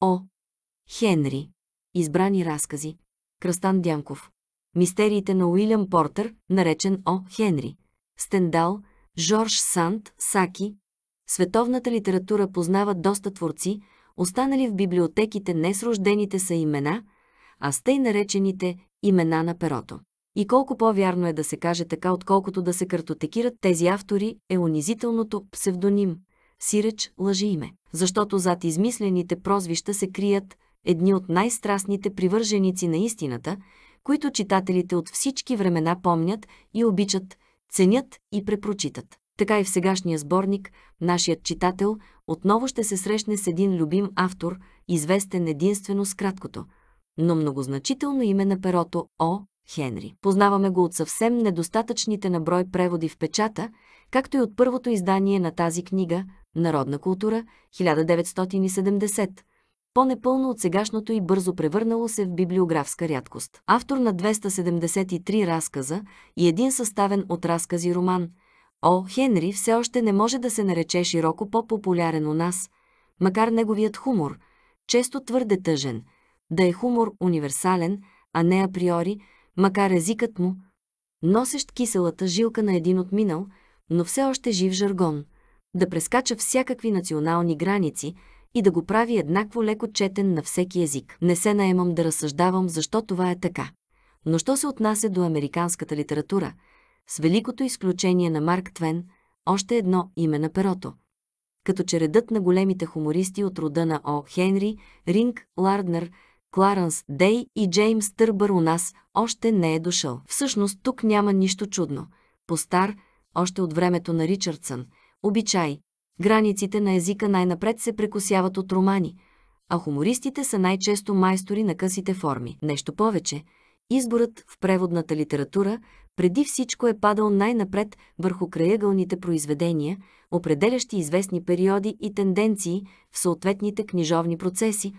О. Хенри. Избрани разкази. Кръстан Дянков. Мистериите на Уилям Портер, наречен О. Хенри. Стендал, Жорж Санд, Саки. Световната литература познава доста творци, останали в библиотеките не с рождените са имена, а с тъй наречените имена на перото. И колко по-вярно е да се каже така, отколкото да се картотекират тези автори, е унизителното псевдоним – сиреч лъжи име защото зад измислените прозвища се крият едни от най-страстните привърженици на истината, които читателите от всички времена помнят и обичат, ценят и препрочитат. Така и в сегашния сборник, нашият читател отново ще се срещне с един любим автор, известен единствено с краткото, но многозначително име на перото О. Хенри. Познаваме го от съвсем недостатъчните на брой преводи в печата, както и от първото издание на тази книга – Народна култура 1970, по-непълно от сегашното и бързо превърнало се в библиографска рядкост. Автор на 273 разказа и един съставен от разкази роман. О. Хенри все още не може да се нарече широко по-популярен у нас, макар неговият хумор, често твърде тъжен, да е хумор универсален, а не априори, макар езикът му, носещ киселата жилка на един отминал, но все още жив жаргон – да прескача всякакви национални граници и да го прави еднакво леко четен на всеки език. Не се наемам да разсъждавам защо това е така. Но що се отнася до американската литература, с великото изключение на Марк Твен, още едно име на перото – като че редът на големите хумористи от рода на О. Хенри, Ринг, Ларднер, Кларенс Дей и Джеймс Търбър у нас още не е дошъл. Всъщност тук няма нищо чудно. По стар, още от времето на Ричардсън, обичай. Границите на езика най-напред се прекусяват от романи, а хумористите са най-често майстори на късите форми. Нещо повече, изборът в преводната литература преди всичко е падал най-напред върху краягълните произведения, определящи известни периоди и тенденции в съответните книжовни процеси,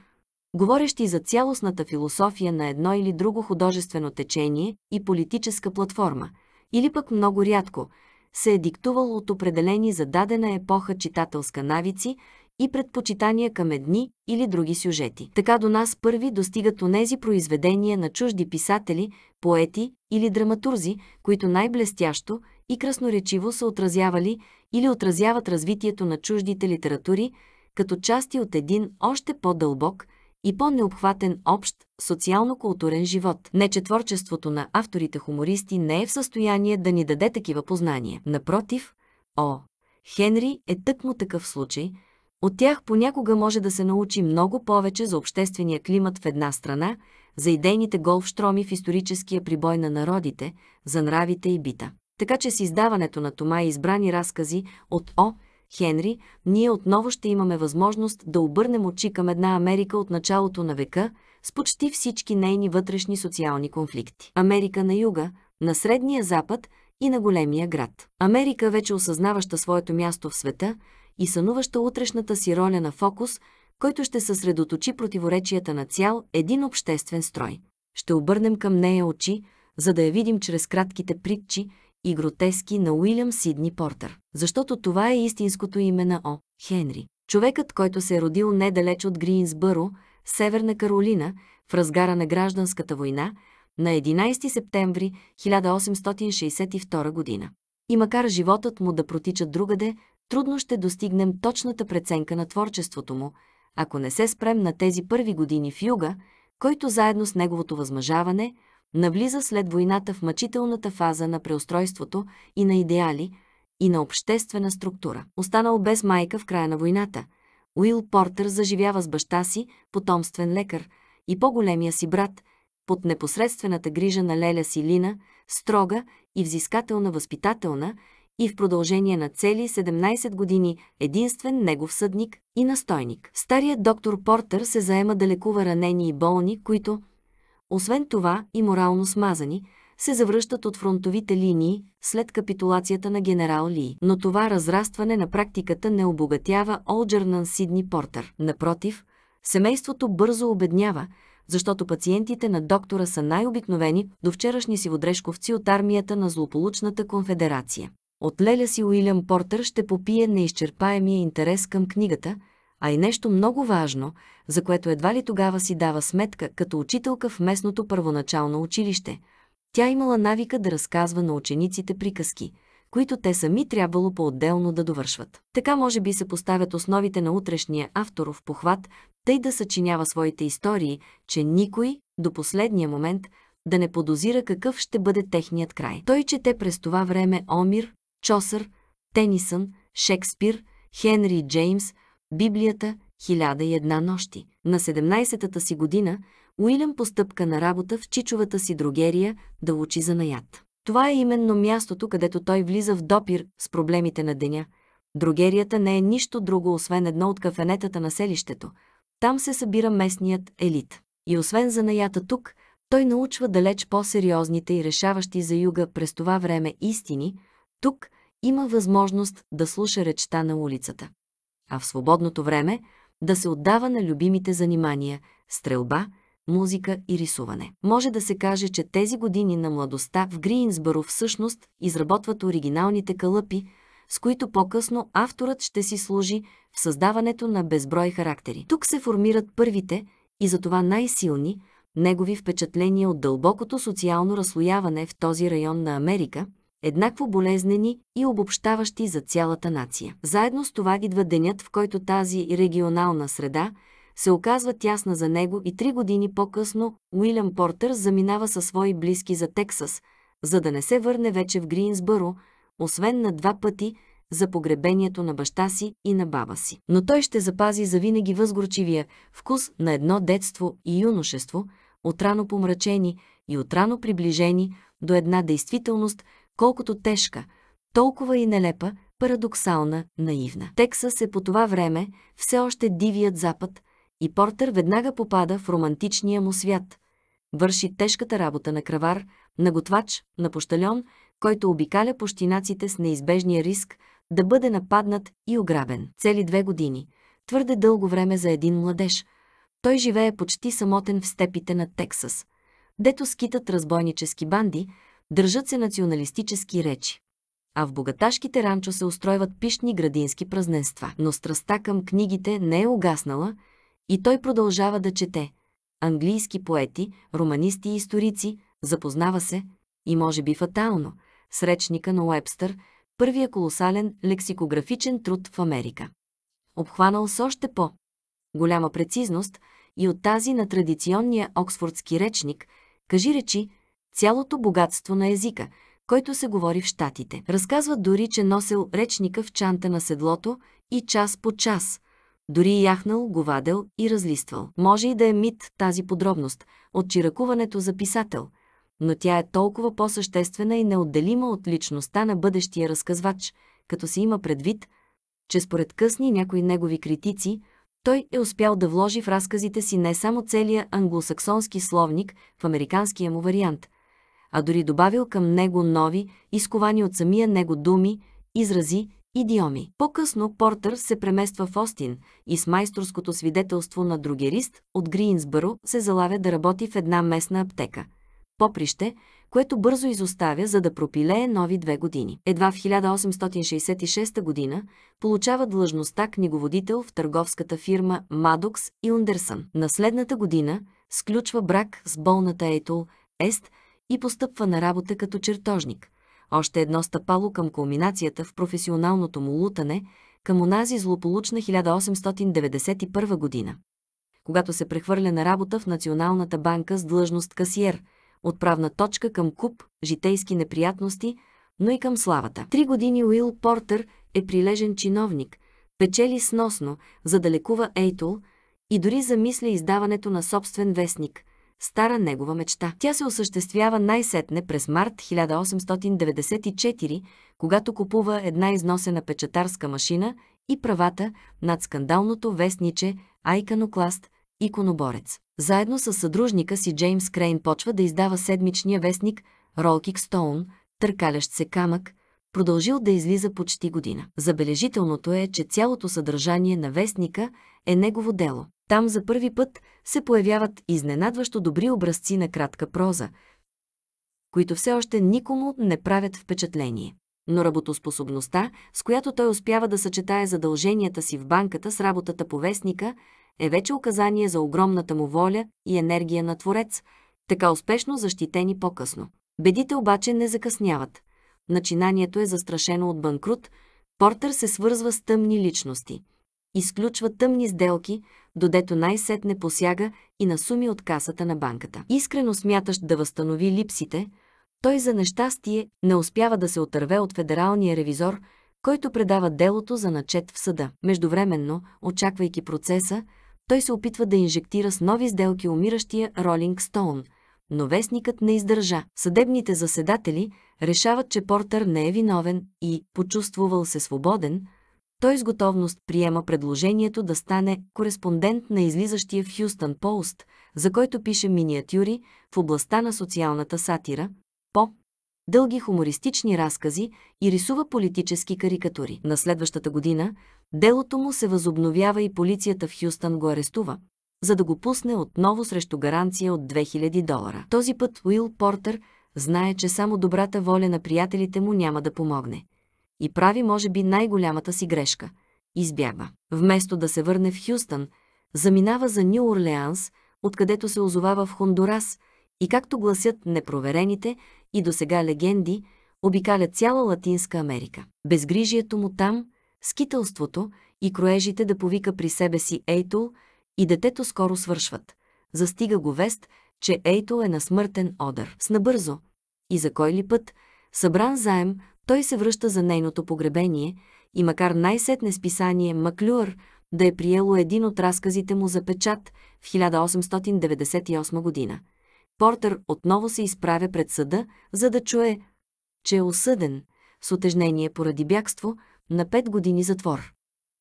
говорещи за цялостната философия на едно или друго художествено течение и политическа платформа, или пък много рядко – се е диктувал от определени за дадена епоха читателска навици и предпочитания към едни или други сюжети. Така до нас първи достигат онези произведения на чужди писатели, поети или драматурзи, които най-блестящо и красноречиво са отразявали или отразяват развитието на чуждите литератури като части от един още по-дълбок – и по-необхватен общ социално-културен живот. Не че творчеството на авторите хумористи не е в състояние да ни даде такива познания. Напротив, О. Хенри е тъкмо такъв случай. От тях понякога може да се научи много повече за обществения климат в една страна, за идейните голфштроми в историческия прибой на народите, за нравите и бита. Така че с издаването на Тома и избрани разкази от О. Хенри, ние отново ще имаме възможност да обърнем очи към една Америка от началото на века с почти всички нейни вътрешни социални конфликти. Америка на юга, на Средния Запад и на големия град. Америка вече осъзнаваща своето място в света и сънуваща утрешната си роля на фокус, който ще съсредоточи противоречията на цял един обществен строй. Ще обърнем към нея очи, за да я видим чрез кратките притчи и гротески на Уилям Сидни Портър, защото това е истинското име на О. Хенри. Човекът, който се е родил недалеч от Гринсбъро, Северна Каролина, в разгара на гражданската война, на 11 септември 1862 година. И макар животът му да протича другаде, трудно ще достигнем точната преценка на творчеството му, ако не се спрем на тези първи години в юга, който заедно с неговото възмъжаване – навлиза след войната в мъчителната фаза на преустройството и на идеали, и на обществена структура. Останал без майка в края на войната, Уил Портер заживява с баща си, потомствен лекар, и по-големия си брат, под непосредствената грижа на леля си Лина, строга и взискателна възпитателна, и в продължение на цели 17 години единствен негов съдник и настойник. Старият доктор Портер се заема да лекува ранени и болни, които, освен това и морално смазани, се завръщат от фронтовите линии след капитулацията на генерал Ли. Но това разрастване на практиката не обогатява Олджернан Сидни Портер. Напротив, семейството бързо обеднява, защото пациентите на доктора са най-обикновени до вчерашни си водрешковци от армията на злополучната конфедерация. От леля си Уилям Портер ще попие неизчерпаемия интерес към книгата – а и нещо много важно, за което едва ли тогава си дава сметка като учителка в местното първоначално училище. Тя имала навика да разказва на учениците приказки, които те сами трябвало по-отделно да довършват. Така може би се поставят основите на утрешния авторов похват, тъй да съчинява своите истории, че никой, до последния момент, да не подозира какъв ще бъде техният край. Той чете през това време Омир, Чосър, Тенисън, Шекспир, Хенри Джеймс, Библията «Хиляда и една нощи». На 17-та си година Уилям постъпка на работа в чичовата си другерия да учи занаят. Това е именно мястото, където той влиза в допир с проблемите на деня. Другерията не е нищо друго, освен едно от кафенетата на селището. Там се събира местният елит. И освен занаята тук, той научва далеч по-сериозните и решаващи за юга през това време истини, тук има възможност да слуша речта на улицата а в свободното време да се отдава на любимите занимания – стрелба, музика и рисуване. Може да се каже, че тези години на младостта в Гриинсбъро всъщност изработват оригиналните калъпи, с които по-късно авторът ще си служи в създаването на безброй характери. Тук се формират първите и затова най-силни негови впечатления от дълбокото социално разслояване в този район на Америка – еднакво болезнени и обобщаващи за цялата нация. Заедно с това идва денят, в който тази регионална среда се оказва тясна за него и три години по-късно Уилям Портер заминава със свои близки за Тексас, за да не се върне вече в Гринсбъро, освен на два пъти за погребението на баща си и на баба си. Но той ще запази завинаги възгорчивия вкус на едно детство и юношество, отрано помрачени и отрано приближени до една действителност – колкото тежка, толкова и нелепа, парадоксална, наивна. Тексас е по това време все още дивият запад и Портер веднага попада в романтичния му свят. Върши тежката работа на кравар, на готвач, на пощальон, който обикаля пощинаците с неизбежния риск да бъде нападнат и ограбен. Цели две години. Твърде дълго време за един младеж. Той живее почти самотен в степите на Тексас, дето скитат разбойнически банди, Държат се националистически речи. А в богаташките ранчо се устройват пишни градински празненства. Но страстта към книгите не е угаснала и той продължава да чете. Английски поети, романисти и историци, запознава се, и може би фатално, с речника на Уебстър, първия колосален лексикографичен труд в Америка. Обхванал с още по голяма прецизност и от тази на традиционния оксфордски речник, кажи речи, цялото богатство на езика, който се говори в Штатите. Разказват дори, че носил речника в чанта на седлото и час по час. Дори яхнал, говадел и разлиствал. Може и да е мит тази подробност от чиракуването за писател, но тя е толкова по-съществена и неотделима от личността на бъдещия разказвач, като се има предвид, че според късни някои негови критици, той е успял да вложи в разказите си не само целия англосаксонски словник в американския му вариант – а дори добавил към него нови, изковани от самия него думи, изрази идиоми. По-късно Портър се премества в Остин и с майсторското свидетелство на другерист от Гриинсбъро се залавя да работи в една местна аптека. Поприще, което бързо изоставя, за да пропилее нови две години. Едва в 1866 година получава длъжността книговодител в търговската фирма Мадокс и Ундерсън. Наследната година сключва брак с болната Ейтол Ест, и постъпва на работа като чертожник. Още едно стъпало към кулминацията в професионалното му лутане, към онази злополучна 1891 година. Когато се прехвърля на работа в Националната банка с длъжност касиер, отправна точка към куп, житейски неприятности, но и към славата. Три години Уил Портер е прилежен чиновник, печели сносно, за да лекува Ейтол и дори замисля издаването на собствен вестник – стара негова мечта. Тя се осъществява най-сетне през март 1894, когато купува една износена печатарска машина и правата над скандалното вестниче Айканокласт – иконоборец. Заедно с съдружника си Джеймс Крейн почва да издава седмичния вестник Ролкик Стоун, търкалящ се камък, продължил да излиза почти година. Забележителното е, че цялото съдържание на вестника е негово дело. Там за първи път се появяват изненадващо добри образци на кратка проза, които все още никому не правят впечатление. Но работоспособността, с която той успява да съчетае задълженията си в банката с работата по вестника, е вече указание за огромната му воля и енергия на творец, така успешно защитени по-късно. Бедите обаче не закъсняват начинанието е застрашено от банкрут, Портер се свързва с тъмни личности. Изключва тъмни сделки, додето най-сетне посяга и на суми от касата на банката. Искрено смятащ да възстанови липсите, той за нещастие не успява да се отърве от федералния ревизор, който предава делото за начет в съда. Междувременно, очаквайки процеса, той се опитва да инжектира с нови сделки умиращия Ролинг Стоун – но вестникът не издържа. Съдебните заседатели решават, че Портър не е виновен и, почувствувал се свободен, той с готовност приема предложението да стане кореспондент на излизащия в Хюстън Поуст, за който пише миниатюри в областта на социалната сатира, по дълги хумористични разкази и рисува политически карикатури. На следващата година делото му се възобновява и полицията в Хюстън го арестува, за да го пусне отново срещу гаранция от 2000 долара. Този път Уил Портер знае, че само добрата воля на приятелите му няма да помогне. И прави, може би, най-голямата си грешка – избяга. Вместо да се върне в Хюстън, заминава за Нью Орлеанс, откъдето се озовава в Хондурас и както гласят непроверените и досега легенди, обикаля цяла Латинска Америка. Безгрижието му там, скителството и кроежите да повика при себе си Ейтул – и детето скоро свършват. Застига го вест, че Ейто е на смъртен одър. С набързо. И за кой ли път, събран заем, той се връща за нейното погребение и макар най-сетне списание Маклюър да е приело един от разказите му за печат в 1898 година. Портер отново се изправя пред съда, за да чуе, че е осъден с отежнение поради бягство на 5 години затвор.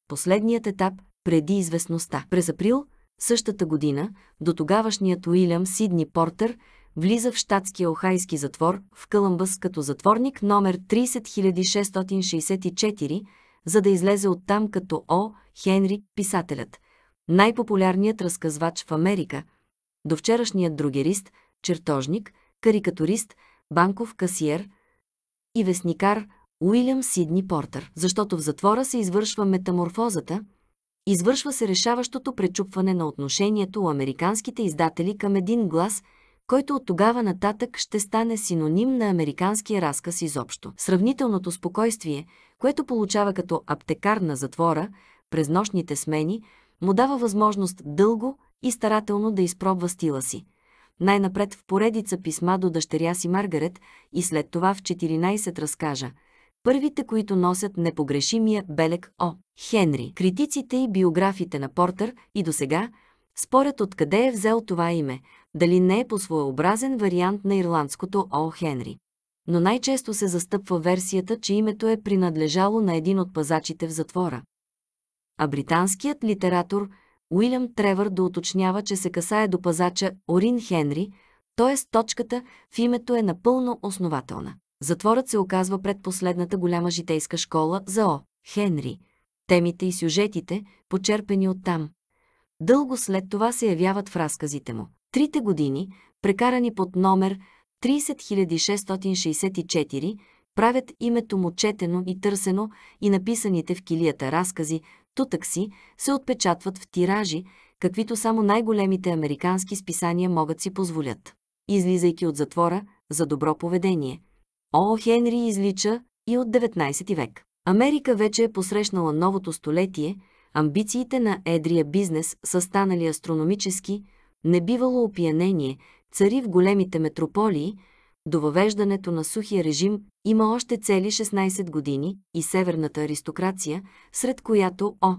Последният етап преди известността. През април същата година до тогавашният Уилям Сидни Портер влиза в штатския Охайски затвор в Кълъмбъс като затворник номер 30664, за да излезе оттам като О. Хенри, писателят, най-популярният разказвач в Америка, до вчерашният другерист, чертожник, карикатурист, банков касиер и вестникар Уилям Сидни Портер, защото в затвора се извършва метаморфозата – Извършва се решаващото пречупване на отношението у американските издатели към един глас – който от тогава нататък ще стане синоним на американския разказ изобщо. Сравнителното спокойствие, което получава като аптекар на затвора през нощните смени, му дава възможност дълго и старателно да изпробва стила си. Най-напред в поредица писма до дъщеря си Маргарет и след това в 14 разкажа – първите, които носят непогрешимия белег О. Хенри. Критиците и биографите на Портър и до сега спорят откъде е взел това име, дали не е по своеобразен вариант на ирландското О. Хенри. Но най-често се застъпва версията, че името е принадлежало на един от пазачите в затвора. А британският литератор Уилям Тревър да уточнява, че се касае до пазача Орин Хенри, т.е. точката в името е напълно основателна. Затворът се оказва пред последната голяма житейска школа за О. Хенри. Темите и сюжетите, почерпени оттам. Дълго след това се явяват в разказите му. Трите години, прекарани под номер 30664, правят името му четено и търсено и написаните в килията разкази тутакси се отпечатват в тиражи, каквито само най-големите американски списания могат си позволят. Излизайки от затвора за добро поведение, О. Хенри излича и от 19 век. Америка вече е посрещнала новото столетие, амбициите на едрия бизнес са станали астрономически, небивало опиянение, цари в големите метрополии, до въвеждането на сухия режим има още цели 16 години и северната аристокрация, сред която О.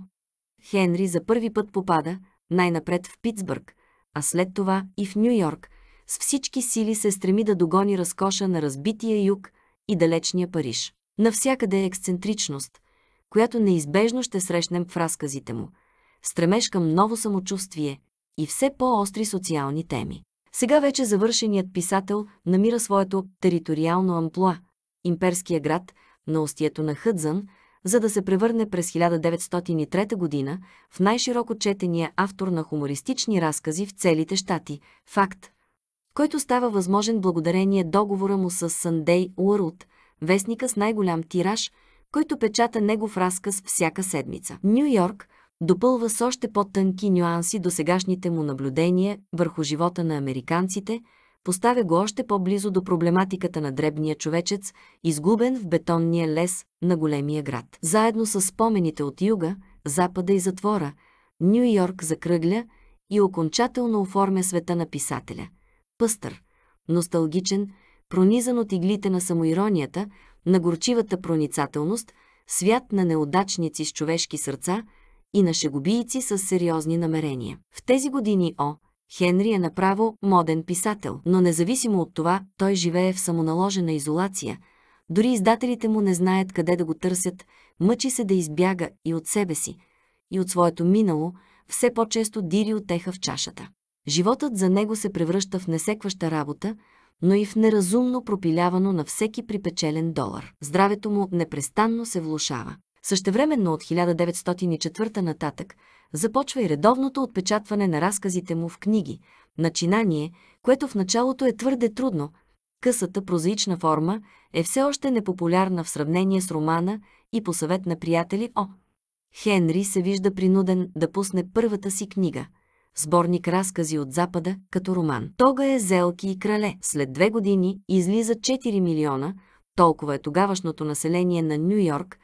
Хенри за първи път попада най-напред в Питсбърг, а след това и в Нью-Йорк – с всички сили се стреми да догони разкоша на разбития юг и далечния Париж. Навсякъде е ексцентричност, която неизбежно ще срещнем в разказите му, стремеж към ново самочувствие и все по-остри социални теми. Сега вече завършеният писател намира своето териториално амплуа – имперския град на устието на Хъдзън, за да се превърне през 1903 година в най-широко четения автор на хумористични разкази в целите щати. Факт – който става възможен благодарение договора му с Sunday World, вестника с най-голям тираж, който печата негов разказ всяка седмица. Нью Йорк допълва с още по-тънки нюанси до сегашните му наблюдения върху живота на американците, поставя го още по-близо до проблематиката на дребния човечец, изгубен в бетонния лес на големия град. Заедно с спомените от юга, запада и затвора, Нью Йорк закръгля и окончателно оформя света на писателя – пъстър, носталгичен, пронизан от иглите на самоиронията, на горчивата проницателност, свят на неудачници с човешки сърца и на шегобийци с сериозни намерения. В тези години О. Хенри е направо моден писател, но независимо от това, той живее в самоналожена изолация. Дори издателите му не знаят къде да го търсят, мъчи се да избяга и от себе си, и от своето минало, все по-често дири отеха в чашата. Животът за него се превръща в несекваща работа, но и в неразумно пропилявано на всеки припечелен долар. Здравето му непрестанно се влушава. Същевременно от 1904 нататък започва и редовното отпечатване на разказите му в книги, начинание, което в началото е твърде трудно, късата прозаична форма е все още непопулярна в сравнение с романа и по съвет на приятели О. Хенри се вижда принуден да пусне първата си книга – сборник разкази от Запада, като роман. Тога е Зелки и крале. След две години излиза 4 милиона, толкова е тогавашното население на Нью Йорк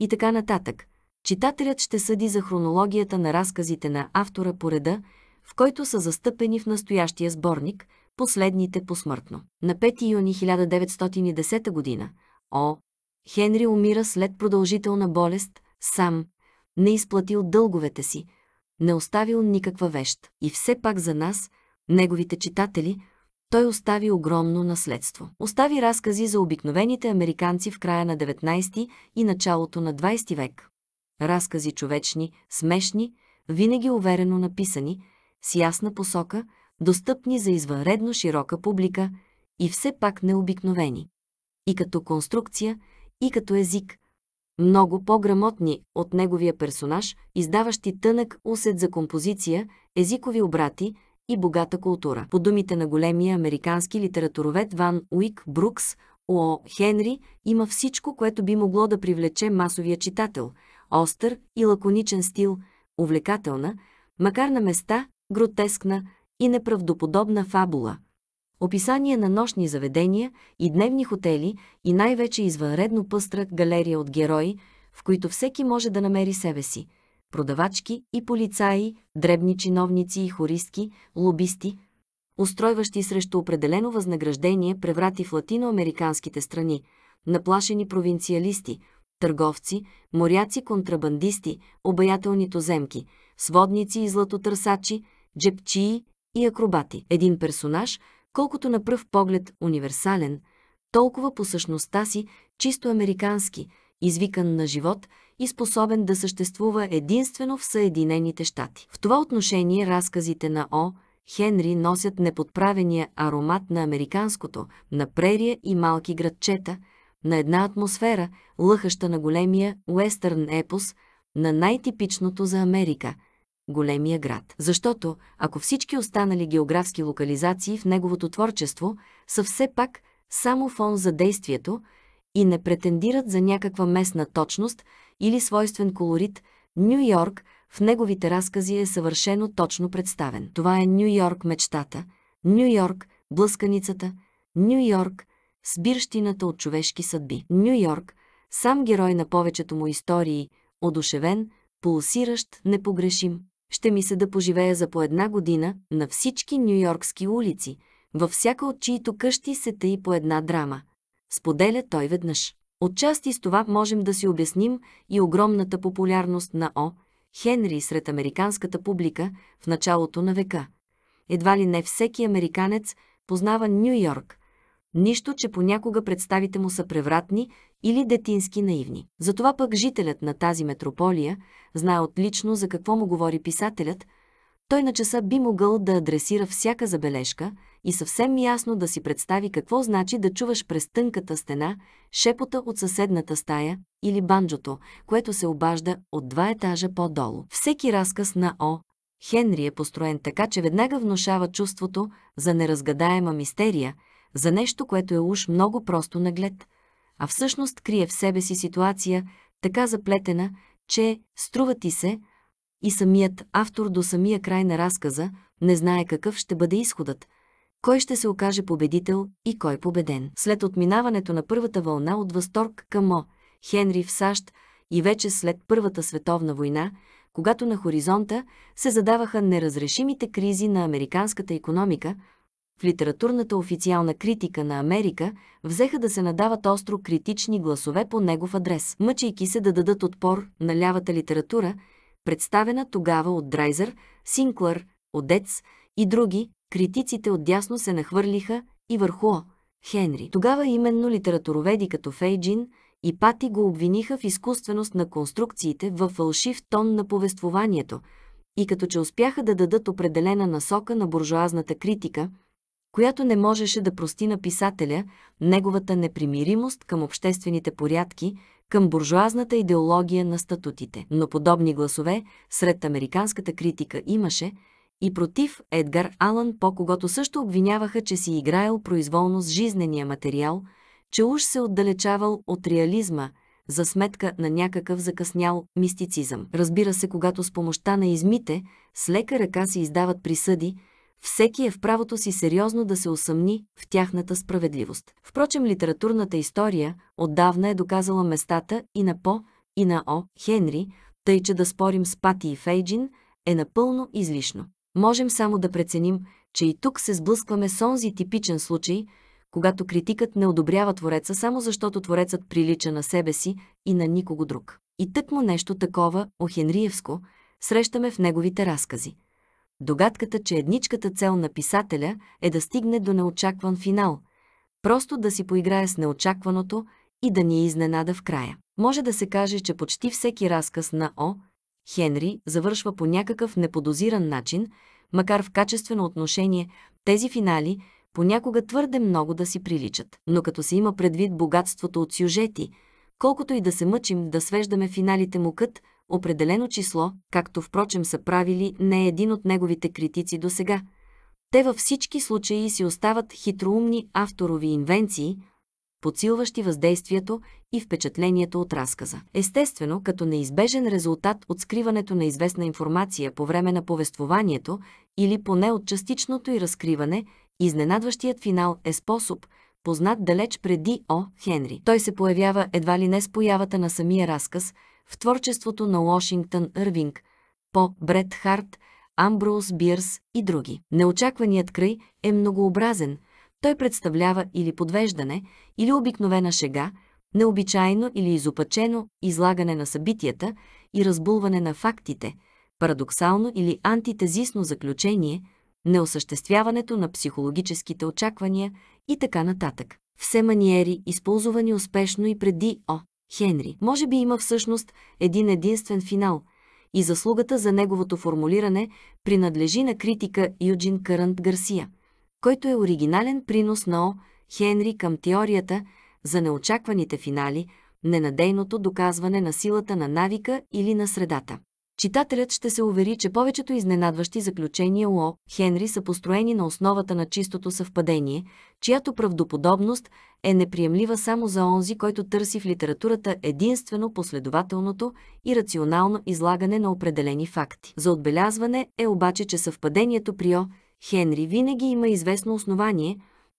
и така нататък. Читателят ще съди за хронологията на разказите на автора по реда, в който са застъпени в настоящия сборник, последните посмъртно. На 5 юни 1910 г. О. Хенри умира след продължителна болест, сам, не изплатил дълговете си – не оставил никаква вещ. И все пак за нас, неговите читатели, той остави огромно наследство. Остави разкази за обикновените американци в края на 19 и началото на 20 век. Разкази човечни, смешни, винаги уверено написани, с ясна посока, достъпни за извънредно широка публика и все пак необикновени. И като конструкция, и като език – много по-грамотни от неговия персонаж, издаващи тънък усет за композиция, езикови обрати и богата култура. По думите на големия американски литературовед Ван Уик Брукс, О. Хенри има всичко, което би могло да привлече масовия читател – остър и лаконичен стил, увлекателна, макар на места, гротескна и неправдоподобна фабула – описание на нощни заведения и дневни хотели и най-вече извънредно пъстра галерия от герои, в които всеки може да намери себе си – продавачки и полицаи, дребни чиновници и хористки, лобисти, устройващи срещу определено възнаграждение преврати в латиноамериканските страни, наплашени провинциалисти, търговци, моряци, контрабандисти, обаятелни земки, сводници и златотърсачи, джепчии и акробати. Един персонаж – колкото на пръв поглед универсален, толкова по същността си чисто американски, извикан на живот и способен да съществува единствено в Съединените щати. В това отношение разказите на О. Хенри носят неподправения аромат на американското, на прерия и малки градчета, на една атмосфера, лъхаща на големия уестърн епос, на най-типичното за Америка – големия град. Защото, ако всички останали географски локализации в неговото творчество са все пак само фон за действието и не претендират за някаква местна точност или свойствен колорит, Нью Йорк в неговите разкази е съвършено точно представен. Това е Нью Йорк мечтата, Нью Йорк блъсканицата, Нью Йорк сбирщината от човешки съдби. Нью Йорк, сам герой на повечето му истории, одушевен, пулсиращ, непогрешим ще ми се да поживея за по една година на всички нью Йоркски улици, във всяка от чието къщи се таи по една драма. Споделя той веднъж. Отчасти с това можем да си обясним и огромната популярност на О. Хенри сред американската публика в началото на века. Едва ли не всеки американец познава Нью Йорк. Нищо, че понякога представите му са превратни или детински наивни. Затова пък жителят на тази метрополия знае отлично за какво му говори писателят, той на часа би могъл да адресира всяка забележка и съвсем ясно да си представи какво значи да чуваш през тънката стена шепота от съседната стая или банджото, което се обажда от два етажа по-долу. Всеки разказ на О. Хенри е построен така, че веднага внушава чувството за неразгадаема мистерия, за нещо, което е уж много просто наглед – а всъщност крие в себе си ситуация, така заплетена, че, струва ти се, и самият автор до самия край на разказа не знае какъв ще бъде изходът, кой ще се окаже победител и кой победен. След отминаването на първата вълна от възторг към Мо, Хенри в САЩ и вече след Първата световна война, когато на хоризонта се задаваха неразрешимите кризи на американската економика, в литературната официална критика на Америка взеха да се надават остро критични гласове по негов адрес, мъчейки се да дадат отпор на лявата литература, представена тогава от Драйзер, Синклър, Одец и други, критиците отдясно се нахвърлиха и върху О. Хенри. Тогава именно литературоведи като Фейджин и Пати го обвиниха в изкуственост на конструкциите във фалшив тон на повествованието и като че успяха да дадат определена насока на буржуазната критика – която не можеше да прости на писателя неговата непримиримост към обществените порядки, към буржуазната идеология на статутите. Но подобни гласове сред американската критика имаше и против Едгар Алън, По, когато също обвиняваха, че си играел произволно с жизнения материал, че уж се отдалечавал от реализма – за сметка на някакъв закъснял мистицизъм. Разбира се, когато с помощта на измите с лека ръка се издават присъди, всеки е в правото си сериозно да се усъмни в тяхната справедливост. Впрочем, литературната история отдавна е доказала местата и на По, и на О. Хенри, тъй че да спорим с Пати и Фейджин е напълно излишно. Можем само да преценим, че и тук се сблъскваме с онзи типичен случай, когато критикът не одобрява Твореца само защото Творецът прилича на себе си и на никого друг. И тъкмо нещо такова, охенриевско, срещаме в неговите разкази – Догадката, че едничката цел на писателя е да стигне до неочакван финал, просто да си поиграе с неочакваното и да ни изненада в края. Може да се каже, че почти всеки разказ на О. Хенри завършва по някакъв неподозиран начин, макар в качествено отношение тези финали понякога твърде много да си приличат. Но като се има предвид богатството от сюжети, колкото и да се мъчим да свеждаме финалите му кът, определено число, както впрочем са правили не един от неговите критици до сега. Те във всички случаи си остават хитроумни авторови инвенции, подсилващи въздействието и впечатлението от разказа. Естествено, като неизбежен резултат от скриването на известна информация по време на повествованието или поне от частичното й разкриване, изненадващият финал е способ, познат далеч преди О. Хенри. Той се появява едва ли не с появата на самия разказ, в творчеството на Лошингтън Ирвинг, По Бред Харт, Амброуз Бирс и други. Неочакваният край е многообразен. Той представлява или подвеждане, или обикновена шега, необичайно или изопачено излагане на събитията и разбулване на фактите, парадоксално или антитезисно заключение, неосъществяването на психологическите очаквания и така нататък. Все маниери, използвани успешно и преди О. Хенри. Може би има всъщност един единствен финал и заслугата за неговото формулиране принадлежи на критика Юджин Кърант Гарсия, който е оригинален принос на О. Хенри към теорията за неочакваните финали, ненадейното доказване на силата на навика или на средата. Читателят ще се увери, че повечето изненадващи заключения у О. Хенри са построени на основата на чистото съвпадение, чиято правдоподобност е неприемлива само за онзи, който търси в литературата единствено последователното и рационално излагане на определени факти. За отбелязване е обаче, че съвпадението при О. Хенри винаги има известно основание,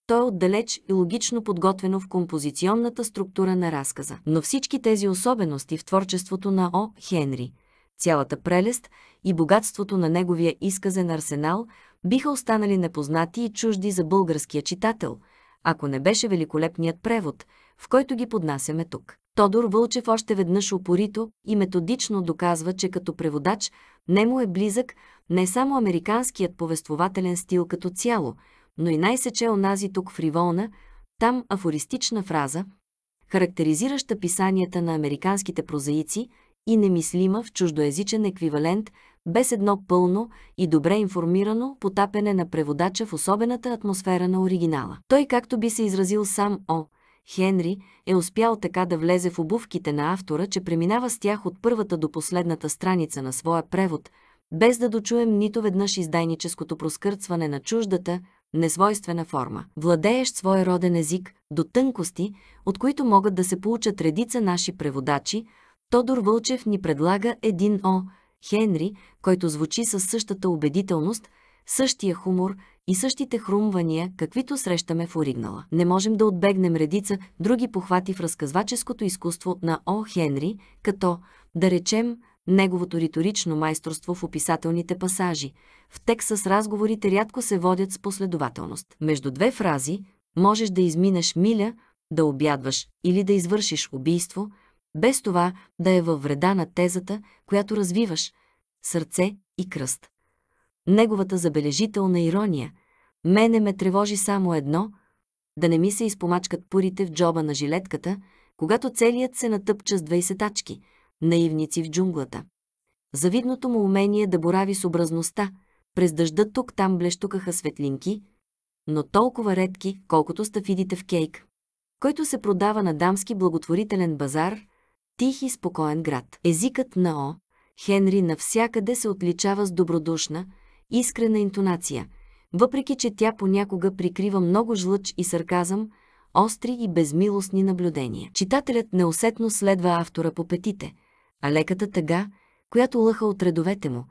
то е отдалеч и логично подготвено в композиционната структура на разказа. Но всички тези особености в творчеството на О. Хенри цялата прелест и богатството на неговия изказен арсенал биха останали непознати и чужди за българския читател, ако не беше великолепният превод, в който ги поднасяме тук. Тодор Вълчев още веднъж упорито и методично доказва, че като преводач не му е близък не само американският повествователен стил като цяло, но и най-сече онази тук фриволна, там афористична фраза, характеризираща писанията на американските прозаици и немислима в чуждоязичен еквивалент, без едно пълно и добре информирано потапене на преводача в особената атмосфера на оригинала. Той, както би се изразил сам О. Хенри, е успял така да влезе в обувките на автора, че преминава с тях от първата до последната страница на своя превод, без да дочуем нито веднъж издайническото проскърцване на чуждата, несвойствена форма. Владеещ своя роден език до тънкости, от които могат да се получат редица наши преводачи, Тодор Вълчев ни предлага един О. Хенри, който звучи със същата убедителност, същия хумор и същите хрумвания, каквито срещаме в оригнала. Не можем да отбегнем редица други похвати в разказваческото изкуство на О. Хенри, като, да речем, неговото риторично майсторство в описателните пасажи. В текста с разговорите рядко се водят с последователност. Между две фрази можеш да изминеш миля, да обядваш или да извършиш убийство, без това да е във вреда на тезата, която развиваш – сърце и кръст. Неговата забележителна ирония – мене ме тревожи само едно – да не ми се изпомачкат пурите в джоба на жилетката, когато целият се натъпча с двайсетачки – наивници в джунглата. Завидното му умение да борави с образността – през дъжда тук-там блещукаха светлинки, но толкова редки, колкото стафидите в кейк, който се продава на дамски благотворителен базар тих и спокоен град. Езикът на О. Хенри навсякъде се отличава с добродушна, искрена интонация, въпреки че тя понякога прикрива много жлъч и сарказъм, остри и безмилостни наблюдения. Читателят неусетно следва автора по петите, а леката тъга, която лъха от редовете му,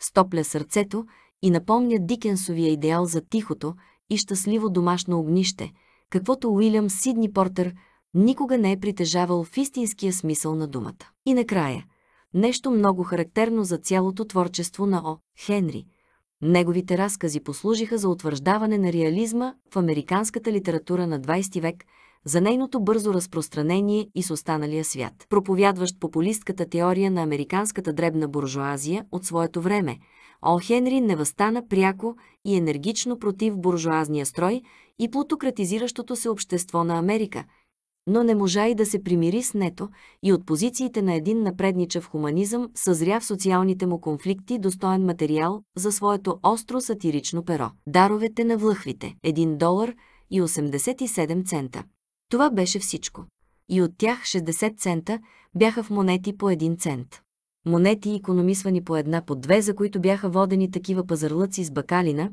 стопля сърцето и напомня Дикенсовия идеал за тихото и щастливо домашно огнище, каквото Уилям Сидни Портер – никога не е притежавал в истинския смисъл на думата. И накрая, нещо много характерно за цялото творчество на О. Хенри. Неговите разкази послужиха за утвърждаване на реализма в американската литература на 20 век, за нейното бързо разпространение и с останалия свят. Проповядващ популистката теория на американската дребна буржуазия от своето време, О. Хенри не възстана пряко и енергично против буржуазния строй и плутократизиращото се общество на Америка – но не можа и да се примири с нето и от позициите на един напредничав хуманизъм съзря в социалните му конфликти достоен материал за своето остро сатирично перо. Даровете на влъхвите – 1 долар и 87 цента. Това беше всичко. И от тях 60 цента бяха в монети по 1 цент. Монети, економисвани по една по две, за които бяха водени такива пазарлъци с бакалина,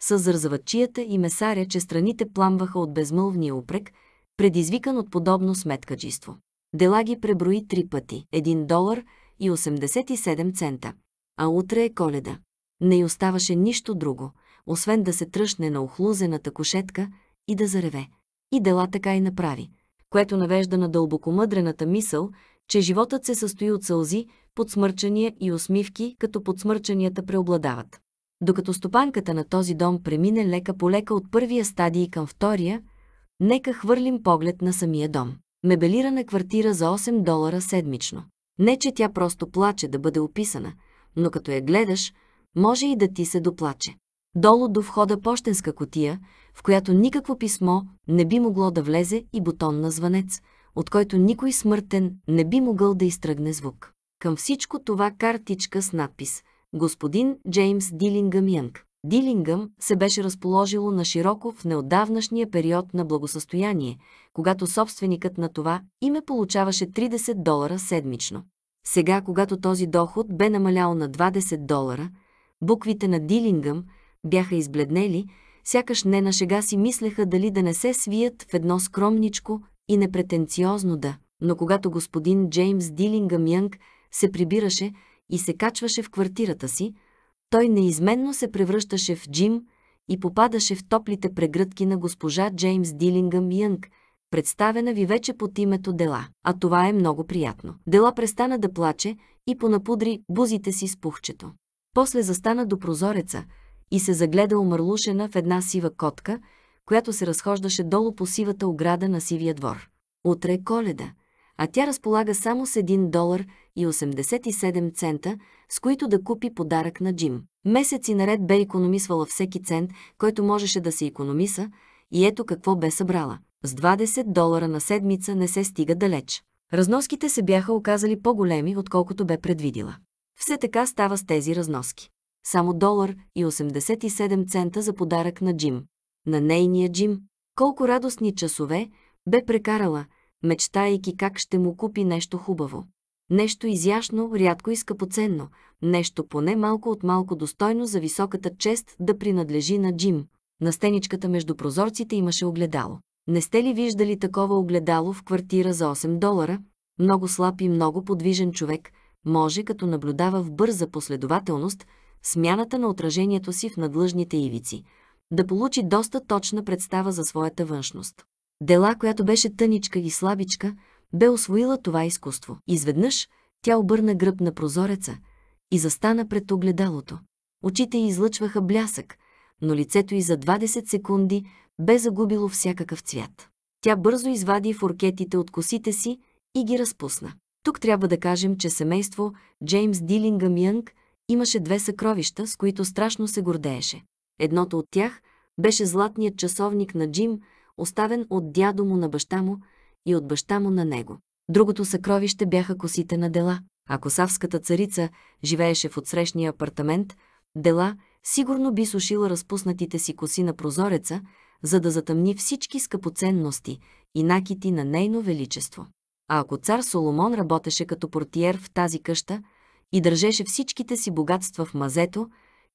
с зързавачията и месаря, че страните пламваха от безмълвния упрек – предизвикан от подобно сметкаджиство. Дела ги преброи три пъти – 1 долар и 87 цента. А утре е коледа. Не й оставаше нищо друго, освен да се тръщне на охлузената кошетка и да зареве. И дела така и направи, което навежда на дълбокомъдрената мисъл, че животът се състои от сълзи, подсмърчания и усмивки, като подсмърчанията преобладават. Докато стопанката на този дом премине лека по лека от първия стадий към втория – Нека хвърлим поглед на самия дом. Мебелирана квартира за 8 долара седмично. Не, че тя просто плаче да бъде описана, но като я гледаш, може и да ти се доплаче. Долу до входа почтенска котия, в която никакво писмо не би могло да влезе и бутон на звънец, от който никой смъртен не би могъл да изтръгне звук. Към всичко това картичка с надпис «Господин Джеймс Дилингъм Янг». Дилингъм се беше разположило на широко в неотдавнашния период на благосъстояние, когато собственикът на това име получаваше 30 долара седмично. Сега, когато този доход бе намалял на 20 долара, буквите на Дилингъм бяха избледнели, сякаш не на шега си мислеха дали да не се свият в едно скромничко и непретенциозно да. Но когато господин Джеймс Дилингъм Янг се прибираше и се качваше в квартирата си, той неизменно се превръщаше в Джим и попадаше в топлите прегръдки на госпожа Джеймс Дилингъм Янг, представена ви вече под името Дела. А това е много приятно. Дела престана да плаче и понапудри бузите си с пухчето. После застана до прозореца и се загледа омърлушена в една сива котка, която се разхождаше долу по сивата ограда на сивия двор. Утре е коледа – а тя разполага само с 1 долар и 87 цента, с които да купи подарък на Джим. Месеци наред бе економисвала всеки цент, който можеше да се економиса, и ето какво бе събрала. С 20 долара на седмица не се стига далеч. Разноските се бяха оказали по-големи, отколкото бе предвидила. Все така става с тези разноски. Само долар и 87 цента за подарък на Джим. На нейния Джим. Колко радостни часове бе прекарала, мечтайки как ще му купи нещо хубаво. Нещо изящно, рядко и скъпоценно, нещо поне малко от малко достойно за високата чест да принадлежи на Джим. На стеничката между прозорците имаше огледало. Не сте ли виждали такова огледало в квартира за 8 долара? Много слаб и много подвижен човек може, като наблюдава в бърза последователност, смяната на отражението си в надлъжните ивици, да получи доста точна представа за своята външност. Дела, която беше тъничка и слабичка, бе освоила това изкуство. Изведнъж тя обърна гръб на прозореца и застана пред огледалото. Очите й излъчваха блясък, но лицето й за 20 секунди бе загубило всякакъв цвят. Тя бързо извади форкетите от косите си и ги разпусна. Тук трябва да кажем, че семейство Джеймс Дилингъм Янг имаше две съкровища, с които страшно се гордееше. Едното от тях беше златният часовник на Джим – оставен от дядо му на баща му и от баща му на него. Другото съкровище бяха косите на дела. А косавската царица живееше в отсрещния апартамент, дела сигурно би сушила разпуснатите си коси на прозореца, за да затъмни всички скъпоценности и накити на нейно величество. А ако цар Соломон работеше като портиер в тази къща и държеше всичките си богатства в мазето,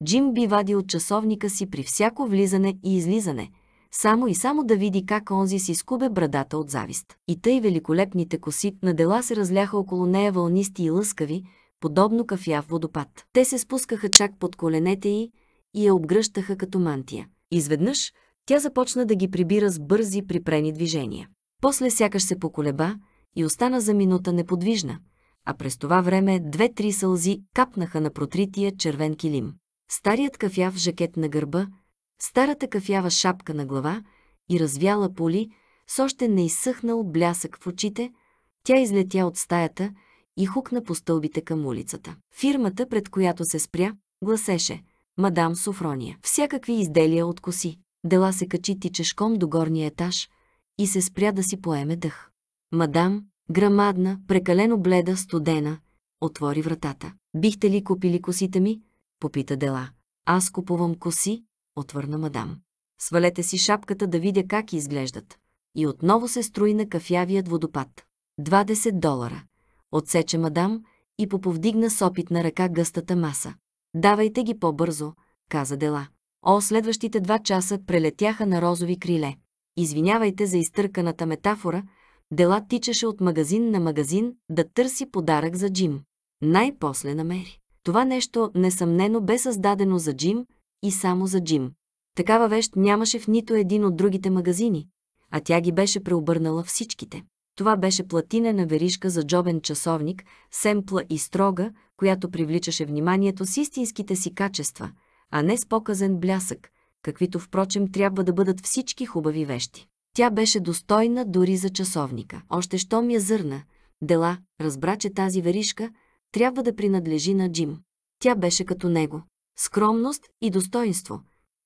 Джим би вадил часовника си при всяко влизане и излизане – само и само да види как онзи си скубе брадата от завист. И тъй великолепните коси на дела се разляха около нея вълнисти и лъскави, подобно кафяв водопад. Те се спускаха чак под коленете й и я обгръщаха като мантия. Изведнъж тя започна да ги прибира с бързи припрени движения. После сякаш се поколеба и остана за минута неподвижна, а през това време две-три сълзи капнаха на протрития червен килим. Старият кафяв жакет на гърба – старата кафява шапка на глава и развяла поли, с още не изсъхнал блясък в очите, тя излетя от стаята и хукна по стълбите към улицата. Фирмата, пред която се спря, гласеше «Мадам Софрония». Всякакви изделия от коси. Дела се качи тичешком до горния етаж и се спря да си поеме дъх. Мадам, грамадна, прекалено бледа, студена, отвори вратата. «Бихте ли купили косите ми?» попита Дела. «Аз купувам коси, отвърна мадам. Свалете си шапката да видя как изглеждат. И отново се строи на кафявият водопад. 20 долара. Отсече мадам и поповдигна с опит на ръка гъстата маса. Давайте ги по-бързо, каза Дела. О, следващите два часа прелетяха на розови криле. Извинявайте за изтърканата метафора, Дела тичаше от магазин на магазин да търси подарък за Джим. Най-после намери. Това нещо несъмнено бе създадено за Джим, и само за Джим. Такава вещ нямаше в нито един от другите магазини, а тя ги беше преобърнала всичките. Това беше платинена веришка за джобен часовник, семпла и строга, която привличаше вниманието с истинските си качества, а не с показен блясък, каквито впрочем трябва да бъдат всички хубави вещи. Тя беше достойна дори за часовника. Още щом я зърна, Дела разбра, че тази веришка трябва да принадлежи на Джим. Тя беше като него скромност и достоинство.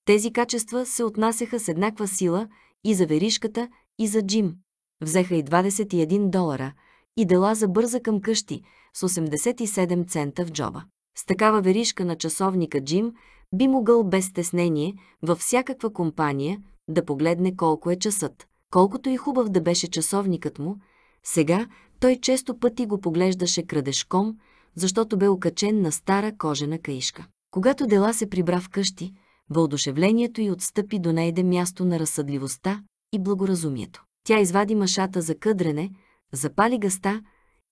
Тези качества се отнасяха с еднаква сила и за веришката, и за Джим. Взеха и 21 долара и дела забърза към къщи с 87 цента в джоба. С такава веришка на часовника Джим би могъл без стеснение във всякаква компания да погледне колко е часът. Колкото и хубав да беше часовникът му, сега той често пъти го поглеждаше крадешком, защото бе окачен на стара кожена каишка. Когато дела се прибра в къщи, въодушевлението й отстъпи до нейде място на разсъдливостта и благоразумието. Тя извади машата за къдрене, запали гъста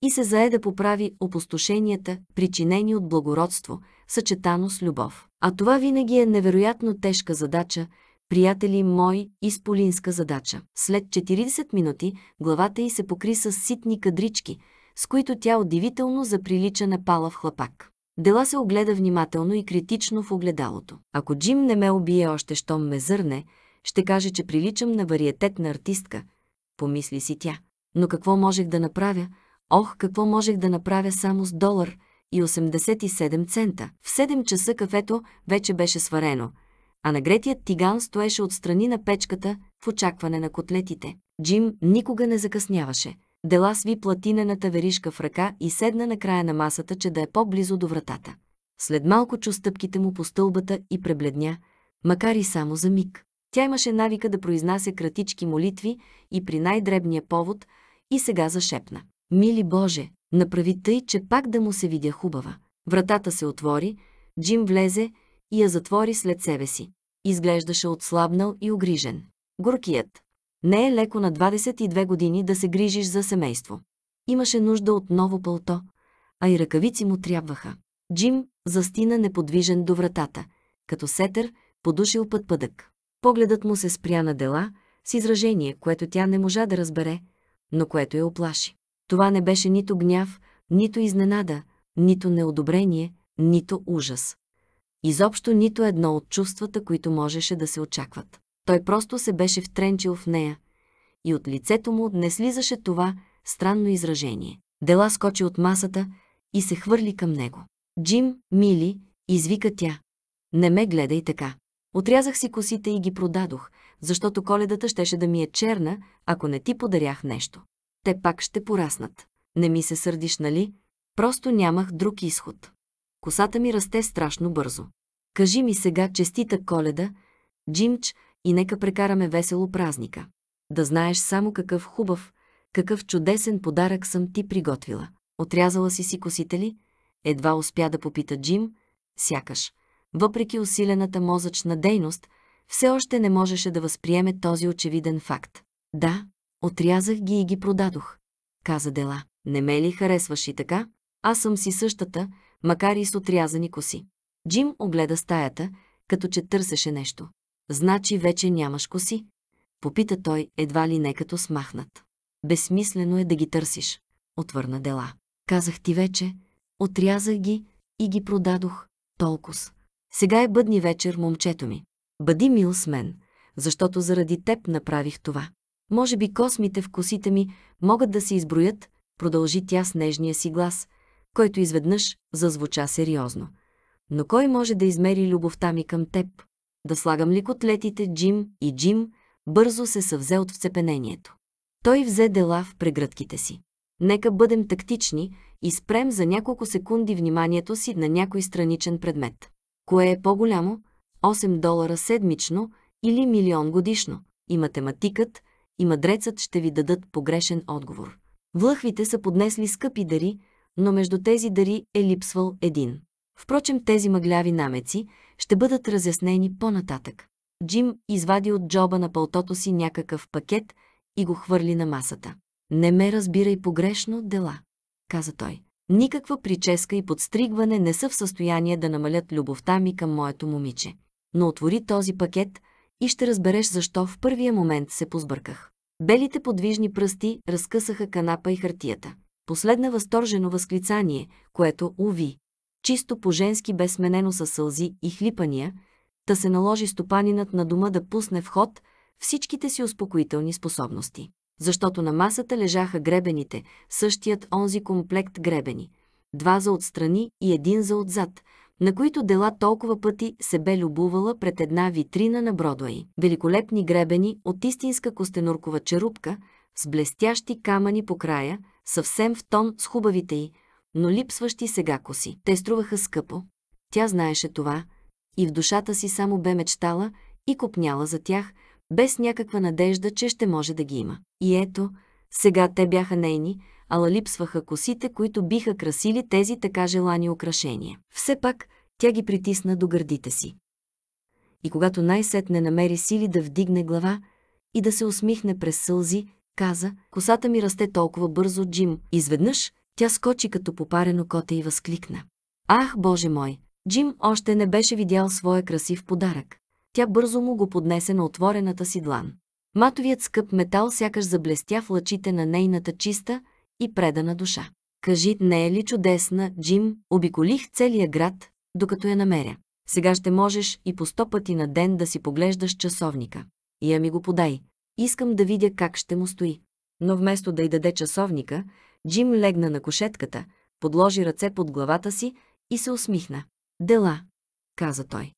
и се зае да поправи опустошенията, причинени от благородство, съчетано с любов. А това винаги е невероятно тежка задача, приятели мои, изполинска задача. След 40 минути главата й се покри с ситни кадрички, с които тя удивително заприлича на пала в хлапак. Дела се огледа внимателно и критично в огледалото. Ако Джим не ме убие още, щом ме зърне, ще каже, че приличам на вариететна артистка, помисли си тя. Но какво можех да направя? Ох, какво можех да направя само с долар и 87 цента. В 7 часа кафето вече беше сварено, а нагретият тиган стоеше отстрани на печката в очакване на котлетите. Джим никога не закъсняваше. Дела сви платинената веришка в ръка и седна на края на масата, че да е по-близо до вратата. След малко чу стъпките му по стълбата и пребледня, макар и само за миг. Тя имаше навика да произнася кратички молитви и при най-дребния повод и сега зашепна. Мили Боже, направи тъй, че пак да му се видя хубава. Вратата се отвори, Джим влезе и я затвори след себе си. Изглеждаше отслабнал и огрижен. Горкият, не е леко на 22 години да се грижиш за семейство. Имаше нужда от ново пълто, а и ръкавици му трябваха. Джим застина неподвижен до вратата, като сетър подушил път пъдък. Погледът му се спря на дела, с изражение, което тя не можа да разбере, но което я оплаши. Това не беше нито гняв, нито изненада, нито неодобрение, нито ужас. Изобщо нито едно от чувствата, които можеше да се очакват. Той просто се беше втренчил в нея и от лицето му не слизаше това странно изражение. Дела скочи от масата и се хвърли към него. «Джим, мили!» извика тя. «Не ме гледай така!» Отрязах си косите и ги продадох, защото коледата щеше да ми е черна, ако не ти подарях нещо. Те пак ще пораснат. Не ми се сърдиш, нали? Просто нямах друг изход. Косата ми расте страшно бързо. Кажи ми сега честита коледа, Джимч, и нека прекараме весело празника. Да знаеш само какъв хубав, какъв чудесен подарък съм ти приготвила. Отрязала си си косите ли? Едва успя да попита Джим, сякаш. Въпреки усилената мозъчна дейност, все още не можеше да възприеме този очевиден факт. Да, отрязах ги и ги продадох, каза Дела. Не ме ли харесваш и така? Аз съм си същата, макар и с отрязани коси. Джим огледа стаята, като че търсеше нещо. Значи вече нямаш коси? Попита той, едва ли не като смахнат. Безсмислено е да ги търсиш, отвърна дела. Казах ти вече, отрязах ги и ги продадох. Толкос. Сега е бъдни вечер, момчето ми. Бъди мил с мен, защото заради теб направих това. Може би космите в косите ми могат да се изброят, продължи тя с нежния си глас, който изведнъж зазвуча сериозно. Но кой може да измери любовта ми към теб? да слагам ли котлетите Джим и Джим бързо се съвзе от вцепенението. Той взе дела в преградките си. Нека бъдем тактични и спрем за няколко секунди вниманието си на някой страничен предмет. Кое е по-голямо? 8 долара седмично или милион годишно? И математикът, и мъдрецът ще ви дадат погрешен отговор. Влъхвите са поднесли скъпи дари, но между тези дари е липсвал един. Впрочем, тези мъгляви намеци, ще бъдат разяснени по-нататък. Джим извади от джоба на пълтото си някакъв пакет и го хвърли на масата. Не ме разбирай погрешно, дела, каза той. Никаква прическа и подстригване не са в състояние да намалят любовта ми към моето момиче. Но отвори този пакет и ще разбереш защо в първия момент се позбърках. Белите подвижни пръсти разкъсаха канапа и хартията. Последна възторжено възклицание, което, уви, чисто по-женски бе сменено със сълзи и хлипания, та се наложи стопанинът на дома да пусне в ход всичките си успокоителни способности. Защото на масата лежаха гребените, същият онзи комплект гребени. Два за отстрани и един за отзад, на които дела толкова пъти се бе любувала пред една витрина на Бродвай. Великолепни гребени от истинска костенуркова черупка, с блестящи камъни по края, съвсем в тон с хубавите й, но липсващи сега коси. Те струваха скъпо. Тя знаеше това и в душата си само бе мечтала и копняла за тях, без някаква надежда, че ще може да ги има. И ето, сега те бяха нейни, ала липсваха косите, които биха красили тези така желани украшения. Все пак тя ги притисна до гърдите си. И когато най-сетне намери сили да вдигне глава и да се усмихне през сълзи, каза, косата ми расте толкова бързо, Джим. Изведнъж тя скочи като попарено коте и възкликна. Ах, Боже мой! Джим още не беше видял своя красив подарък. Тя бързо му го поднесе на отворената си длан. Матовият скъп метал сякаш заблестя в лъчите на нейната чиста и предана душа. Кажи, не е ли чудесна, Джим, обиколих целия град, докато я намеря. Сега ще можеш и по сто пъти на ден да си поглеждаш часовника. Я ми го подай. Искам да видя как ще му стои. Но вместо да й даде часовника, Джим легна на кошетката, подложи ръце под главата си и се усмихна. Дела, каза той.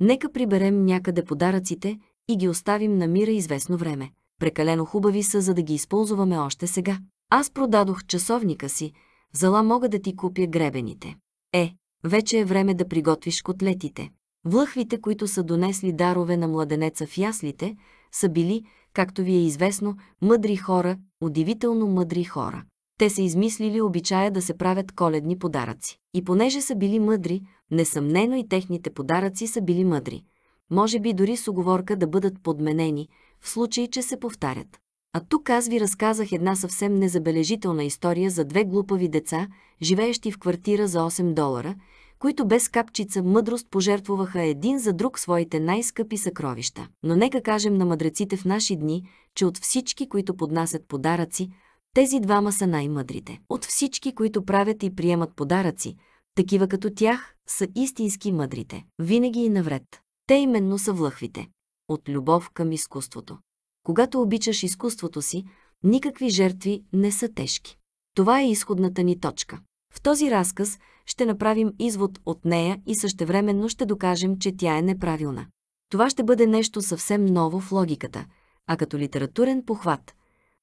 Нека приберем някъде подаръците и ги оставим на мира известно време. Прекалено хубави са, за да ги използваме още сега. Аз продадох часовника си, зала мога да ти купя гребените. Е, вече е време да приготвиш котлетите. Влъхвите, които са донесли дарове на младенеца в яслите, са били, както ви е известно, мъдри хора, удивително мъдри хора те са измислили обичая да се правят коледни подаръци. И понеже са били мъдри, несъмнено и техните подаръци са били мъдри. Може би дори с оговорка да бъдат подменени, в случай, че се повтарят. А тук аз ви разказах една съвсем незабележителна история за две глупави деца, живеещи в квартира за 8 долара, които без капчица мъдрост пожертвуваха един за друг своите най-скъпи съкровища. Но нека кажем на мъдреците в наши дни, че от всички, които поднасят подаръци, тези двама са най-мъдрите. От всички, които правят и приемат подаръци, такива като тях са истински мъдрите. Винаги и навред. Те именно са влъхвите. От любов към изкуството. Когато обичаш изкуството си, никакви жертви не са тежки. Това е изходната ни точка. В този разказ ще направим извод от нея и същевременно ще докажем, че тя е неправилна. Това ще бъде нещо съвсем ново в логиката, а като литературен похват –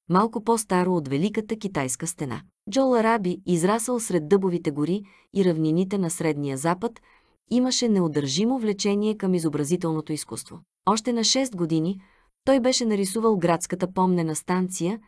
малко по-старо от Великата китайска стена. Джол Араби, израсъл сред дъбовите гори и равнините на Средния Запад, имаше неудържимо влечение към изобразителното изкуство. Още на 6 години той беше нарисувал градската помнена станция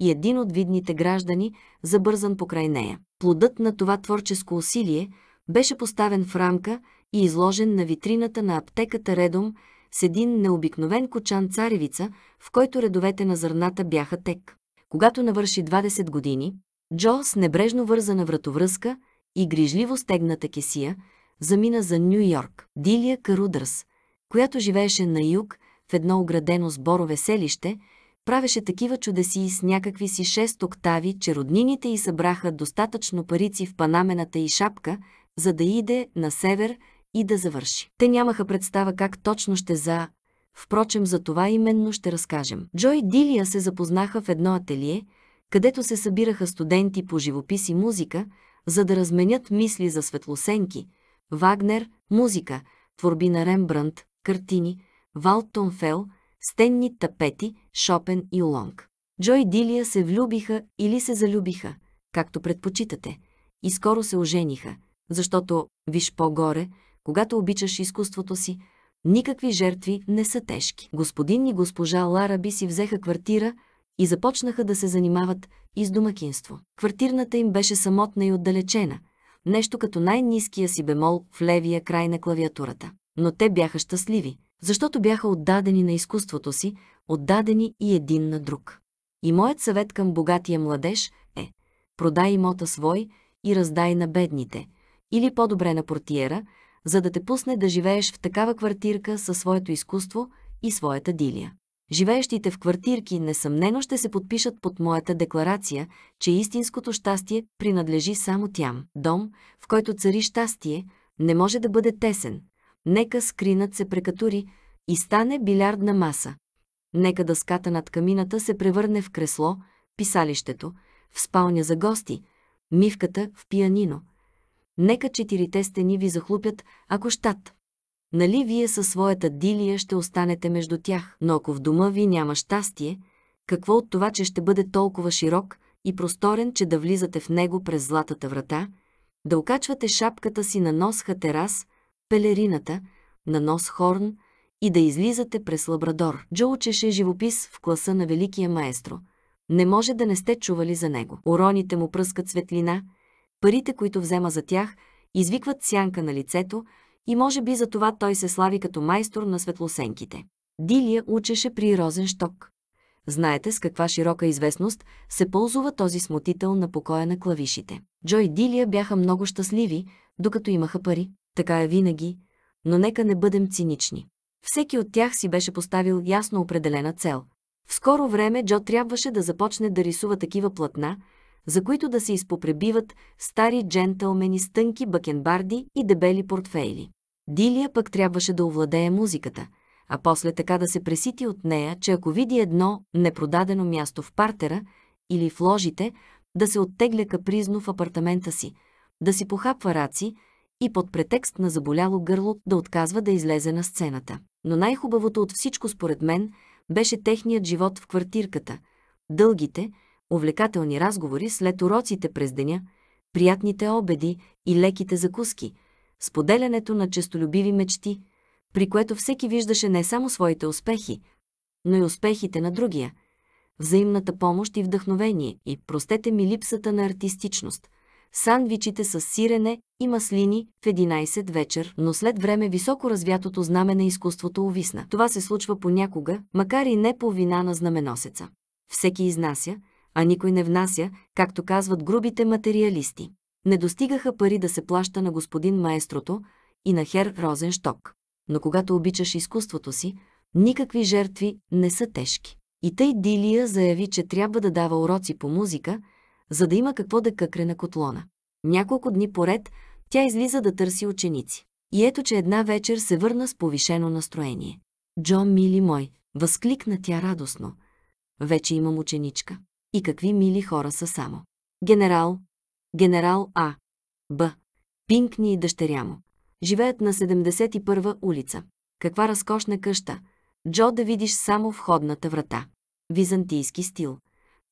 и един от видните граждани, забързан покрай нея. Плодът на това творческо усилие беше поставен в рамка и изложен на витрината на аптеката Редом с един необикновен кочан царевица, в който редовете на зърната бяха тек. Когато навърши 20 години, Джо с небрежно вързана вратовръзка и грижливо стегната кесия замина за Нью-Йорк. Дилия Карудърс, която живееше на юг в едно оградено сборове селище, правеше такива чудеси с някакви си шест октави, че роднините й събраха достатъчно парици в панамената и шапка, за да иде на север и да завърши. Те нямаха представа как точно ще за... Впрочем, за това именно ще разкажем. Джо и Дилия се запознаха в едно ателие, където се събираха студенти по живопис и музика, за да разменят мисли за светлосенки, Вагнер, музика, творби на Рембрандт, картини, Валтон Фел, стенни тапети, Шопен и Лонг. Джо и Дилия се влюбиха или се залюбиха, както предпочитате, и скоро се ожениха, защото, виж по-горе, когато обичаш изкуството си, никакви жертви не са тежки. Господин и госпожа Лараби си взеха квартира и започнаха да се занимават и с домакинство. Квартирната им беше самотна и отдалечена, нещо като най-низкия си бемол в левия край на клавиатурата. Но те бяха щастливи, защото бяха отдадени на изкуството си, отдадени и един на друг. И моят съвет към богатия младеж е – продай имота свой и раздай на бедните, или по-добре на портиера – за да те пусне да живееш в такава квартирка със своето изкуство и своята дилия. Живеещите в квартирки несъмнено ще се подпишат под моята декларация, че истинското щастие принадлежи само тям. Дом, в който цари щастие, не може да бъде тесен. Нека скринът се прекатури и стане билярдна маса. Нека дъската над камината се превърне в кресло, писалището, в спалня за гости, мивката в пианино – Нека четирите стени ви захлупят, ако щат. Нали вие със своята дилия ще останете между тях, но ако в дома ви няма щастие, какво от това, че ще бъде толкова широк и просторен, че да влизате в него през златата врата, да окачвате шапката си на нос хатерас, пелерината, на нос хорн и да излизате през Лабрадор. Джо учеше живопис в класа на великия маестро. Не може да не сте чували за него. Уроните му пръскат светлина – Парите, които взема за тях, извикват сянка на лицето и може би за това той се слави като майстор на светлосенките. Дилия учеше при Розеншток. Знаете с каква широка известност се ползва този смутител на покоя на клавишите. Джо и Дилия бяха много щастливи, докато имаха пари. Така е винаги, но нека не бъдем цинични. Всеки от тях си беше поставил ясно определена цел. В скоро време Джо трябваше да започне да рисува такива платна, за които да се изпопребиват стари джентълмени с тънки бакенбарди и дебели портфейли. Дилия пък трябваше да овладее музиката, а после така да се пресити от нея, че ако види едно непродадено място в партера или в ложите, да се оттегля капризно в апартамента си, да си похапва раци и под претекст на заболяло гърло да отказва да излезе на сцената. Но най-хубавото от всичко според мен беше техният живот в квартирката, дългите – увлекателни разговори след уроците през деня, приятните обеди и леките закуски, споделянето на честолюбиви мечти, при което всеки виждаше не само своите успехи, но и успехите на другия, взаимната помощ и вдъхновение и, простете ми, липсата на артистичност – сандвичите с сирене и маслини в 11 вечер, но след време високо развятото знаме на изкуството увисна. Това се случва понякога, макар и не по вина на знаменосеца. Всеки изнася, а никой не внася, както казват грубите материалисти. Не достигаха пари да се плаща на господин маестрото и на хер Розеншток. Но когато обичаш изкуството си, никакви жертви не са тежки. И тъй Дилия заяви, че трябва да дава уроци по музика, за да има какво да къкре на котлона. Няколко дни поред тя излиза да търси ученици. И ето, че една вечер се върна с повишено настроение. Джон, мили мой, възкликна тя радостно. Вече имам ученичка и какви мили хора са само. Генерал, генерал А. Б. Пинкни и дъщеря му. Живеят на 71-а улица. Каква разкошна къща. Джо да видиш само входната врата. Византийски стил.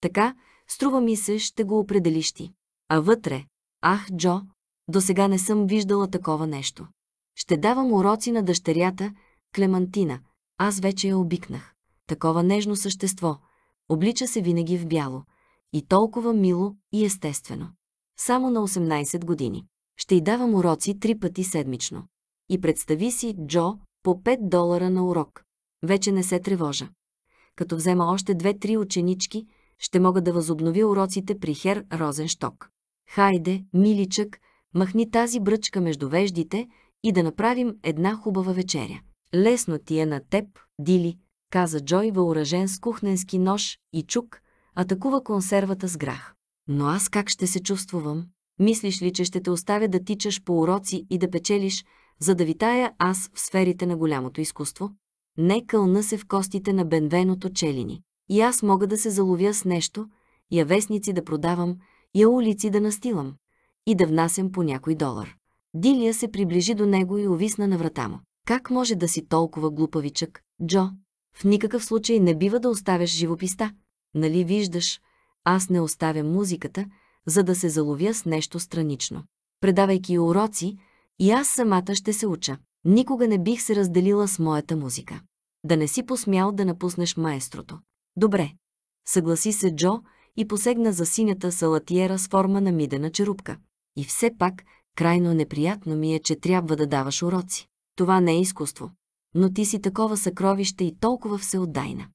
Така, струва ми се, ще го определиш ти. А вътре, ах, Джо, до сега не съм виждала такова нещо. Ще давам уроци на дъщерята, Клемантина. Аз вече я обикнах. Такова нежно същество, Облича се винаги в бяло. И толкова мило и естествено. Само на 18 години. Ще й давам уроци три пъти седмично. И представи си, Джо, по 5 долара на урок. Вече не се тревожа. Като взема още две-три ученички, ще мога да възобновя уроците при Хер Розеншток. Хайде, миличък, махни тази бръчка между веждите и да направим една хубава вечеря. Лесно ти е на теб, Дили, каза Джой въоръжен с кухненски нож и чук, атакува консервата с грах. Но аз как ще се чувствувам? Мислиш ли, че ще те оставя да тичаш по уроци и да печелиш, за да витая аз в сферите на голямото изкуство? Не кълна се в костите на Бенвеното Челини. И аз мога да се заловя с нещо, я вестници да продавам, я улици да настилам и да внасям по някой долар. Дилия се приближи до него и увисна на врата му. Как може да си толкова глупавичък, Джо? В никакъв случай не бива да оставяш живописта. Нали виждаш, аз не оставям музиката, за да се заловя с нещо странично. Предавайки уроци, и аз самата ще се уча. Никога не бих се разделила с моята музика. Да не си посмял да напуснеш маестрото. Добре. Съгласи се Джо и посегна за синята салатиера с форма на мидена черупка. И все пак, крайно неприятно ми е, че трябва да даваш уроци. Това не е изкуство но ти си такова съкровище и толкова всеотдайна.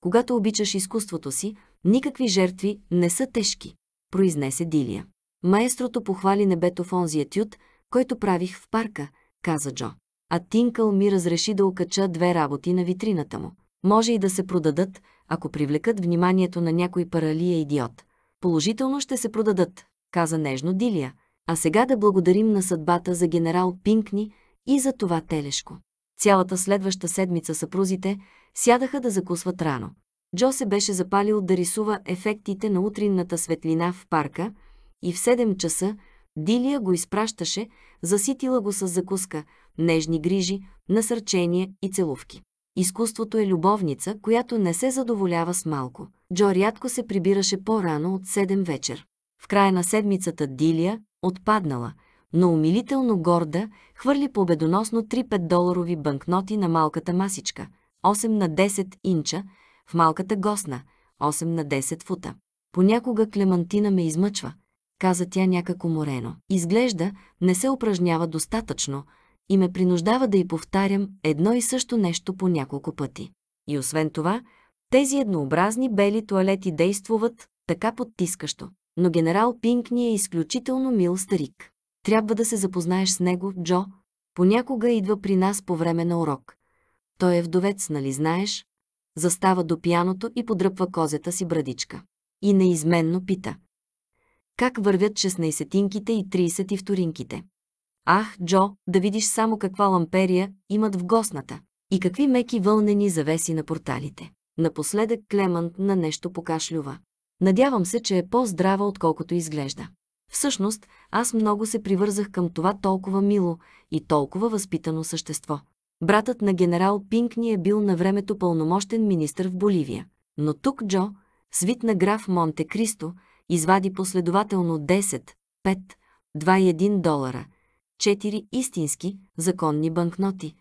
Когато обичаш изкуството си, никакви жертви не са тежки, произнесе Дилия. Маестрото похвали небето в онзи етюд, който правих в парка, каза Джо. А Тинкъл ми разреши да окача две работи на витрината му. Може и да се продадат, ако привлекат вниманието на някой паралия идиот. Положително ще се продадат, каза нежно Дилия. А сега да благодарим на съдбата за генерал Пинкни и за това телешко. Цялата следваща седмица съпрузите сядаха да закусват рано. Джо се беше запалил да рисува ефектите на утринната светлина в парка и в 7 часа Дилия го изпращаше, заситила го с закуска, нежни грижи, насърчения и целувки. Изкуството е любовница, която не се задоволява с малко. Джо рядко се прибираше по-рано от 7 вечер. В края на седмицата Дилия отпаднала – но умилително горда, хвърли победоносно 3-5 доларови банкноти на малката масичка, 8 на 10 инча, в малката госна, 8 на 10 фута. Понякога Клемантина ме измъчва, каза тя някако морено. Изглежда, не се упражнява достатъчно и ме принуждава да й повтарям едно и също нещо по няколко пъти. И освен това, тези еднообразни бели туалети действуват така подтискащо. Но генерал Пинкни е изключително мил старик. Трябва да се запознаеш с него, Джо. Понякога идва при нас по време на урок. Той е вдовец, нали знаеш? Застава до пияното и подръпва козета си брадичка. И неизменно пита. Как вървят 16-тинките и 32 вторинките? Ах, Джо, да видиш само каква ламперия имат в госната и какви меки вълнени завеси на порталите. Напоследък Клемант на нещо покашлюва. Надявам се, че е по-здрава, отколкото изглежда. Всъщност, аз много се привързах към това толкова мило и толкова възпитано същество. Братът на генерал Пинк ни е бил на времето пълномощен министр в Боливия. Но тук Джо, свит на граф Монте Кристо, извади последователно 10, 5, 2 и 1 долара, 4 истински, законни банкноти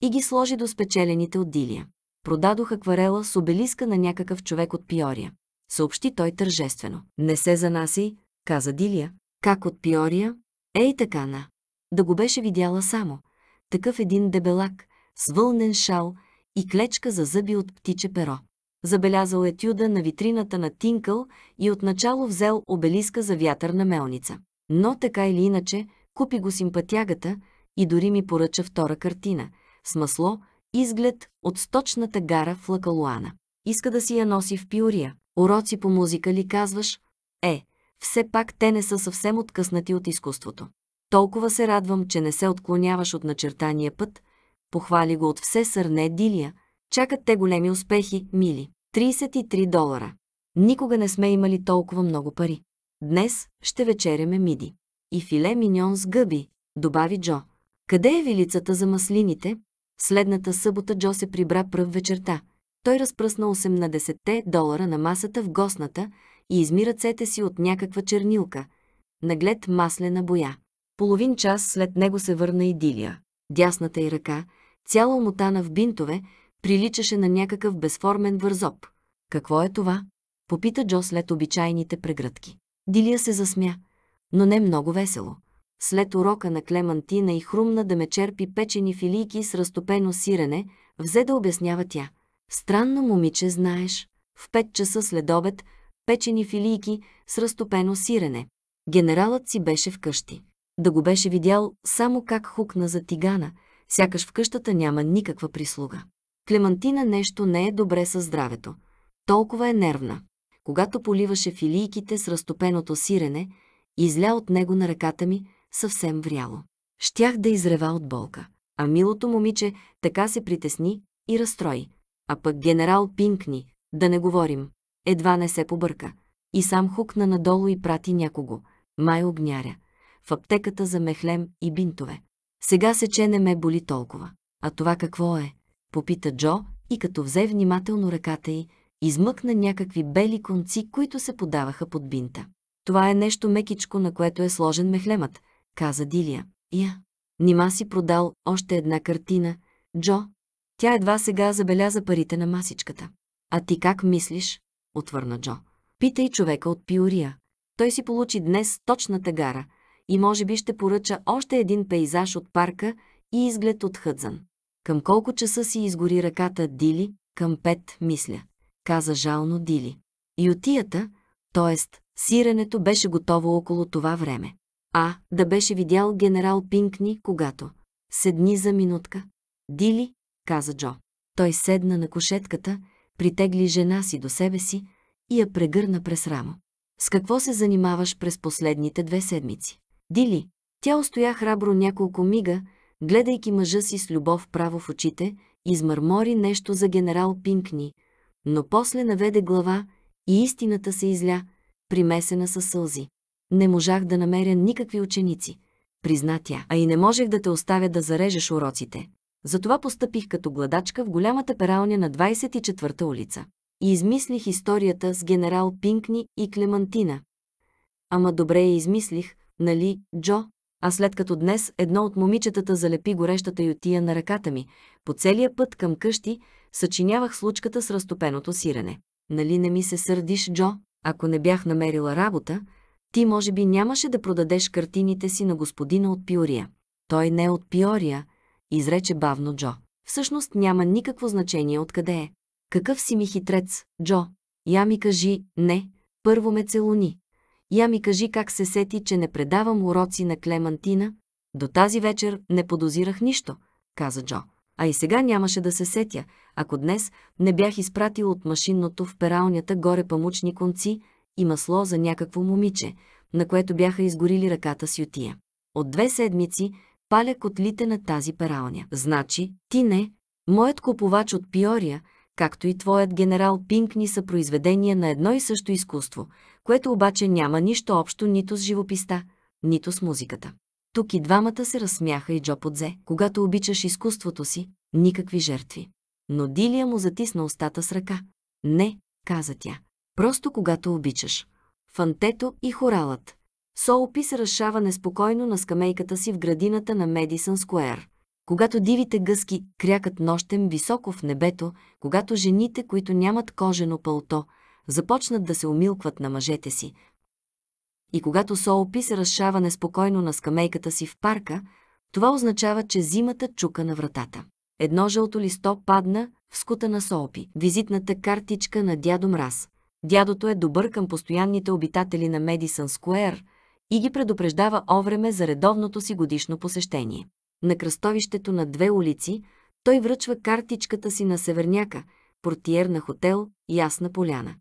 и ги сложи до спечелените от Дилия. Продадох акварела с обелиска на някакъв човек от Пиория. Съобщи той тържествено. Не се занасяй, каза Дилия. Как от Пиория? Ей така на. Да го беше видяла само. Такъв един дебелак, с вълнен шал и клечка за зъби от птиче перо. Забелязал етюда на витрината на Тинкъл и отначало взел обелиска за вятърна мелница. Но така или иначе, купи го симпатягата и дори ми поръча втора картина с масло, изглед от сточната гара в Лакалуана. Иска да си я носи в Пиория. Уроци по музика ли казваш? Е, все пак те не са съвсем откъснати от изкуството. Толкова се радвам, че не се отклоняваш от начертания път, похвали го от все сърне Дилия, чакат те големи успехи, мили. 33 долара. Никога не сме имали толкова много пари. Днес ще вечеряме миди. И филе миньон с гъби, добави Джо. Къде е вилицата за маслините? Следната събота Джо се прибра пръв вечерта. Той разпръсна 18 долара на масата в гостната, и изми ръцете си от някаква чернилка. Наглед маслена боя. Половин час след него се върна и Дилия. Дясната й ръка, цяла мутана в бинтове, приличаше на някакъв безформен вързоп. Какво е това? Попита Джо след обичайните прегръдки. Дилия се засмя, но не много весело. След урока на Клемантина и хрумна да ме черпи печени филийки с разтопено сирене, взе да обяснява тя. Странно момиче, знаеш. В пет часа след обед печени филийки с разтопено сирене. Генералът си беше вкъщи. Да го беше видял само как хукна за тигана, сякаш в къщата няма никаква прислуга. Клемантина нещо не е добре със здравето. Толкова е нервна. Когато поливаше филийките с разтопеното сирене, изля от него на ръката ми съвсем вряло. Щях да изрева от болка. А милото момиче така се притесни и разстрои. А пък генерал пинкни, да не говорим. Едва не се побърка. И сам хукна надолу и прати някого. Май огняря. В аптеката за мехлем и бинтове. Сега сече не ме боли толкова. А това какво е? Попита Джо и като взе внимателно ръката й, измъкна някакви бели конци, които се подаваха под бинта. Това е нещо мекичко, на което е сложен мехлемът, каза Дилия. Я. Нима си продал още една картина. Джо, тя едва сега забеляза парите на масичката. А ти как мислиш? отвърна Джо. Питай човека от Пиория. Той си получи днес точната гара и може би ще поръча още един пейзаж от парка и изглед от Хъдзън. Към колко часа си изгори ръката Дили? Към пет, мисля, каза жално Дили. Ютията, т.е. сиренето беше готово около това време. А, да беше видял генерал Пинкни, когато. Седни за минутка. Дили, каза Джо. Той седна на кошетката притегли жена си до себе си и я прегърна през рамо. С какво се занимаваш през последните две седмици? Дили, тя устоя храбро няколко мига, гледайки мъжа си с любов право в очите, измърмори нещо за генерал Пинкни, но после наведе глава и истината се изля, примесена със сълзи. Не можах да намеря никакви ученици, призна тя, а и не можех да те оставя да зарежеш уроците. Затова постъпих като гладачка в голямата пералня на 24-та улица. И измислих историята с генерал Пинкни и Клемантина. Ама добре я измислих, нали, Джо? А след като днес едно от момичетата залепи горещата ютия на ръката ми, по целия път към къщи, съчинявах случката с разтопеното сирене. Нали не ми се сърдиш, Джо? Ако не бях намерила работа, ти може би нямаше да продадеш картините си на господина от Пиория. Той не е от Пиория, изрече бавно Джо. Всъщност няма никакво значение откъде е. Какъв си ми хитрец, Джо? Я ми кажи, не, първо ме целуни. Я ми кажи как се сети, че не предавам уроци на Клемантина. До тази вечер не подозирах нищо, каза Джо. А и сега нямаше да се сетя, ако днес не бях изпратил от машинното в пералнята горе памучни конци и масло за някакво момиче, на което бяха изгорили ръката с ютия. От две седмици паля котлите на тази пералня. Значи, ти не, моят купувач от Пиория, както и твоят генерал Пинкни са произведения на едно и също изкуство, което обаче няма нищо общо нито с живописта, нито с музиката. Тук и двамата се разсмяха и Джо подзе. Когато обичаш изкуството си, никакви жертви. Но Дилия му затисна устата с ръка. Не, каза тя. Просто когато обичаш. Фантето и хоралът. Соопис разшава неспокойно на скамейката си в градината на Медисън Скуер. Когато дивите гъски крякат нощем високо в небето, когато жените, които нямат кожено пълто, започнат да се умилкват на мъжете си, и когато Соопи се разшава неспокойно на скамейката си в парка, това означава, че зимата чука на вратата. Едно жълто листо падна в скута на Соопи, визитната картичка на дядо Мраз. Дядото е добър към постоянните обитатели на Медисън Скуер – и ги предупреждава Овреме за редовното си годишно посещение. На кръстовището на две улици той връчва картичката си на северняка, портиер на хотел Ясна поляна.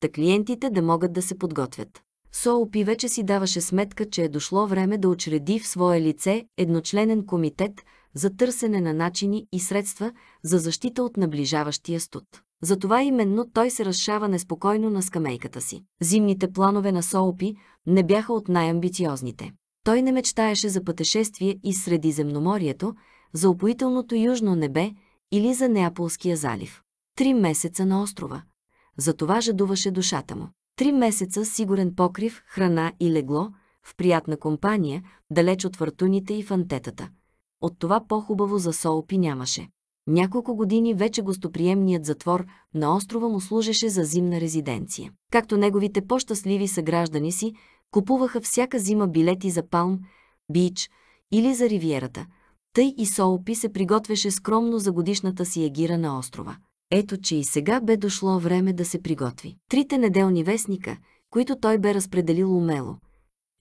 Та клиентите да могат да се подготвят. Соопи вече си даваше сметка, че е дошло време да учреди в свое лице едночленен комитет за търсене на начини и средства за защита от наближаващия студ. Затова именно той се разшава неспокойно на скамейката си. Зимните планове на Соопи не бяха от най-амбициозните. Той не мечтаеше за пътешествие и Средиземноморието, за опоителното южно небе или за Неаполския залив. Три месеца на острова. За това жадуваше душата му. Три месеца сигурен покрив, храна и легло, в приятна компания, далеч от въртуните и фантетата. От това по-хубаво за Соопи нямаше. Няколко години вече гостоприемният затвор на острова му служеше за зимна резиденция. Както неговите по-щастливи съграждани си, купуваха всяка зима билети за Палм, Бич или за Ривиерата, тъй и Соупи се приготвяше скромно за годишната си егира на острова. Ето, че и сега бе дошло време да се приготви. Трите неделни вестника, които той бе разпределил умело.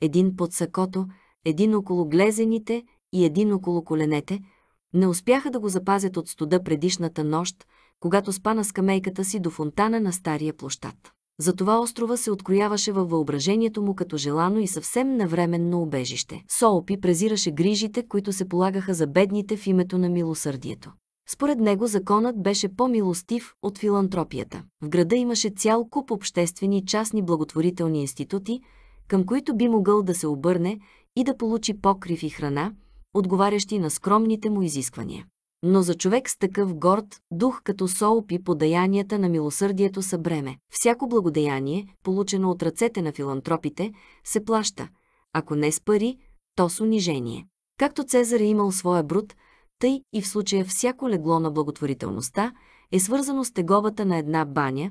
Един под сакото, един около глезените и един около коленете – не успяха да го запазят от студа предишната нощ, когато спа на скамейката си до фонтана на Стария площад. Затова острова се открояваше във въображението му като желано и съвсем навременно убежище. Соопи презираше грижите, които се полагаха за бедните в името на милосърдието. Според него законът беше по-милостив от филантропията. В града имаше цял куп обществени и частни благотворителни институти, към които би могъл да се обърне и да получи покрив и храна, отговарящи на скромните му изисквания. Но за човек с такъв горд дух като Солпи подаянията на милосърдието са бреме. Всяко благодеяние, получено от ръцете на филантропите, се плаща. Ако не с пари, то с унижение. Както Цезар е имал своя бруд, тъй и в случая всяко легло на благотворителността е свързано с теговата на една баня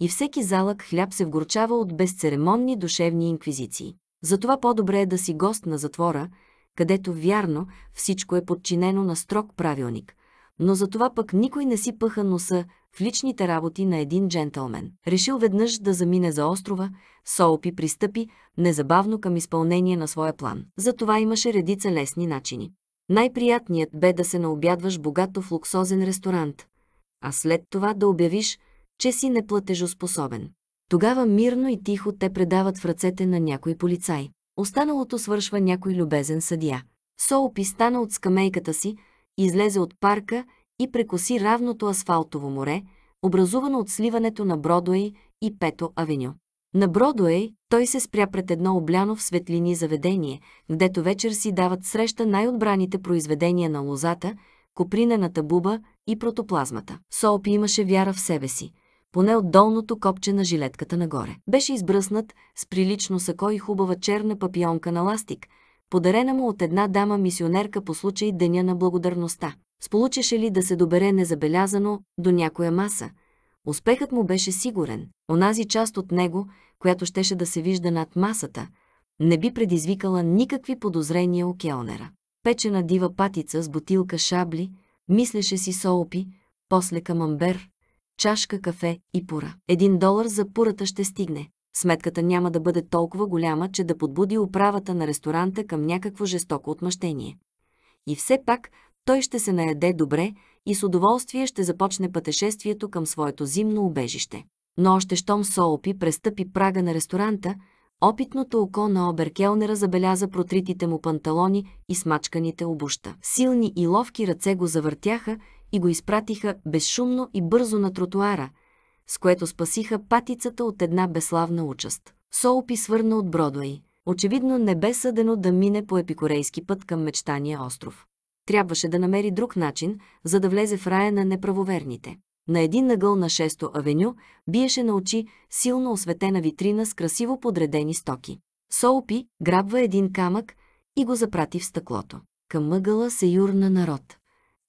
и всеки залък хляб се вгорчава от безцеремонни душевни инквизиции. Затова по-добре е да си гост на затвора – където вярно всичко е подчинено на строг правилник, но за това пък никой не си пъха носа в личните работи на един джентълмен. Решил веднъж да замине за острова, Соопи пристъпи незабавно към изпълнение на своя план. За това имаше редица лесни начини. Най-приятният бе да се наобядваш богато в луксозен ресторант, а след това да обявиш, че си неплатежоспособен. Тогава мирно и тихо те предават в ръцете на някой полицай. Останалото свършва някой любезен съдия. Соопи стана от скамейката си, излезе от парка и прекоси равното асфалтово море, образувано от сливането на Бродуей и Пето Авеню. На Бродуей той се спря пред едно обляно в светлини заведение, където вечер си дават среща най-отбраните произведения на лозата, копринената буба и протоплазмата. Соопи имаше вяра в себе си поне от долното копче на жилетката нагоре. Беше избръснат с прилично сако и хубава черна папионка на ластик, подарена му от една дама-мисионерка по случай Деня на благодарността. Сполучеше ли да се добере незабелязано до някоя маса? Успехът му беше сигурен. Онази част от него, която щеше да се вижда над масата, не би предизвикала никакви подозрения у Келнера. Печена дива патица с бутилка шабли, мислеше си Соопи, после камамбер, чашка кафе и пура. Един долар за пурата ще стигне. Сметката няма да бъде толкова голяма, че да подбуди управата на ресторанта към някакво жестоко отмъщение. И все пак той ще се наеде добре и с удоволствие ще започне пътешествието към своето зимно убежище. Но още щом Соопи престъпи прага на ресторанта, опитното око на Оберкелнера забеляза протритите му панталони и смачканите обуща. Силни и ловки ръце го завъртяха и го изпратиха безшумно и бързо на тротуара, с което спасиха патицата от една безславна участ. Соупи свърна от Бродвей. Очевидно не бе съдено да мине по епикорейски път към мечтания остров. Трябваше да намери друг начин, за да влезе в рая на неправоверните. На един нагъл на 6-то авеню биеше на очи силно осветена витрина с красиво подредени стоки. Соупи грабва един камък и го запрати в стъклото. Към мъгъла се юрна народ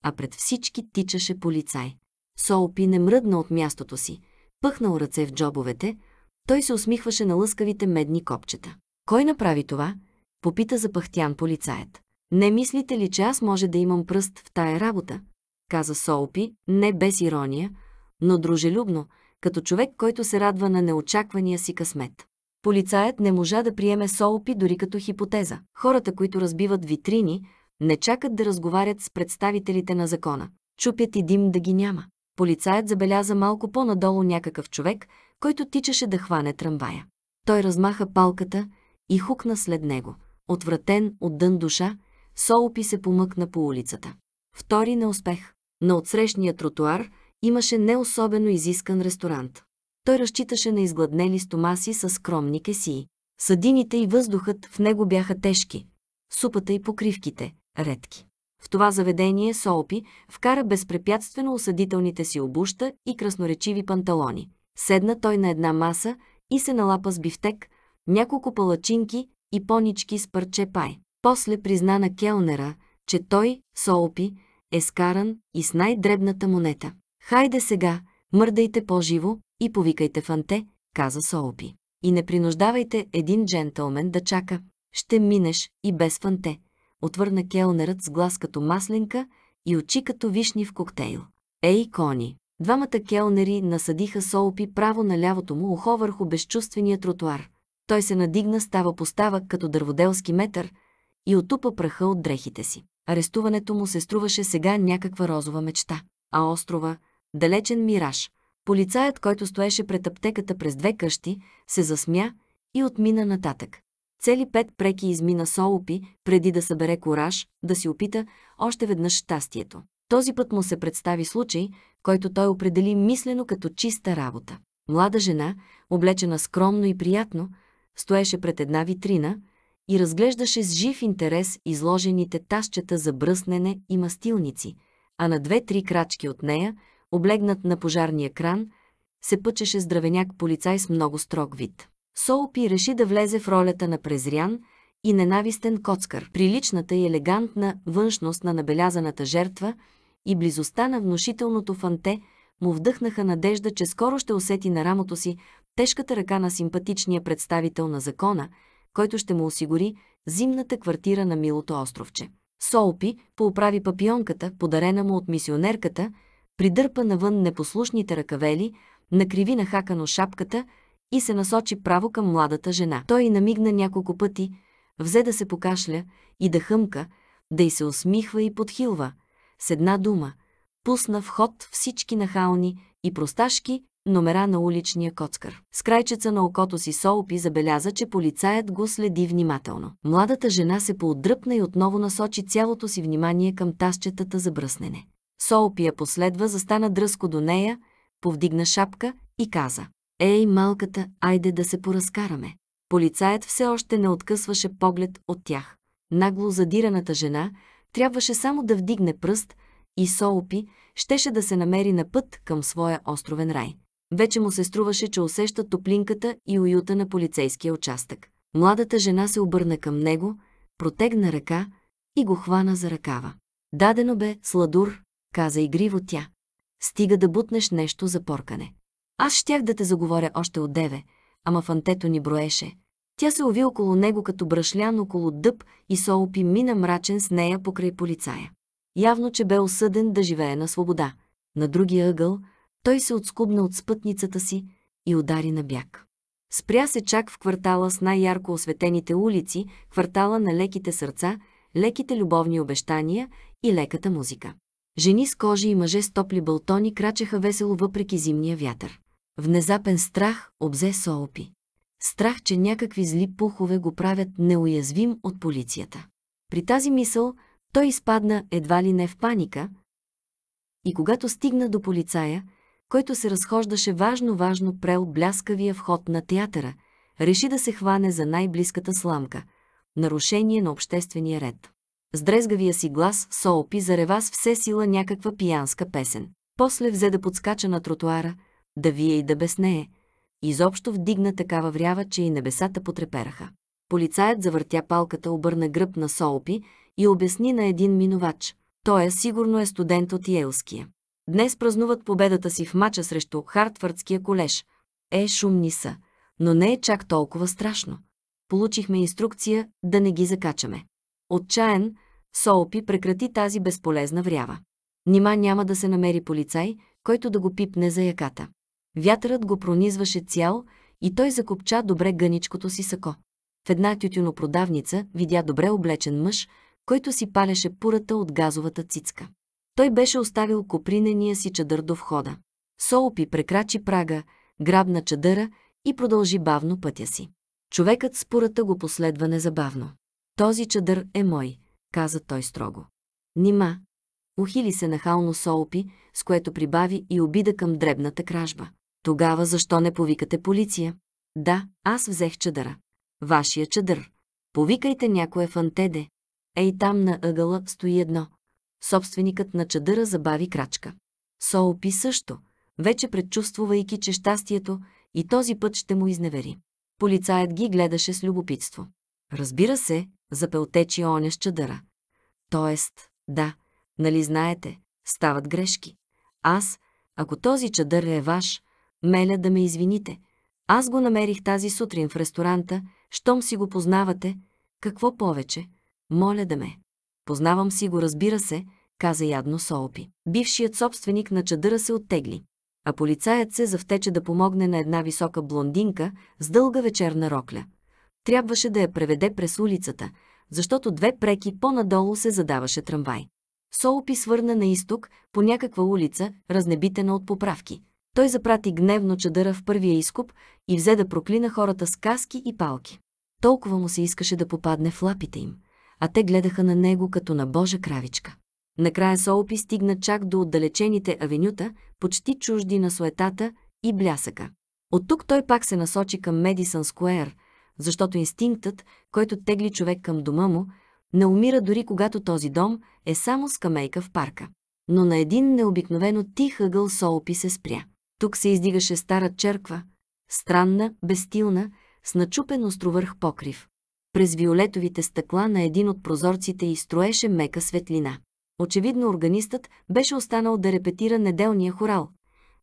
а пред всички тичаше полицай. Соопи не мръдна от мястото си, пъхнал ръце в джобовете, той се усмихваше на лъскавите медни копчета. Кой направи това? Попита запахтян полицаят. Не мислите ли, че аз може да имам пръст в тая работа? Каза Соопи, не без ирония, но дружелюбно, като човек, който се радва на неочаквания си късмет. Полицаят не можа да приеме Соопи дори като хипотеза. Хората, които разбиват витрини, не чакат да разговарят с представителите на закона. Чупят и дим да ги няма. Полицаят забеляза малко по-надолу някакъв човек, който тичаше да хване трамвая. Той размаха палката и хукна след него. Отвратен от дън душа, Солопи се помъкна по улицата. Втори неуспех. На отсрещния тротуар имаше не особено изискан ресторант. Той разчиташе на изгладнели стомаси с скромни кесии. Съдините и въздухът в него бяха тежки. Супата и покривките, редки. В това заведение Солпи вкара безпрепятствено осъдителните си обуща и красноречиви панталони. Седна той на една маса и се налапа с бифтек, няколко палачинки и понички с парче пай. После призна на Келнера, че той, Солпи, е скаран и с най-дребната монета. «Хайде сега, мърдайте по-живо и повикайте фанте», каза Солпи. «И не принуждавайте един джентълмен да чака. Ще минеш и без фанте», отвърна келнерът с глас като масленка и очи като вишни в коктейл. Ей, кони! Двамата келнери насадиха Солпи право на лявото му ухо върху безчувствения тротуар. Той се надигна става постава като дърводелски метър и отупа праха от дрехите си. Арестуването му се струваше сега някаква розова мечта, а острова – далечен мираж. Полицаят, който стоеше пред аптеката през две къщи, се засмя и отмина нататък. Цели пет преки измина Солопи, преди да събере кораж, да си опита още веднъж щастието. Този път му се представи случай, който той определи мислено като чиста работа. Млада жена, облечена скромно и приятно, стоеше пред една витрина и разглеждаше с жив интерес изложените тасчета за бръснене и мастилници, а на две-три крачки от нея, облегнат на пожарния кран, се пъчеше здравеняк полицай с много строг вид. Соупи реши да влезе в ролята на презрян и ненавистен коцкар. Приличната и елегантна външност на набелязаната жертва и близостта на внушителното фанте му вдъхнаха надежда, че скоро ще усети на рамото си тежката ръка на симпатичния представител на закона, който ще му осигури зимната квартира на милото островче. Солпи поуправи папионката, подарена му от мисионерката, придърпа навън непослушните ръкавели, накриви нахакано шапката – и се насочи право към младата жена. Той и намигна няколко пъти, взе да се покашля и да хъмка, да й се усмихва и подхилва. С една дума пусна в ход всички нахални и просташки номера на уличния коцкър. С крайчеца на окото си Солпи забеляза, че полицаят го следи внимателно. Младата жена се поотдръпна и отново насочи цялото си внимание към тазчетата за бръснене. Солпи я последва, застана дръско до нея, повдигна шапка и каза Ей, малката, айде да се поразкараме. Полицаят все още не откъсваше поглед от тях. Нагло задираната жена трябваше само да вдигне пръст и Соопи щеше да се намери на път към своя островен рай. Вече му се струваше, че усеща топлинката и уюта на полицейския участък. Младата жена се обърна към него, протегна ръка и го хвана за ръкава. Дадено бе, сладур, каза игриво тя. Стига да бутнеш нещо за поркане. Аз щях да те заговоря още от деве, ама фантето ни броеше. Тя се уви около него като брашлян около дъб и Соопи мина мрачен с нея покрай полицая. Явно, че бе осъден да живее на свобода. На другия ъгъл той се отскубна от спътницата си и удари на бяг. Спря се чак в квартала с най-ярко осветените улици, квартала на леките сърца, леките любовни обещания и леката музика. Жени с кожи и мъже с топли бълтони крачеха весело въпреки зимния вятър. Внезапен страх обзе Соопи. Страх, че някакви зли пухове го правят неуязвим от полицията. При тази мисъл той изпадна едва ли не в паника и когато стигна до полицая, който се разхождаше важно-важно прел бляскавия вход на театъра, реши да се хване за най-близката сламка – нарушение на обществения ред. С дрезгавия си глас Соопи зарева с все сила някаква пиянска песен. После взе да подскача на тротуара – да вие и да беснее. Изобщо вдигна такава врява, че и небесата потрепераха. Полицаят завъртя палката, обърна гръб на Солпи и обясни на един минувач. Той е сигурно е студент от Йелския. Днес празнуват победата си в мача срещу Хартвардския колеж. Е, шумни са, но не е чак толкова страшно. Получихме инструкция да не ги закачаме. Отчаян, Солпи прекрати тази безполезна врява. Нима няма да се намери полицай, който да го пипне за яката. Вятърът го пронизваше цял и той закопча добре гъничкото си сако. В една тютюнопродавница видя добре облечен мъж, който си палеше пурата от газовата цицка. Той беше оставил копринения си чадър до входа. Соопи прекрачи прага, грабна чадъра и продължи бавно пътя си. Човекът с пурата го последва незабавно. Този чадър е мой, каза той строго. Нима. Ухили се нахално соопи, с което прибави и обида към дребната кражба. Тогава защо не повикате полиция? Да, аз взех чадъра. Вашия чадър. Повикайте някое фантеде. Ей там на ъгъла стои едно. Собственикът на чадъра забави крачка. Соопи също, вече предчувствувайки, че щастието и този път ще му изневери. Полицаят ги гледаше с любопитство. Разбира се, запелтечи оня с чадъра. Тоест, да, нали знаете, стават грешки. Аз, ако този чадър е ваш, Меля да ме извините. Аз го намерих тази сутрин в ресторанта, щом си го познавате. Какво повече? Моля да ме. Познавам си го, разбира се, каза ядно Соопи. Бившият собственик на чадъра се оттегли, а полицаят се завтече да помогне на една висока блондинка с дълга вечерна рокля. Трябваше да я преведе през улицата, защото две преки по-надолу се задаваше трамвай. Соопи свърна на изток по някаква улица, разнебитена от поправки – той запрати гневно чадъра в първия изкуп и взе да проклина хората с каски и палки. Толкова му се искаше да попадне в лапите им, а те гледаха на него като на божа кравичка. Накрая Солпи стигна чак до отдалечените авенюта, почти чужди на суетата и блясъка. От тук той пак се насочи към Медисън Скуер, защото инстинктът, който тегли човек към дома му, не умира дори когато този дом е само скамейка в парка. Но на един необикновено тих ъгъл Солпи се спря. Тук се издигаше стара черква, странна, безстилна, с начупен островърх покрив. През виолетовите стъкла на един от прозорците й строеше мека светлина. Очевидно органистът беше останал да репетира неделния хорал,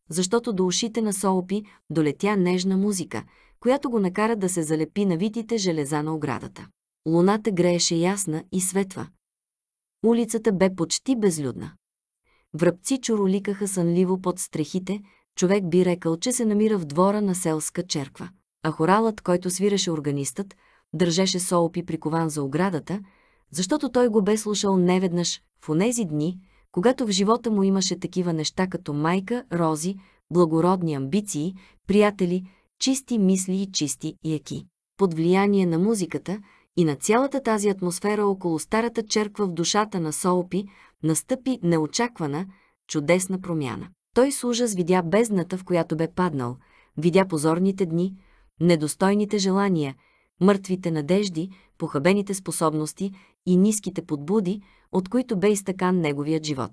защото до ушите на Соопи долетя нежна музика, която го накара да се залепи на витите железа на оградата. Луната грееше ясна и светла. Улицата бе почти безлюдна. Връбци чороликаха сънливо под стрехите, човек би рекал, че се намира в двора на селска черква. А хоралът, който свиреше органистът, държеше Соопи прикован за оградата, защото той го бе слушал неведнъж в онези дни, когато в живота му имаше такива неща като майка, рози, благородни амбиции, приятели, чисти мисли и чисти яки. Под влияние на музиката и на цялата тази атмосфера около старата черква в душата на Соопи настъпи неочаквана, чудесна промяна. Той с ужас видя бездната, в която бе паднал, видя позорните дни, недостойните желания, мъртвите надежди, похабените способности и ниските подбуди, от които бе изтъкан неговият живот.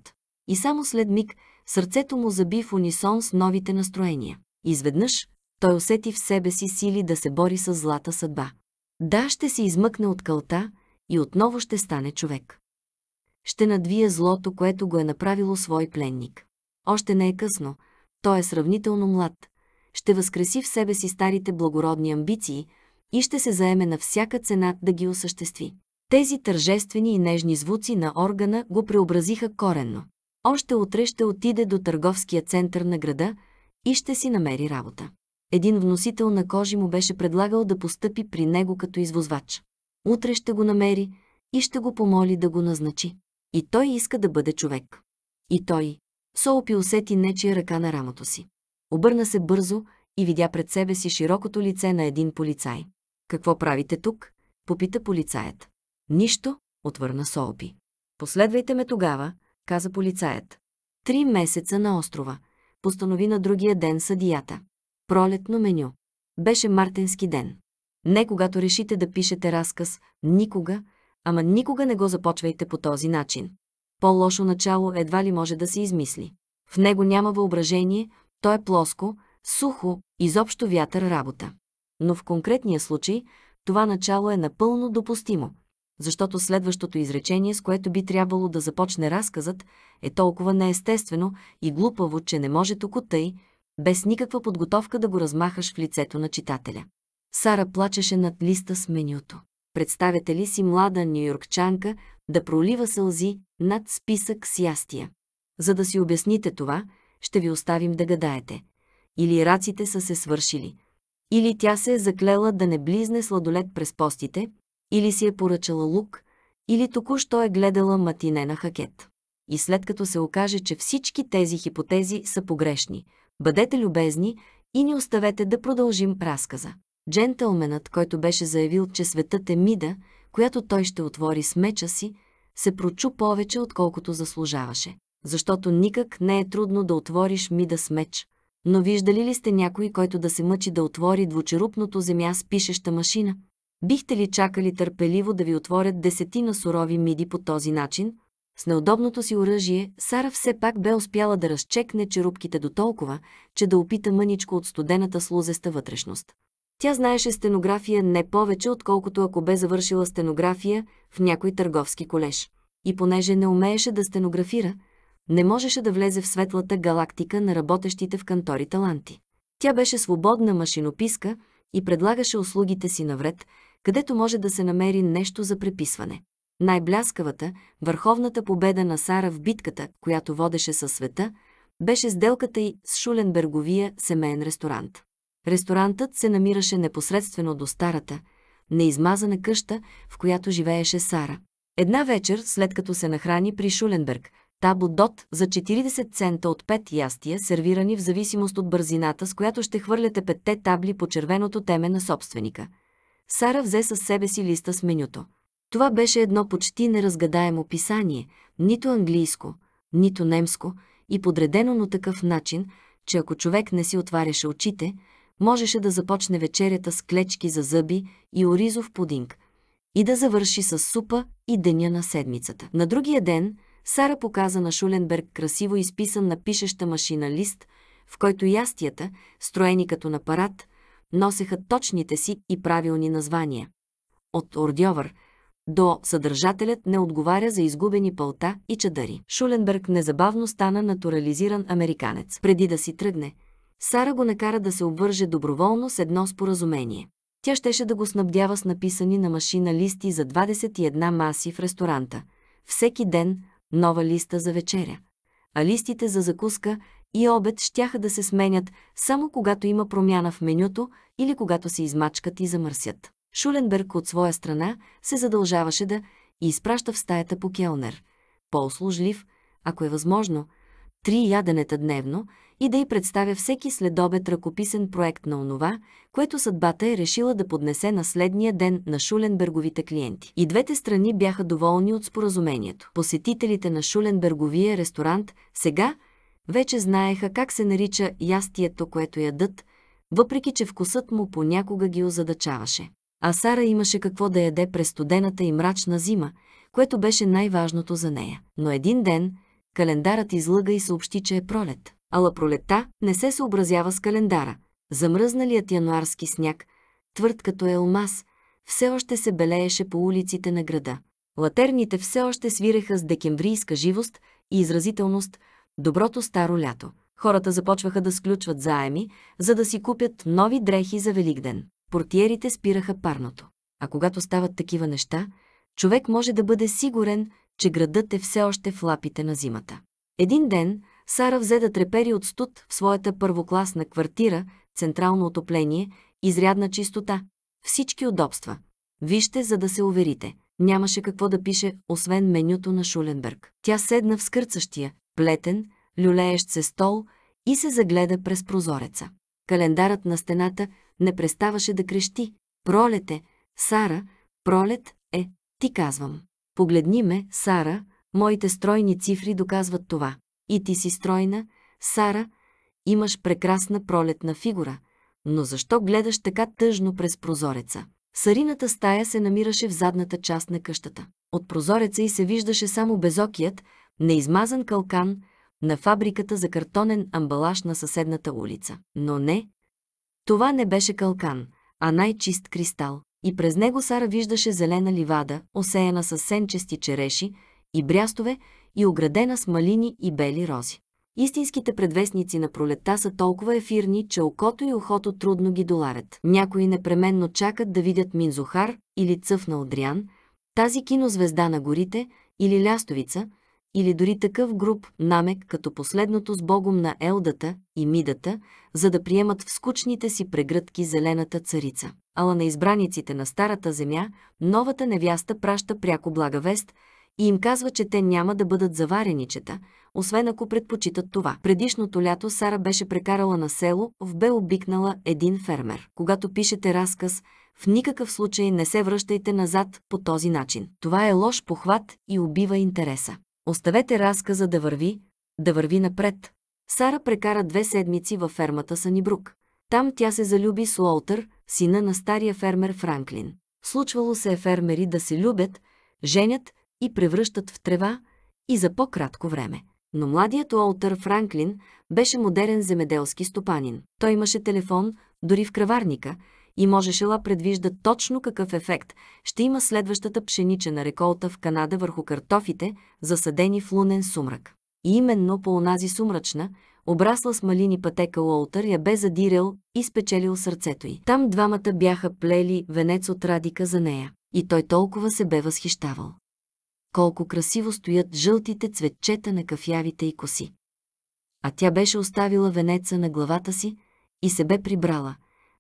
И само след миг сърцето му заби в унисон с новите настроения. Изведнъж той усети в себе си сили да се бори с злата съдба. Да, ще се измъкне от кълта и отново ще стане човек. Ще надвие злото, което го е направило свой пленник. Още не е късно. Той е сравнително млад. Ще възкреси в себе си старите благородни амбиции и ще се заеме на всяка цена да ги осъществи. Тези тържествени и нежни звуци на органа го преобразиха коренно. Още утре ще отиде до търговския център на града и ще си намери работа. Един вносител на кожи му беше предлагал да постъпи при него като извозвач. Утре ще го намери и ще го помоли да го назначи. И той иска да бъде човек. И той, Соопи усети нечия ръка на рамото си. Обърна се бързо и видя пред себе си широкото лице на един полицай. «Какво правите тук?» – попита полицаят. «Нищо», отвърна Соопи. «Последвайте ме тогава», каза полицаят. Три месеца на острова, постанови на другия ден съдията. Пролетно меню. Беше мартински ден. Не когато решите да пишете разказ, никога, ама никога не го започвайте по този начин. По-лошо начало едва ли може да се измисли. В него няма въображение, то е плоско, сухо, изобщо вятър работа. Но в конкретния случай това начало е напълно допустимо, защото следващото изречение, с което би трябвало да започне разказът, е толкова неестествено и глупаво, че не може току тъй, без никаква подготовка да го размахаш в лицето на читателя. Сара плачеше над листа с менюто. Представете ли си млада нюйоркчанка да пролива сълзи, над списък с ястия. За да си обясните това, ще ви оставим да гадаете. Или раците са се свършили. Или тя се е заклела да не близне сладолет през постите, или си е поръчала лук, или току-що е гледала матине на хакет. И след като се окаже, че всички тези хипотези са погрешни, бъдете любезни и ни оставете да продължим разказа. Джентълменът, който беше заявил, че светът е мида, която той ще отвори с меча си, се прочу повече, отколкото заслужаваше. Защото никак не е трудно да отвориш мида с меч. Но виждали ли сте някой, който да се мъчи да отвори двучерупното земя с пишеща машина? Бихте ли чакали търпеливо да ви отворят десетина сурови миди по този начин? С неудобното си оръжие, Сара все пак бе успяла да разчекне черупките до толкова, че да опита мъничко от студената слузеста вътрешност. Тя знаеше стенография не повече, отколкото ако бе завършила стенография в някой търговски колеж. И понеже не умееше да стенографира, не можеше да влезе в светлата галактика на работещите в кантори таланти. Тя беше свободна машинописка и предлагаше услугите си навред, където може да се намери нещо за преписване. Най-бляскавата, върховната победа на Сара в битката, която водеше със света, беше сделката й с Шуленберговия семейен ресторант. Ресторантът се намираше непосредствено до старата, неизмазана къща, в която живееше Сара. Една вечер, след като се нахрани при Шуленберг, Табо Дот за 40 цента от 5 ястия, сервирани в зависимост от бързината, с която ще хвърляте петте табли по червеното теме на собственика. Сара взе със себе си листа с менюто. Това беше едно почти неразгадаемо писание, нито английско, нито немско и подредено на такъв начин, че ако човек не си отваряше очите, можеше да започне вечерята с клечки за зъби и оризов пудинг и да завърши с супа и деня на седмицата. На другия ден Сара показа на Шуленберг красиво изписан на пишеща машина лист, в който ястията, строени като на парад, носеха точните си и правилни названия. От ордьовър до съдържателят не отговаря за изгубени пълта и чадъри. Шуленберг незабавно стана натурализиран американец. Преди да си тръгне – Сара го накара да се обвърже доброволно с едно споразумение. Тя щеше да го снабдява с написани на машина листи за 21 маси в ресторанта. Всеки ден нова листа за вечеря. А листите за закуска и обед щяха да се сменят само когато има промяна в менюто или когато се измачкат и замърсят. Шуленберг от своя страна се задължаваше да изпраща в стаята по келнер. По-услужлив, ако е възможно, три яденета дневно и да й представя всеки следобед ръкописен проект на онова, което съдбата е решила да поднесе на следния ден на шуленберговите клиенти. И двете страни бяха доволни от споразумението. Посетителите на шуленберговия ресторант сега вече знаеха как се нарича ястието, което ядат, въпреки че вкусът му понякога ги озадачаваше. А Сара имаше какво да яде през студената и мрачна зима, което беше най-важното за нея. Но един ден календарът излъга и съобщи, че е пролет ала пролета не се съобразява с календара. Замръзналият януарски сняг, твърд като елмаз, все още се белееше по улиците на града. Латерните все още свиреха с декемврийска живост и изразителност доброто старо лято. Хората започваха да сключват заеми, за да си купят нови дрехи за Великден. Портиерите спираха парното. А когато стават такива неща, човек може да бъде сигурен, че градът е все още в лапите на зимата. Един ден, Сара взе да трепери от студ в своята първокласна квартира, централно отопление, изрядна чистота, всички удобства. Вижте, за да се уверите. Нямаше какво да пише, освен менюто на Шуленберг. Тя седна в скърцащия, плетен, люлеещ се стол и се загледа през прозореца. Календарът на стената не преставаше да крещи. Пролете, Сара, пролет е, ти казвам. Погледни ме, Сара, моите стройни цифри доказват това. И ти си стройна, Сара, имаш прекрасна пролетна фигура, но защо гледаш така тъжно през прозореца? Сарината стая се намираше в задната част на къщата. От прозореца и се виждаше само безокият, неизмазан калкан на фабриката за картонен амбалаж на съседната улица. Но не, това не беше калкан, а най-чист кристал. И през него Сара виждаше зелена ливада, осеяна с сенчести череши и брястове, и оградена с малини и бели рози. Истинските предвестници на пролетта са толкова ефирни, че окото и ухото трудно ги доларят. Някои непременно чакат да видят Минзухар или Цъф на Одриан, тази кинозвезда на горите или Лястовица, или дори такъв груп намек като последното с богом на Елдата и Мидата, за да приемат в скучните си прегръдки зелената царица. Ала на избраниците на Старата земя, новата невяста праща пряко благовест – и им казва, че те няма да бъдат завареничета, освен ако предпочитат това. Предишното лято Сара беше прекарала на село, в бе обикнала един фермер. Когато пишете разказ, в никакъв случай не се връщайте назад по този начин. Това е лош похват и убива интереса. Оставете разказа да върви, да върви напред. Сара прекара две седмици във фермата Санибрук. Там тя се залюби с Уолтър, сина на стария фермер Франклин. Случвало се е фермери да се любят, женят и превръщат в трева и за по-кратко време. Но младият Уолтър Франклин беше модерен земеделски стопанин. Той имаше телефон дори в краварника и можеше ла предвижда точно какъв ефект ще има следващата пшеничена реколта в Канада върху картофите, засадени в лунен сумрак. И именно по онази сумрачна, обрасла с малини пътека Уолтър я бе задирал и спечелил сърцето й. Там двамата бяха плели венец от радика за нея. И той толкова се бе възхищавал колко красиво стоят жълтите цветчета на кафявите и коси. А тя беше оставила венеца на главата си и се бе прибрала,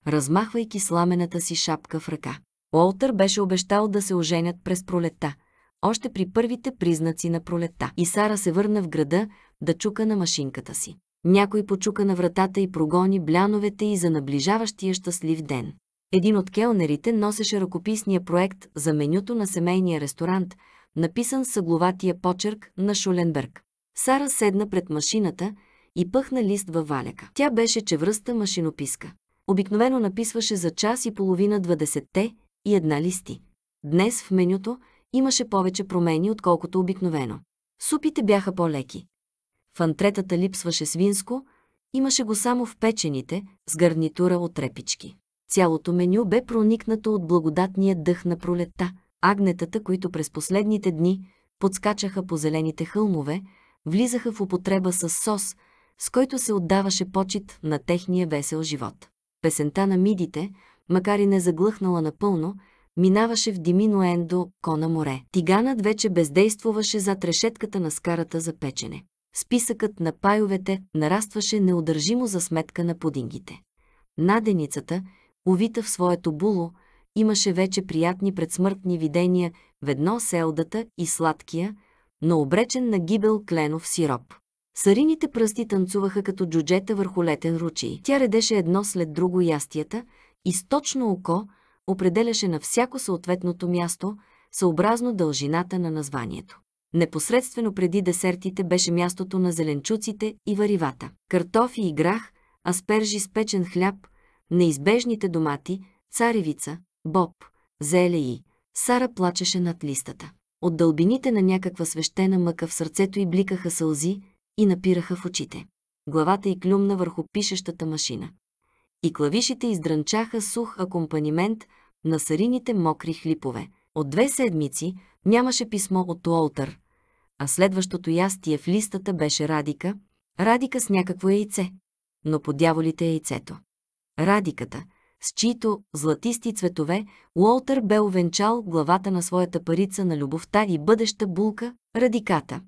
размахвайки сламената си шапка в ръка. Уолтър беше обещал да се оженят през пролета. още при първите признаци на пролета, И Сара се върна в града да чука на машинката си. Някой почука на вратата и прогони бляновете и за наближаващия щастлив ден. Един от келнерите носеше ръкописния проект за менюто на семейния ресторант – написан с съгловатия почерк на Шуленберг. Сара седна пред машината и пъхна лист във валяка. Тя беше чевръста машинописка. Обикновено написваше за час и половина 20-те и една листи. Днес в менюто имаше повече промени, отколкото обикновено. Супите бяха по-леки. В антретата липсваше свинско, имаше го само в печените, с гарнитура от репички. Цялото меню бе проникнато от благодатния дъх на пролетта – Агнетата, които през последните дни подскачаха по зелените хълмове, влизаха в употреба с сос, с който се отдаваше почет на техния весел живот. Песента на мидите, макар и не заглъхнала напълно, минаваше в Диминоен до Кона море. Тиганът вече бездействуваше зад решетката на скарата за печене. Списъкът на пайовете нарастваше неудържимо за сметка на пудингите. Наденицата, увита в своето було, имаше вече приятни предсмъртни видения в едно селдата и сладкия, но обречен на гибел кленов сироп. Сарините пръсти танцуваха като джуджета върху летен ручей. Тя редеше едно след друго ястията и с точно око определяше на всяко съответното място, съобразно дължината на названието. Непосредствено преди десертите беше мястото на зеленчуците и варивата. Картофи и грах, аспержи с печен хляб, неизбежните домати, царевица, Боб, зеле Сара плачеше над листата. От дълбините на някаква свещена мъка в сърцето й бликаха сълзи и напираха в очите. Главата й клюмна върху пишещата машина. И клавишите издрънчаха сух акомпанимент на сарините мокри хлипове. От две седмици нямаше писмо от Уолтър, а следващото ястие в листата беше Радика, Радика с някакво яйце, но по дяволите е яйцето. Радиката – с чието златисти цветове Уолтер бе овенчал главата на своята парица на любовта и бъдеща булка – радиката.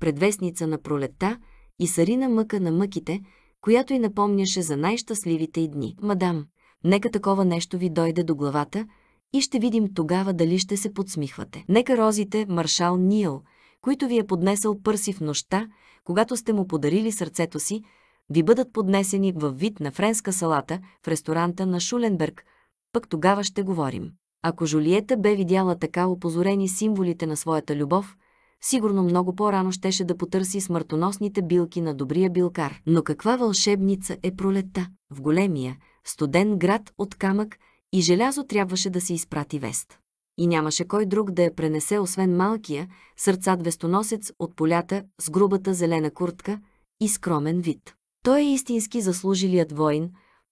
Предвестница на пролетта и сарина мъка на мъките, която и напомняше за най-щастливите й дни. Мадам, нека такова нещо ви дойде до главата и ще видим тогава дали ще се подсмихвате. Нека розите Маршал Нил, които ви е поднесъл пърси в нощта, когато сте му подарили сърцето си, ви бъдат поднесени във вид на френска салата в ресторанта на Шуленберг, пък тогава ще говорим. Ако Жулиета бе видяла така опозорени символите на своята любов, сигурно много по-рано щеше да потърси смъртоносните билки на добрия билкар. Но каква вълшебница е пролетта? В големия, студен град от камък и желязо трябваше да се изпрати вест. И нямаше кой друг да я пренесе, освен малкия, сърцат вестоносец от полята с грубата зелена куртка и скромен вид. Той е истински заслужилият воин,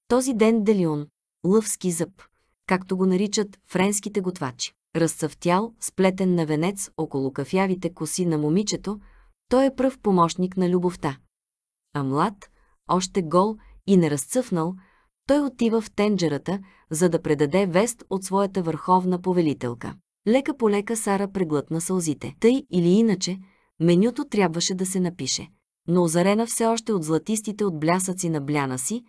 този ден Делион, лъвски зъб, както го наричат френските готвачи. Разцъфтял, сплетен на венец около кафявите коси на момичето, той е пръв помощник на любовта. А млад, още гол и неразцъфнал, той отива в тенджерата, за да предаде вест от своята върховна повелителка. Лека по лека Сара преглътна сълзите. Тъй или иначе, менюто трябваше да се напише – но озарена все още от златистите от блясъци на бляна си,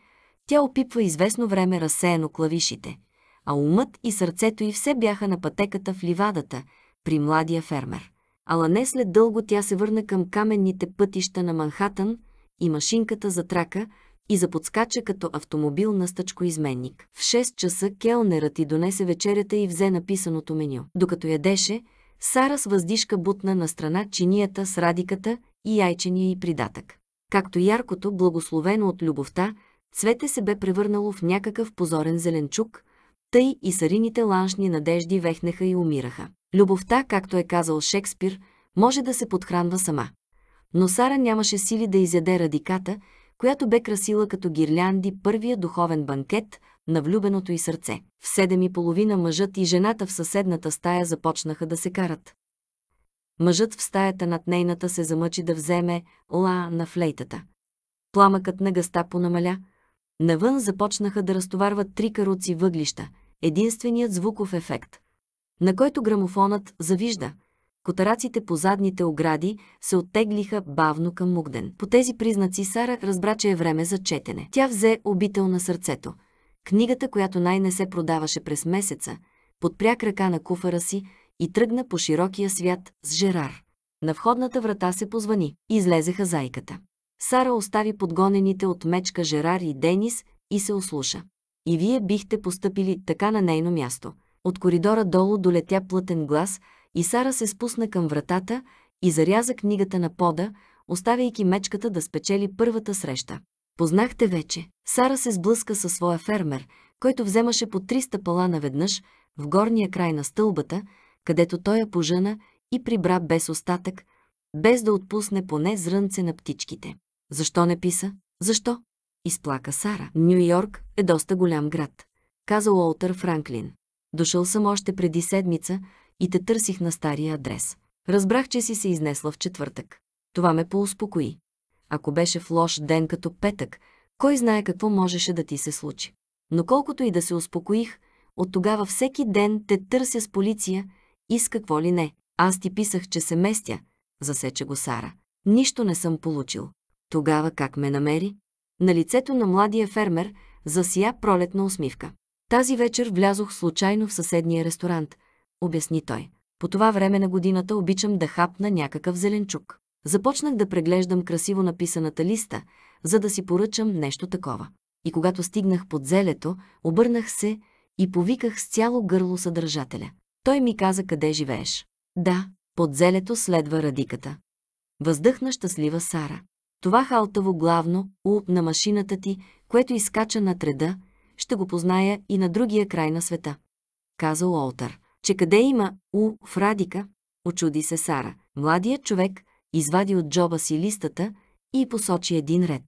тя опипва известно време разсеяно клавишите, а умът и сърцето й все бяха на пътеката в ливадата, при младия фермер. Ала не след дълго тя се върна към каменните пътища на Манхатън и машинката за трака и заподскача като автомобил на стъчкоизменник. В 6 часа келнерът и донесе вечерята и взе написаното меню. Докато ядеше, Сара с въздишка бутна на страна чинията с радиката и яйчения и придатък. Както яркото, благословено от любовта, цвете се бе превърнало в някакъв позорен зеленчук, тъй и сарините ланшни надежди вехнеха и умираха. Любовта, както е казал Шекспир, може да се подхранва сама. Но Сара нямаше сили да изяде радиката, която бе красила като гирлянди първия духовен банкет на влюбеното й сърце. В седем и половина мъжът и жената в съседната стая започнаха да се карат. Мъжът в стаята над нейната се замъчи да вземе ла на флейтата. Пламъкът на гъста понамаля. Навън започнаха да разтоварват три каруци въглища, единственият звуков ефект, на който грамофонът завижда – Котараците по задните огради се оттеглиха бавно към Мугден. По тези признаци Сара разбра, че е време за четене. Тя взе обител на сърцето. Книгата, която най-не се продаваше през месеца, подпря крака на куфара си, и тръгна по широкия свят с Жерар. На входната врата се позвани. излезеха зайката. Сара остави подгонените от мечка Жерар и Денис и се ослуша. И вие бихте постъпили така на нейно място. От коридора долу долетя плътен глас и Сара се спусна към вратата и заряза книгата на пода, оставяйки мечката да спечели първата среща. Познахте вече. Сара се сблъска със своя фермер, който вземаше по 300 пала наведнъж в горния край на стълбата, където той я пожъна и прибра без остатък, без да отпусне поне зрънце на птичките. Защо не писа? Защо? Изплака Сара. Нью Йорк е доста голям град, каза Уолтър Франклин. Дошъл съм още преди седмица и те търсих на стария адрес. Разбрах, че си се изнесла в четвъртък. Това ме поуспокои. Ако беше в лош ден като петък, кой знае какво можеше да ти се случи. Но колкото и да се успокоих, от тогава всеки ден те търся с полиция – и с какво ли не. Аз ти писах, че се местя, засече го Сара. Нищо не съм получил. Тогава как ме намери? На лицето на младия фермер засия пролетна усмивка. Тази вечер влязох случайно в съседния ресторант, обясни той. По това време на годината обичам да хапна някакъв зеленчук. Започнах да преглеждам красиво написаната листа, за да си поръчам нещо такова. И когато стигнах под зелето, обърнах се и повиках с цяло гърло съдържателя. Той ми каза къде живееш. Да, под зелето следва радиката. Въздъхна щастлива Сара. Това халтаво главно, улп на машината ти, което изкача на треда, ще го позная и на другия край на света. Каза Олтър, че къде има у в радика, очуди се Сара. Младият човек извади от джоба си листата и посочи един ред.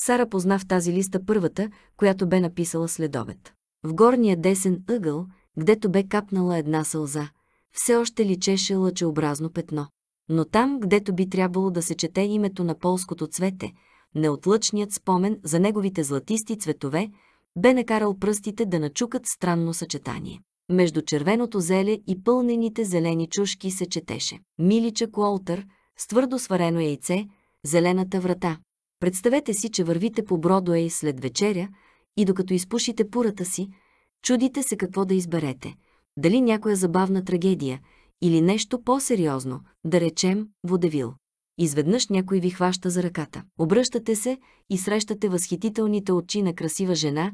Сара позна в тази листа първата, която бе написала следобед. В горния десен ъгъл гдето бе капнала една сълза. Все още личеше лъчеобразно петно. Но там, гдето би трябвало да се чете името на полското цвете, неотлъчният спомен за неговите златисти цветове бе накарал пръстите да начукат странно съчетание. Между червеното зеле и пълнените зелени чушки се четеше. Милича Куолтър с твърдо сварено яйце, зелената врата. Представете си, че вървите по Бродуей след вечеря и докато изпушите пурата си, Чудите се какво да изберете. Дали някоя забавна трагедия или нещо по-сериозно, да речем, водевил. Изведнъж някой ви хваща за ръката. Обръщате се и срещате възхитителните очи на красива жена,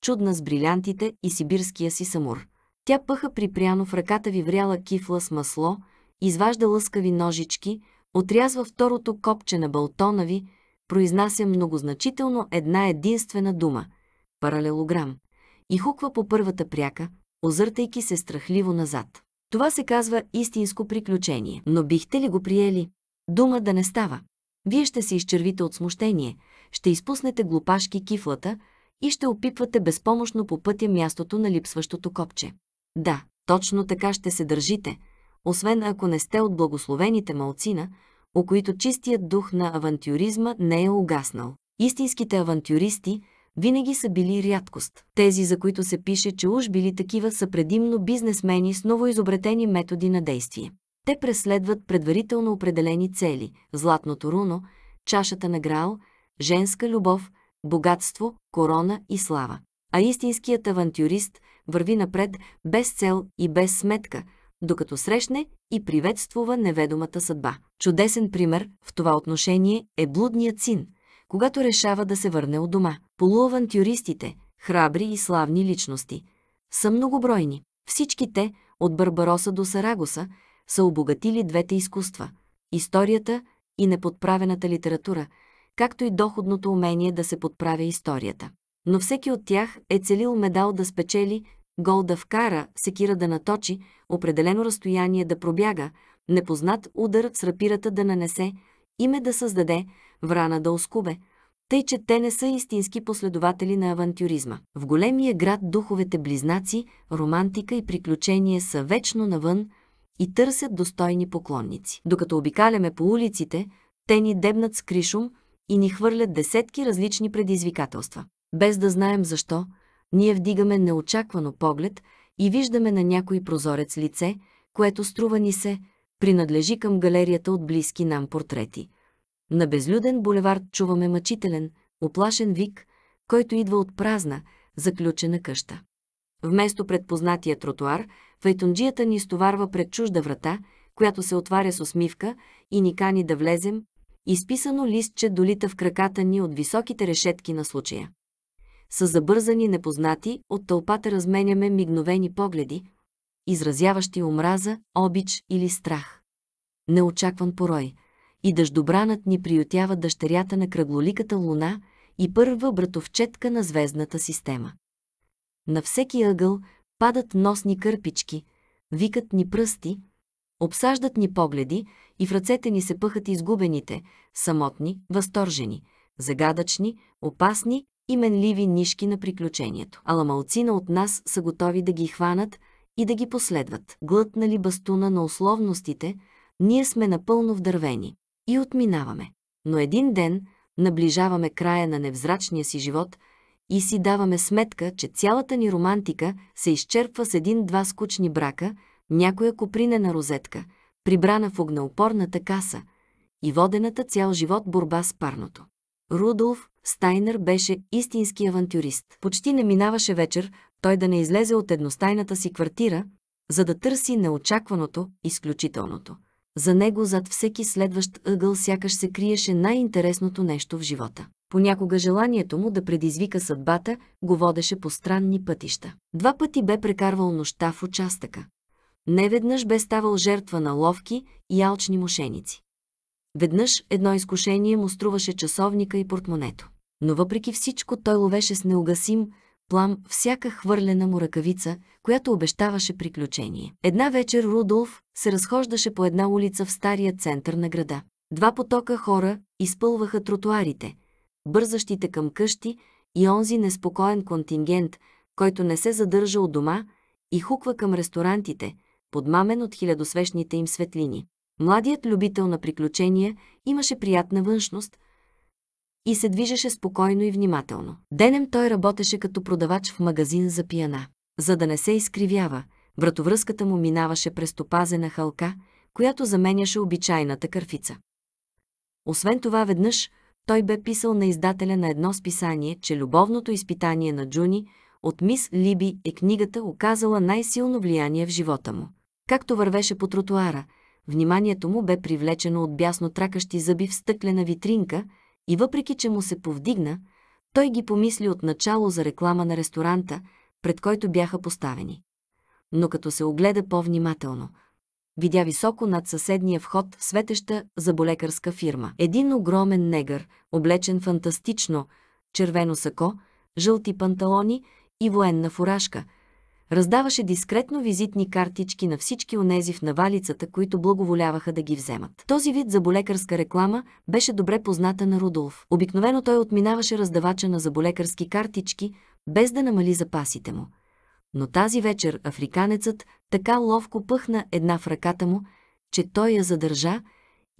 чудна с брилянтите и сибирския си самур. Тя пъха припряно в ръката ви вряла кифла с масло, изважда лъскави ножички, отрязва второто копче на балтона ви, произнася многозначително една единствена дума – паралелограм и хуква по първата пряка, озъртайки се страхливо назад. Това се казва истинско приключение, но бихте ли го приели? Дума да не става. Вие ще се изчервите от смущение, ще изпуснете глупашки кифлата и ще опипвате безпомощно по пътя мястото на липсващото копче. Да, точно така ще се държите, освен ако не сте от благословените малцина, о които чистият дух на авантюризма не е угаснал. Истинските авантюристи винаги са били рядкост. Тези, за които се пише, че уж били такива, са предимно бизнесмени с новоизобретени методи на действие. Те преследват предварително определени цели – златното руно, чашата на Граал, женска любов, богатство, корона и слава. А истинският авантюрист върви напред без цел и без сметка, докато срещне и приветствува неведомата съдба. Чудесен пример в това отношение е блудният син – когато решава да се върне от дома. Полуавантюристите, храбри и славни личности, са многобройни. Всички те, от Барбароса до Сарагоса, са обогатили двете изкуства – историята и неподправената литература, както и доходното умение да се подправя историята. Но всеки от тях е целил медал да спечели, гол да вкара, секира да наточи, определено разстояние да пробяга, непознат удар с рапирата да нанесе, име да създаде, врана да оскубе, тъй че те не са истински последователи на авантюризма. В големия град духовете близнаци, романтика и приключения са вечно навън и търсят достойни поклонници. Докато обикаляме по улиците, те ни дебнат с кришум и ни хвърлят десетки различни предизвикателства. Без да знаем защо, ние вдигаме неочаквано поглед и виждаме на някой прозорец лице, което струва ни се, принадлежи към галерията от близки нам портрети. На безлюден булевард чуваме мъчителен, оплашен вик, който идва от празна, заключена къща. Вместо предпознатия тротуар, файтунджията ни стоварва пред чужда врата, която се отваря с усмивка и ни кани да влезем, изписано листче долита в краката ни от високите решетки на случая. С забързани непознати от тълпата разменяме мигновени погледи, изразяващи омраза, обич или страх. Неочакван порой, и дъждобранът ни приютява дъщерята на кръглоликата луна и първа братовчетка на звездната система. На всеки ъгъл падат носни кърпички, викат ни пръсти, обсаждат ни погледи и в ръцете ни се пъхат изгубените, самотни, възторжени, загадъчни, опасни и менливи нишки на приключението. Ала малцина от нас са готови да ги хванат и да ги последват. Глътнали бастуна на условностите, ние сме напълно вдървени и отминаваме. Но един ден наближаваме края на невзрачния си живот и си даваме сметка, че цялата ни романтика се изчерпва с един-два скучни брака, някоя копринена розетка, прибрана в огнеупорната каса и водената цял живот борба с парното. Рудолф Стайнер беше истински авантюрист. Почти не минаваше вечер той да не излезе от едностайната си квартира, за да търси неочакваното, изключителното. За него зад всеки следващ ъгъл сякаш се криеше най-интересното нещо в живота. Понякога желанието му да предизвика съдбата го водеше по странни пътища. Два пъти бе прекарвал нощта в участъка. Неведнъж бе ставал жертва на ловки и алчни мошеници. Веднъж едно изкушение му струваше часовника и портмонето. Но въпреки всичко той ловеше с неугасим, плам всяка хвърлена му ръкавица, която обещаваше приключение. Една вечер Рудолф се разхождаше по една улица в стария център на града. Два потока хора изпълваха тротуарите, бързащите към къщи и онзи неспокоен контингент, който не се задържа от дома и хуква към ресторантите, подмамен от хилядосвещните им светлини. Младият любител на приключения имаше приятна външност, и се движеше спокойно и внимателно. Денем той работеше като продавач в магазин за пияна. За да не се изкривява, вратовръзката му минаваше през топазена халка, която заменяше обичайната кърфица. Освен това, веднъж той бе писал на издателя на едно списание, че любовното изпитание на Джуни от мис Либи е книгата оказала най-силно влияние в живота му. Както вървеше по тротуара, вниманието му бе привлечено от бясно тракащи зъби в стъклена витринка – и въпреки, че му се повдигна, той ги помисли отначало за реклама на ресторанта, пред който бяха поставени. Но като се огледа по-внимателно, видя високо над съседния вход светеща заболекарска фирма. Един огромен негър, облечен фантастично, червено сако, жълти панталони и военна фуражка – раздаваше дискретно визитни картички на всички онези в навалицата, които благоволяваха да ги вземат. Този вид заболекарска реклама беше добре позната на Рудолф. Обикновено той отминаваше раздавача на заболекарски картички, без да намали запасите му. Но тази вечер африканецът така ловко пъхна една в ръката му, че той я задържа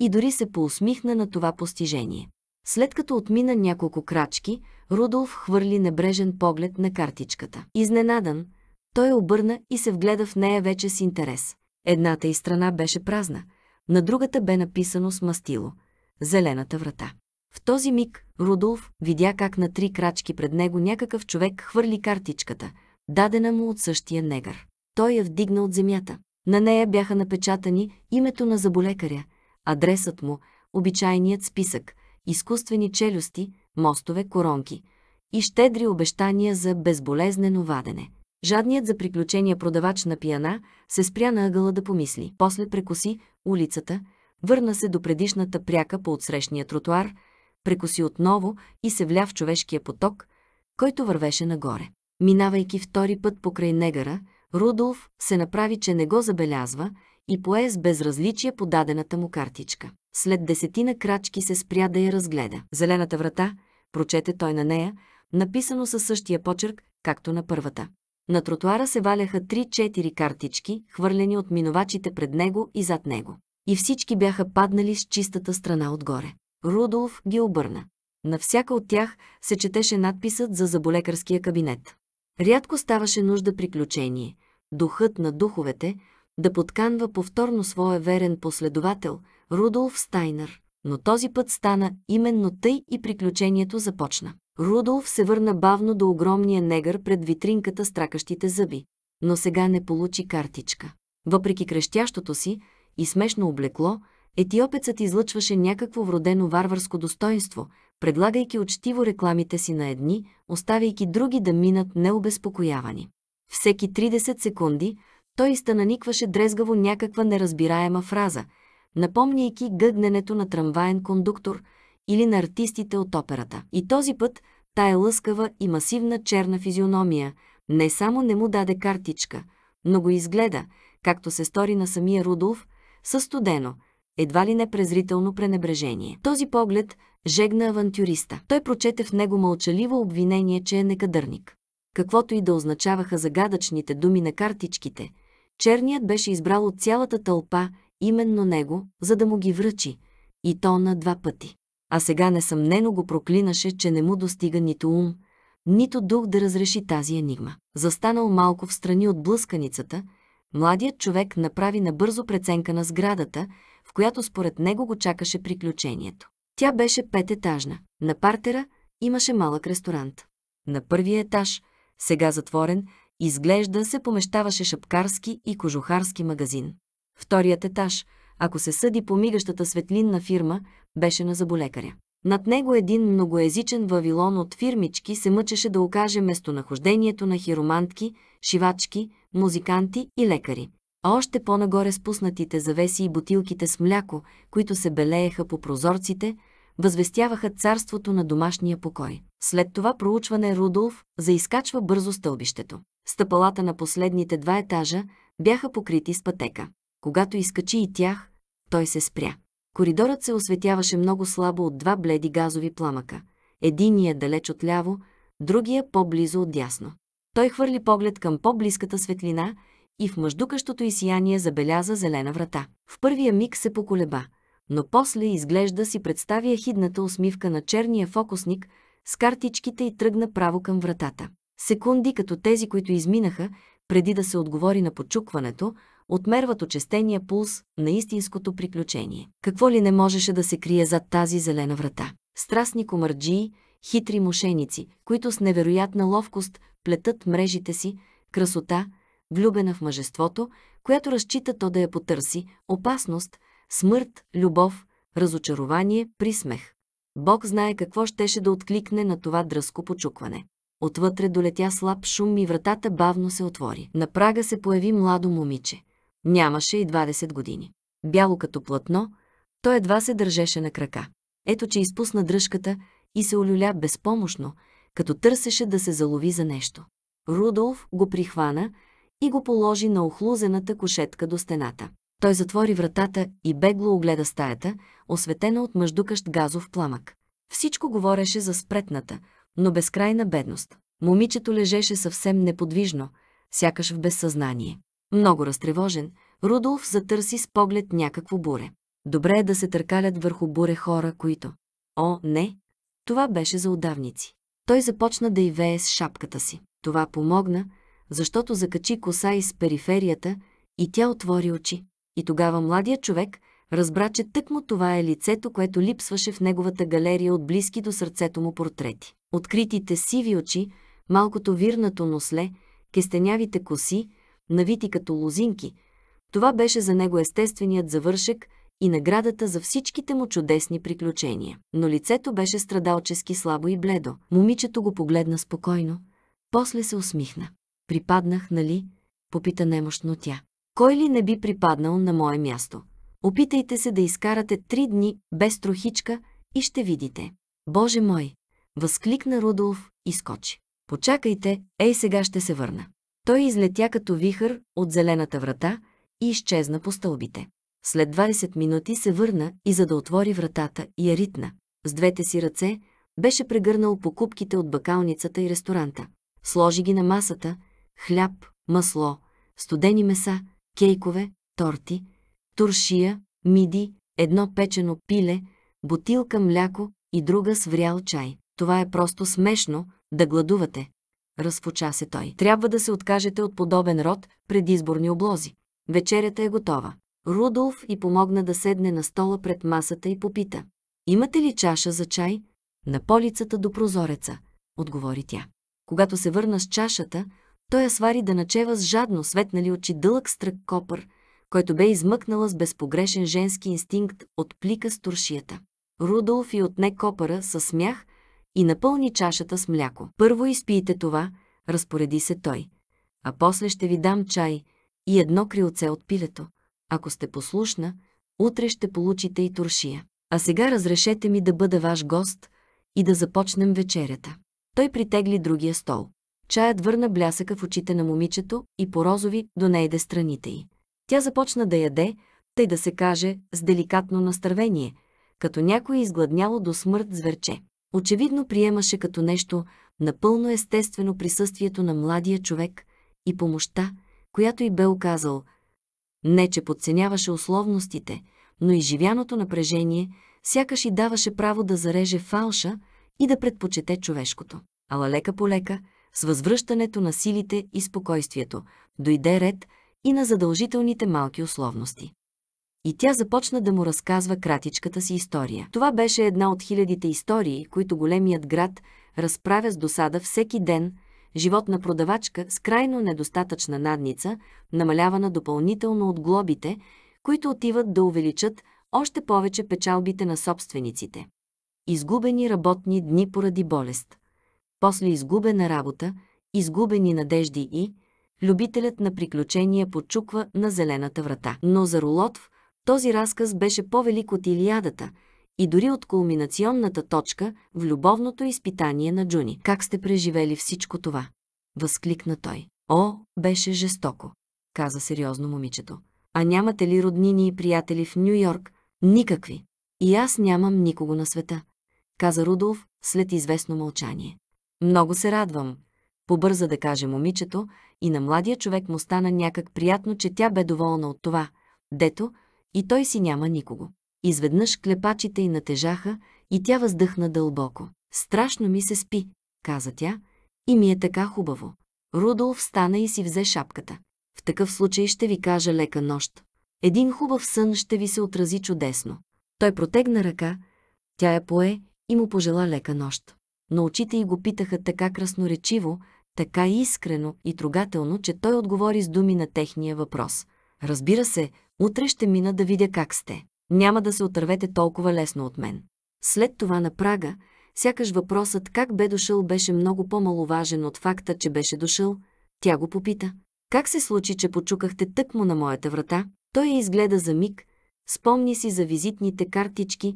и дори се поусмихна на това постижение. След като отмина няколко крачки, Рудолф хвърли небрежен поглед на картичката. Изненадан, той обърна и се вгледа в нея вече с интерес. Едната и страна беше празна, на другата бе написано с мастило – «Зелената врата». В този миг Рудолф видя как на три крачки пред него някакъв човек хвърли картичката, дадена му от същия негър. Той я вдигна от земята. На нея бяха напечатани името на заболекаря, адресът му, обичайният списък, изкуствени челюсти, мостове, коронки и щедри обещания за безболезнено вадене. Жадният за приключения продавач на пияна се спря на ъгъла да помисли. После прекоси улицата, върна се до предишната пряка по отсрещния тротуар, прекоси отново и се вля в човешкия поток, който вървеше нагоре. Минавайки втори път покрай негара, Рудолф се направи, че не го забелязва и пое с безразличие подадената му картичка. След десетина крачки се спря да я разгледа. Зелената врата, прочете той на нея, написано със същия почерк, както на първата. На тротуара се валяха три четири картички, хвърлени от минувачите пред него и зад него. И всички бяха паднали с чистата страна отгоре. Рудолф ги обърна. На всяка от тях се четеше надписът за заболекарския кабинет. Рядко ставаше нужда приключение. Духът на духовете да подканва повторно своя верен последовател Рудолф Стайнер, но този път стана именно тъй и приключението започна. Рудолф се върна бавно до огромния негър пред витринката с тракащите зъби, но сега не получи картичка. Въпреки крещящото си и смешно облекло, етиопецът излъчваше някакво вродено варварско достоинство, предлагайки учтиво рекламите си на едни, оставяйки други да минат необезпокоявани. Всеки 30 секунди той изтананикваше дрезгаво някаква неразбираема фраза, напомняйки гъгненето на трамваен кондуктор – или на артистите от операта. И този път тая е лъскава и масивна черна физиономия не само не му даде картичка, но го изгледа, както се стори на самия Рудолф, със студено, едва ли не презрително пренебрежение. Този поглед жегна авантюриста. Той прочете в него мълчаливо обвинение, че е некадърник. Каквото и да означаваха загадъчните думи на картичките, черният беше избрал от цялата тълпа именно него, за да му ги връчи, и то на два пъти а сега несъмнено го проклинаше, че не му достига нито ум, нито дух да разреши тази енигма. Застанал малко в страни от блъсканицата, младият човек направи набързо преценка на сградата, в която според него го чакаше приключението. Тя беше пететажна. На партера имаше малък ресторант. На първия етаж, сега затворен, изглежда се помещаваше шапкарски и кожухарски магазин. Вторият етаж – ако се съди по мигащата светлинна фирма, беше на заболекаря. Над него един многоязичен вавилон от фирмички се мъчеше да окаже местонахождението на хиромантки, шивачки, музиканти и лекари. А още по-нагоре спуснатите завеси и бутилките с мляко, които се белееха по прозорците, възвестяваха царството на домашния покой. След това проучване Рудолф заискачва бързо стълбището. Стъпалата на последните два етажа бяха покрити с пътека. Когато изкачи и тях, той се спря. Коридорът се осветяваше много слабо от два бледи газови пламъка. единият далеч от ляво, другия по-близо от дясно. Той хвърли поглед към по-близката светлина и в мъждукащото сияние забеляза зелена врата. В първия миг се поколеба, но после изглежда си представи ехидната усмивка на черния фокусник с картичките и тръгна право към вратата. Секунди като тези, които изминаха, преди да се отговори на почукването, отмерват очестения пулс на истинското приключение. Какво ли не можеше да се крие зад тази зелена врата? Страстни комарджии, хитри мошеници, които с невероятна ловкост плетат мрежите си, красота, влюбена в мъжеството, която разчита то да я потърси, опасност, смърт, любов, разочарование, присмех. Бог знае какво щеше да откликне на това дръско почукване. Отвътре долетя слаб шум и вратата бавно се отвори. На прага се появи младо момиче. Нямаше и 20 години. Бяло като платно, той едва се държеше на крака. Ето, че изпусна дръжката и се олюля безпомощно, като търсеше да се залови за нещо. Рудолф го прихвана и го положи на охлузената кошетка до стената. Той затвори вратата и бегло огледа стаята, осветена от мъждукащ газов пламък. Всичко говореше за спретната, но безкрайна бедност. Момичето лежеше съвсем неподвижно, сякаш в безсъзнание. Много разтревожен, Рудолф затърси с поглед някакво буре. Добре е да се търкалят върху буре хора, които... О, не! Това беше за отдавници. Той започна да ивее с шапката си. Това помогна, защото закачи коса из периферията и тя отвори очи. И тогава младият човек разбра, че тъкмо това е лицето, което липсваше в неговата галерия от близки до сърцето му портрети. Откритите сиви очи, малкото вирнато носле, кестенявите коси – навити като лозинки. Това беше за него естественият завършек и наградата за всичките му чудесни приключения. Но лицето беше страдалчески слабо и бледо. Момичето го погледна спокойно, после се усмихна. Припаднах, нали? Попита немощно тя. Кой ли не би припаднал на мое място? Опитайте се да изкарате три дни без трохичка и ще видите. Боже мой! Възкликна Рудолф и скочи. Почакайте, ей сега ще се върна. Той излетя като вихър от зелената врата и изчезна по стълбите. След 20 минути се върна и за да отвори вратата, и я ритна. С двете си ръце беше прегърнал покупките от бакалницата и ресторанта. Сложи ги на масата – хляб, масло, студени меса, кейкове, торти, туршия, миди, едно печено пиле, бутилка мляко и друга с врял чай. Това е просто смешно да гладувате, разпоча се той. Трябва да се откажете от подобен род предизборни облози. Вечерята е готова. Рудолф и помогна да седне на стола пред масата и попита. Имате ли чаша за чай? На полицата до прозореца, отговори тя. Когато се върна с чашата, той я свари да начева с жадно светнали очи дълъг стрък копър, който бе измъкнала с безпогрешен женски инстинкт от плика с туршията. Рудолф и отне копъра със смях, и напълни чашата с мляко. Първо изпийте това, разпореди се той, а после ще ви дам чай и едно крилце от пилето. Ако сте послушна, утре ще получите и туршия. А сега разрешете ми да бъда ваш гост и да започнем вечерята. Той притегли другия стол. Чаят върна блясъка в очите на момичето и по розови до нейде страните й. Тя започна да яде, тъй да се каже, с деликатно настървение, като някой е изгладняло до смърт зверче очевидно приемаше като нещо напълно естествено присъствието на младия човек и помощта, която й бе оказал. Не, че подценяваше условностите, но и живяното напрежение сякаш и даваше право да зареже фалша и да предпочете човешкото. Ала лека по лека, с възвръщането на силите и спокойствието, дойде ред и на задължителните малки условности и тя започна да му разказва кратичката си история. Това беше една от хилядите истории, които големият град разправя с досада всеки ден, животна продавачка с крайно недостатъчна надница, намалявана допълнително от глобите, които отиват да увеличат още повече печалбите на собствениците. Изгубени работни дни поради болест. После изгубена работа, изгубени надежди и любителят на приключения почуква на зелената врата. Но за Рулотв този разказ беше по-велик от Илиадата и дори от кулминационната точка в любовното изпитание на Джуни. Как сте преживели всичко това? Възкликна той. О, беше жестоко, каза сериозно момичето. А нямате ли роднини и приятели в Нью Йорк? Никакви. И аз нямам никого на света, каза Рудолф след известно мълчание. Много се радвам, побърза да каже момичето и на младия човек му стана някак приятно, че тя бе доволна от това, дето, и той си няма никого. Изведнъж клепачите й натежаха и тя въздъхна дълбоко. Страшно ми се спи, каза тя, и ми е така хубаво. Рудолф стана и си взе шапката. В такъв случай ще ви кажа лека нощ. Един хубав сън ще ви се отрази чудесно. Той протегна ръка, тя я пое и му пожела лека нощ. Но очите й го питаха така красноречиво, така искрено и трогателно, че той отговори с думи на техния въпрос. Разбира се, утре ще мина да видя как сте. Няма да се отървете толкова лесно от мен. След това на прага, сякаш въпросът как бе дошъл беше много по-маловажен от факта, че беше дошъл, тя го попита. Как се случи, че почукахте тъкмо на моята врата? Той я изгледа за миг, спомни си за визитните картички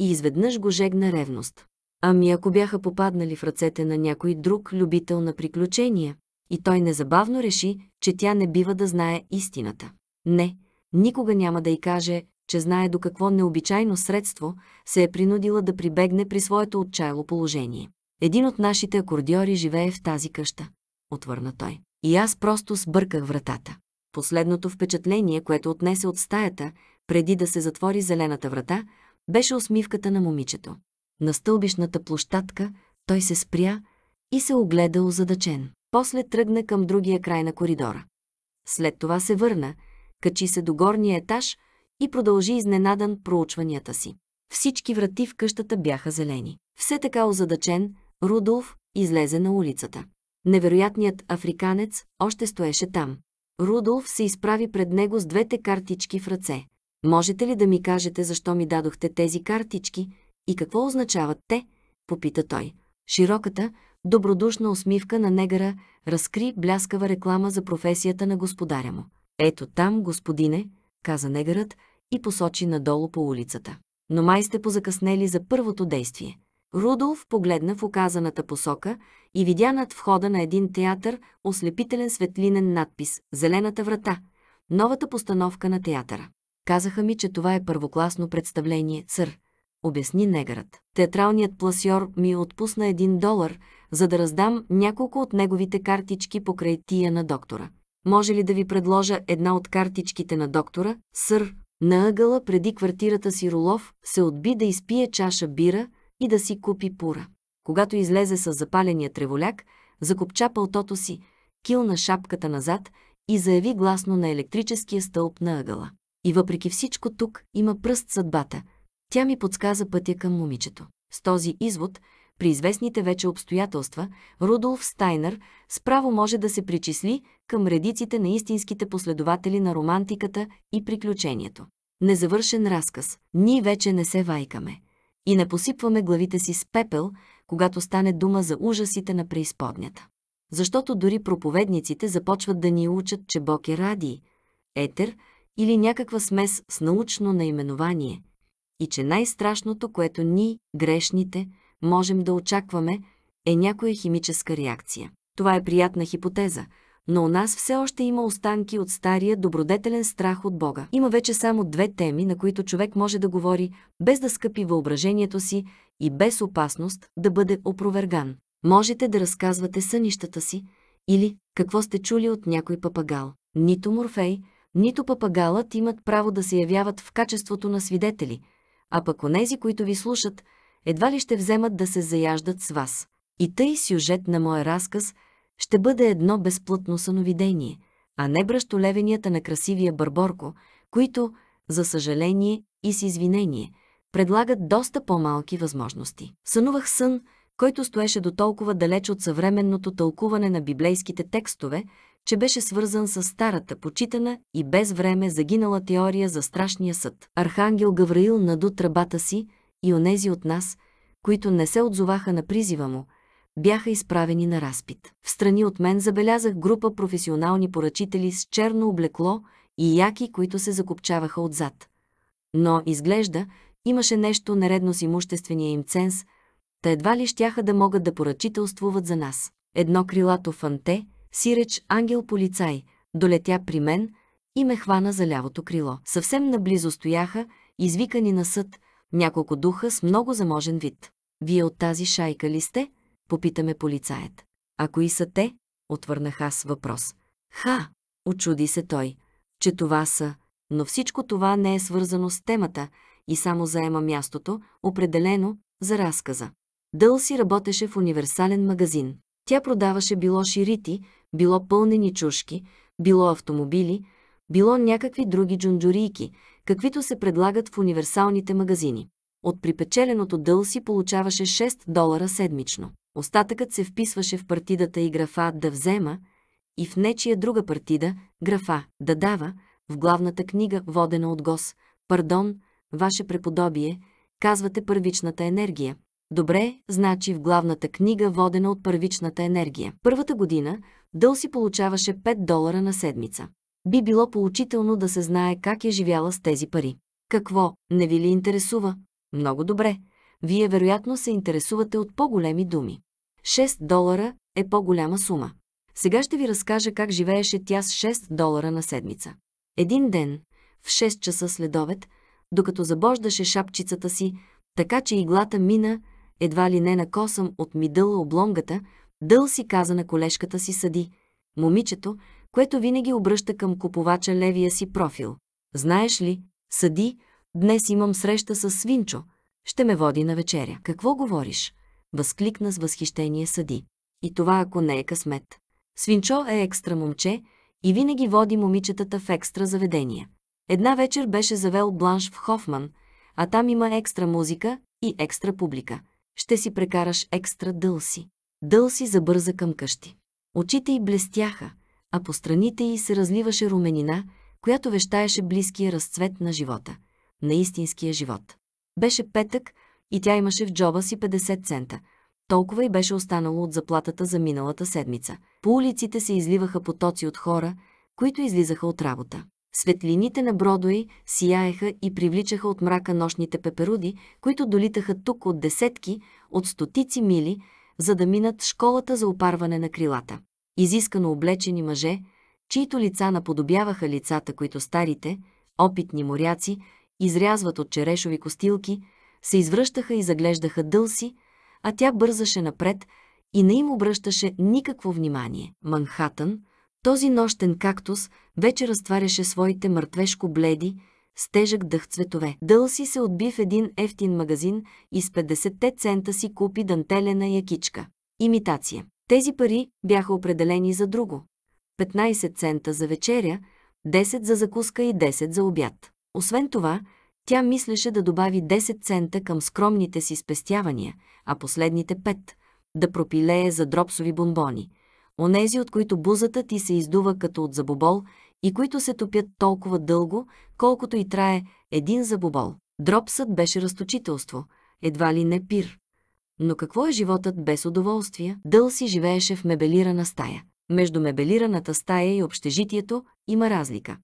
и изведнъж го жегна ревност. Ами ако бяха попаднали в ръцете на някой друг любител на приключения, и той незабавно реши, че тя не бива да знае истината. Не, никога няма да й каже, че знае до какво необичайно средство се е принудила да прибегне при своето отчайло положение. Един от нашите акордиори живее в тази къща, отвърна той. И аз просто сбърках вратата. Последното впечатление, което отнесе от стаята, преди да се затвори зелената врата, беше усмивката на момичето. На стълбишната площадка той се спря и се огледа озадачен. После тръгна към другия край на коридора. След това се върна – качи се до горния етаж и продължи изненадан проучванията си. Всички врати в къщата бяха зелени. Все така озадачен, Рудолф излезе на улицата. Невероятният африканец още стоеше там. Рудолф се изправи пред него с двете картички в ръце. «Можете ли да ми кажете защо ми дадохте тези картички и какво означават те?» – попита той. Широката, добродушна усмивка на негъра разкри бляскава реклама за професията на господаря му. Ето там, господине, каза негърът и посочи надолу по улицата. Но май сте позакъснели за първото действие. Рудолф погледна в оказаната посока и видя над входа на един театър ослепителен светлинен надпис «Зелената врата» – новата постановка на театъра. Казаха ми, че това е първокласно представление, цър, обясни негърът. Театралният пласьор ми отпусна един долар, за да раздам няколко от неговите картички покрай тия на доктора може ли да ви предложа една от картичките на доктора? Сър, на ъгъла преди квартирата си Рулов се отби да изпие чаша бира и да си купи пура. Когато излезе с запаления треволяк, закопча пълтото си, килна шапката назад и заяви гласно на електрическия стълб на ъгъла. И въпреки всичко тук има пръст съдбата. Тя ми подсказа пътя към момичето. С този извод – при известните вече обстоятелства, Рудолф Стайнер справо може да се причисли към редиците на истинските последователи на романтиката и приключението. Незавършен разказ. Ние вече не се вайкаме и не посипваме главите си с пепел, когато стане дума за ужасите на преизподнята. Защото дори проповедниците започват да ни учат, че Бог е ради, етер или някаква смес с научно наименование – и че най-страшното, което ни, грешните, можем да очакваме, е някоя химическа реакция. Това е приятна хипотеза, но у нас все още има останки от стария добродетелен страх от Бога. Има вече само две теми, на които човек може да говори, без да скъпи въображението си и без опасност да бъде опроверган. Можете да разказвате сънищата си или какво сте чули от някой папагал. Нито Морфей, нито папагалът имат право да се явяват в качеството на свидетели, а пък онези, които ви слушат, едва ли ще вземат да се заяждат с вас. И тъй сюжет на моя разказ ще бъде едно безплътно съновидение, а не бръщолевенията на красивия Барборко, които, за съжаление и с извинение, предлагат доста по-малки възможности. Сънувах сън, който стоеше до толкова далеч от съвременното тълкуване на библейските текстове, че беше свързан с старата, почитана и без време загинала теория за страшния съд. Архангел Гавраил наду тръбата си, и онези от нас, които не се отзоваха на призива му, бяха изправени на разпит. В страни от мен забелязах група професионални поръчители с черно облекло и яки, които се закопчаваха отзад. Но, изглежда, имаше нещо нередно с имуществения им ценз, та едва ли щяха да могат да поръчителствуват за нас. Едно крилато фанте, сиреч ангел-полицай, долетя при мен и ме хвана за лявото крило. Съвсем наблизо стояха, извикани на съд, няколко духа с много заможен вид. Вие от тази шайка ли сте? Попитаме полицаят. А кои са те? Отвърнах аз въпрос. Ха! Очуди се той, че това са, но всичко това не е свързано с темата и само заема мястото, определено, за разказа. Дъл си работеше в универсален магазин. Тя продаваше било ширити, било пълнени чушки, било автомобили, било някакви други джунджурийки каквито се предлагат в универсалните магазини. От припечеленото дъл си получаваше 6 долара седмично. Остатъкът се вписваше в партидата и графа да взема и в нечия друга партида, графа да дава, в главната книга, водена от Гос. Пардон, ваше преподобие, казвате първичната енергия. Добре, значи в главната книга, водена от първичната енергия. Първата година Дъл си получаваше 5 долара на седмица. Би било поучително да се знае как е живяла с тези пари. Какво, не ви ли интересува? Много добре. Вие вероятно се интересувате от по-големи думи. 6 долара е по-голяма сума. Сега ще ви разкажа как живееше тя с 6 долара на седмица. Един ден, в 6 часа след обед, докато забождаше шапчицата си, така че иглата мина, едва ли не на косъм от мидъл облонгата, дъл си каза на колешката си съди. Момичето, което винаги обръща към купувача левия си профил. Знаеш ли, съди, днес имам среща с Свинчо, ще ме води на вечеря. Какво говориш? Възкликна с възхищение съди. И това ако не е късмет. Свинчо е екстра момче и винаги води момичетата в екстра заведения. Една вечер беше завел Бланш в Хофман, а там има екстра музика и екстра публика. Ще си прекараш екстра дълси. Дълси забърза към къщи. Очите й блестяха – а по страните й се разливаше руменина, която вещаеше близкия разцвет на живота, на истинския живот. Беше петък и тя имаше в джоба си 50 цента. Толкова и беше останало от заплатата за миналата седмица. По улиците се изливаха потоци от хора, които излизаха от работа. Светлините на Бродуи сияеха и привличаха от мрака нощните пеперуди, които долитаха тук от десетки, от стотици мили, за да минат школата за опарване на крилата изискано облечени мъже, чието лица наподобяваха лицата, които старите, опитни моряци, изрязват от черешови костилки, се извръщаха и заглеждаха дълси, а тя бързаше напред и не им обръщаше никакво внимание. Манхатън, този нощен кактус, вече разтваряше своите мъртвешко бледи, с тежък дъх цветове. Дълси се отби в един ефтин магазин и с 50 цента си купи дантелена якичка. Имитация. Тези пари бяха определени за друго. 15 цента за вечеря, 10 за закуска и 10 за обяд. Освен това, тя мислеше да добави 10 цента към скромните си спестявания, а последните 5 – да пропилее за дропсови бомбони, онези от които бузата ти се издува като от забобол и които се топят толкова дълго, колкото и трае един забобол. Дропсът беше разточителство, едва ли не пир. Но какво е животът без удоволствия? Дъл си живееше в мебелирана стая. Между мебелираната стая и общежитието има разлика.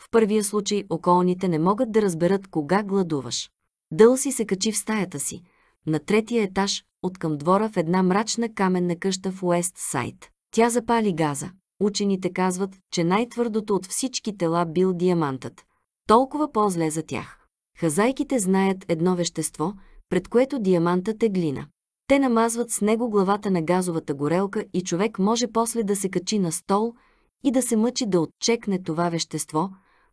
В първия случай околните не могат да разберат кога гладуваш. Дъл си се качи в стаята си, на третия етаж, от към двора в една мрачна каменна къща в Уест Сайд. Тя запали газа. Учените казват, че най-твърдото от всички тела бил диамантът. Толкова по-зле за тях. Хазайките знаят едно вещество, пред което диамантът е глина. Те намазват с него главата на газовата горелка и човек може после да се качи на стол и да се мъчи да отчекне това вещество,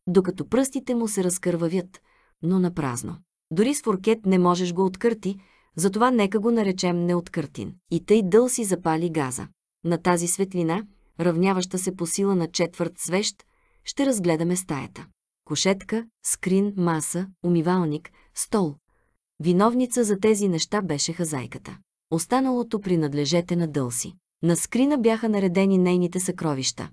докато пръстите му се разкървавят, но на празно. Дори с форкет не можеш го откърти, затова нека го наречем неоткъртин. И тъй дъл си запали газа. На тази светлина, равняваща се по сила на четвърт свещ, ще разгледаме стаята. Кошетка, скрин, маса, умивалник, стол. Виновница за тези неща беше хазайката. Останалото принадлежете на Дълси. На скрина бяха наредени нейните съкровища.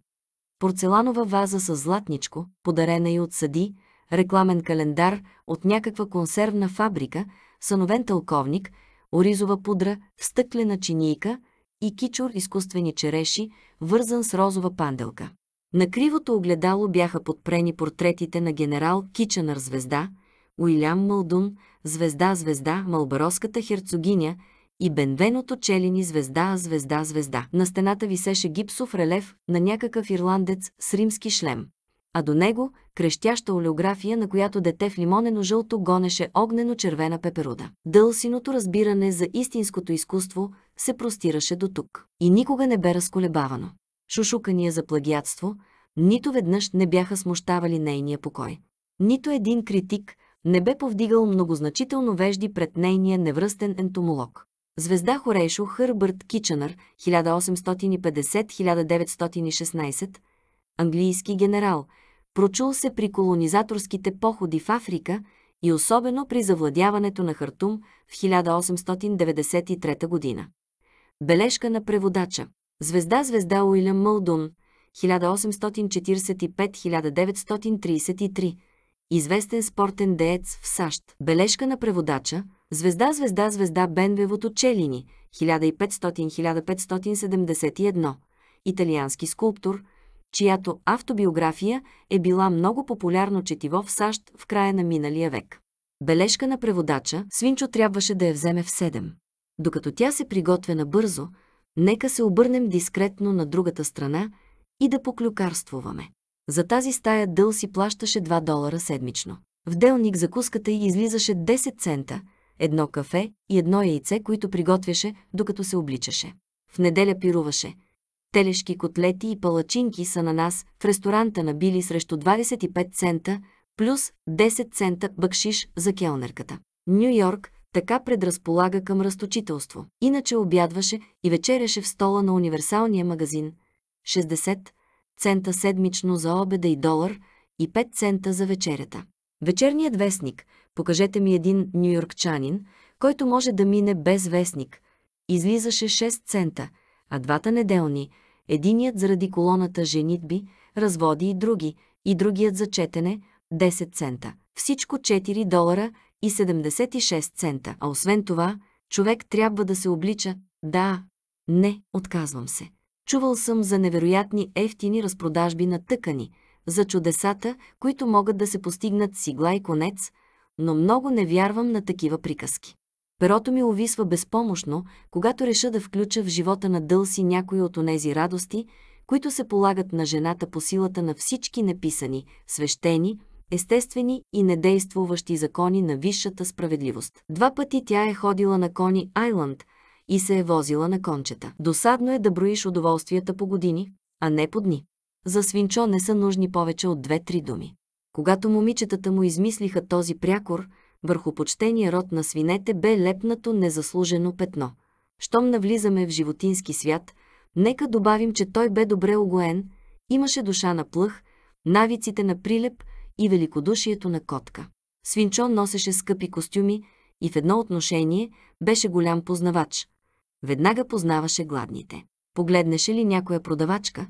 Порцеланова ваза с златничко, подарена и от съди, рекламен календар от някаква консервна фабрика, съновен тълковник, оризова пудра, стъклена чинийка и кичур изкуствени череши, вързан с розова панделка. На кривото огледало бяха подпрени портретите на генерал Кичанър Звезда – Уилям Малдун, звезда, звезда, Малбароската херцогиня и Бенвеното Челини, звезда, звезда, звезда. На стената висеше гипсов релеф на някакъв ирландец с римски шлем. А до него – крещяща олеография, на която дете в лимонено жълто гонеше огнено-червена пеперуда. Дълсиното разбиране за истинското изкуство се простираше до тук. И никога не бе разколебавано. Шушукания за плагиатство – нито веднъж не бяха смущавали нейния покой. Нито един критик не бе повдигал многозначително вежди пред нейния невръстен ентомолог. Звезда Хорейшо Хърбърт Кичанър, 1850-1916, английски генерал, прочул се при колонизаторските походи в Африка и особено при завладяването на Хартум в 1893 година. Бележка на преводача Звезда Звезда Уилям Мълдун, 1845-1933, известен спортен деец в САЩ. Бележка на преводача Звезда, звезда, звезда Бенвевото Челини 1500-1571 Италиански скулптор, чиято автобиография е била много популярно четиво в САЩ в края на миналия век. Бележка на преводача Свинчо трябваше да я вземе в 7. Докато тя се приготвя набързо, нека се обърнем дискретно на другата страна и да поклюкарствуваме. За тази стая дъл си плащаше 2 долара седмично. В делник закуската й излизаше 10 цента, едно кафе и едно яйце, които приготвяше, докато се обличаше. В неделя пируваше. Телешки котлети и палачинки са на нас в ресторанта на Били срещу 25 цента, плюс 10 цента бъкшиш за келнерката. Нью Йорк така предразполага към разточителство. Иначе обядваше и вечеряше в стола на универсалния магазин. 60 цента седмично за обеда и долар и 5 цента за вечерята. Вечерният вестник «Покажете ми един нюйоркчанин», който може да мине без вестник, излизаше 6 цента, а двата неделни – единият заради колоната «Женитби», «Разводи» и други, и другият за четене – 10 цента. Всичко 4 долара и 76 цента. А освен това, човек трябва да се облича. Да, не, отказвам се. Чувал съм за невероятни ефтини разпродажби на тъкани, за чудесата, които могат да се постигнат с игла и конец, но много не вярвам на такива приказки. Перото ми увисва безпомощно, когато реша да включа в живота на Дълси някои от онези радости, които се полагат на жената по силата на всички написани, свещени, естествени и недействуващи закони на висшата справедливост. Два пъти тя е ходила на Кони Айланд – и се е возила на кончета. Досадно е да броиш удоволствията по години, а не по дни. За свинчо не са нужни повече от две-три думи. Когато момичетата му измислиха този прякор, върху почтения род на свинете бе лепнато незаслужено петно. Щом навлизаме в животински свят, нека добавим, че той бе добре огоен, имаше душа на плъх, навиците на прилеп и великодушието на котка. Свинчо носеше скъпи костюми и в едно отношение беше голям познавач. Веднага познаваше гладните. Погледнеше ли някоя продавачка,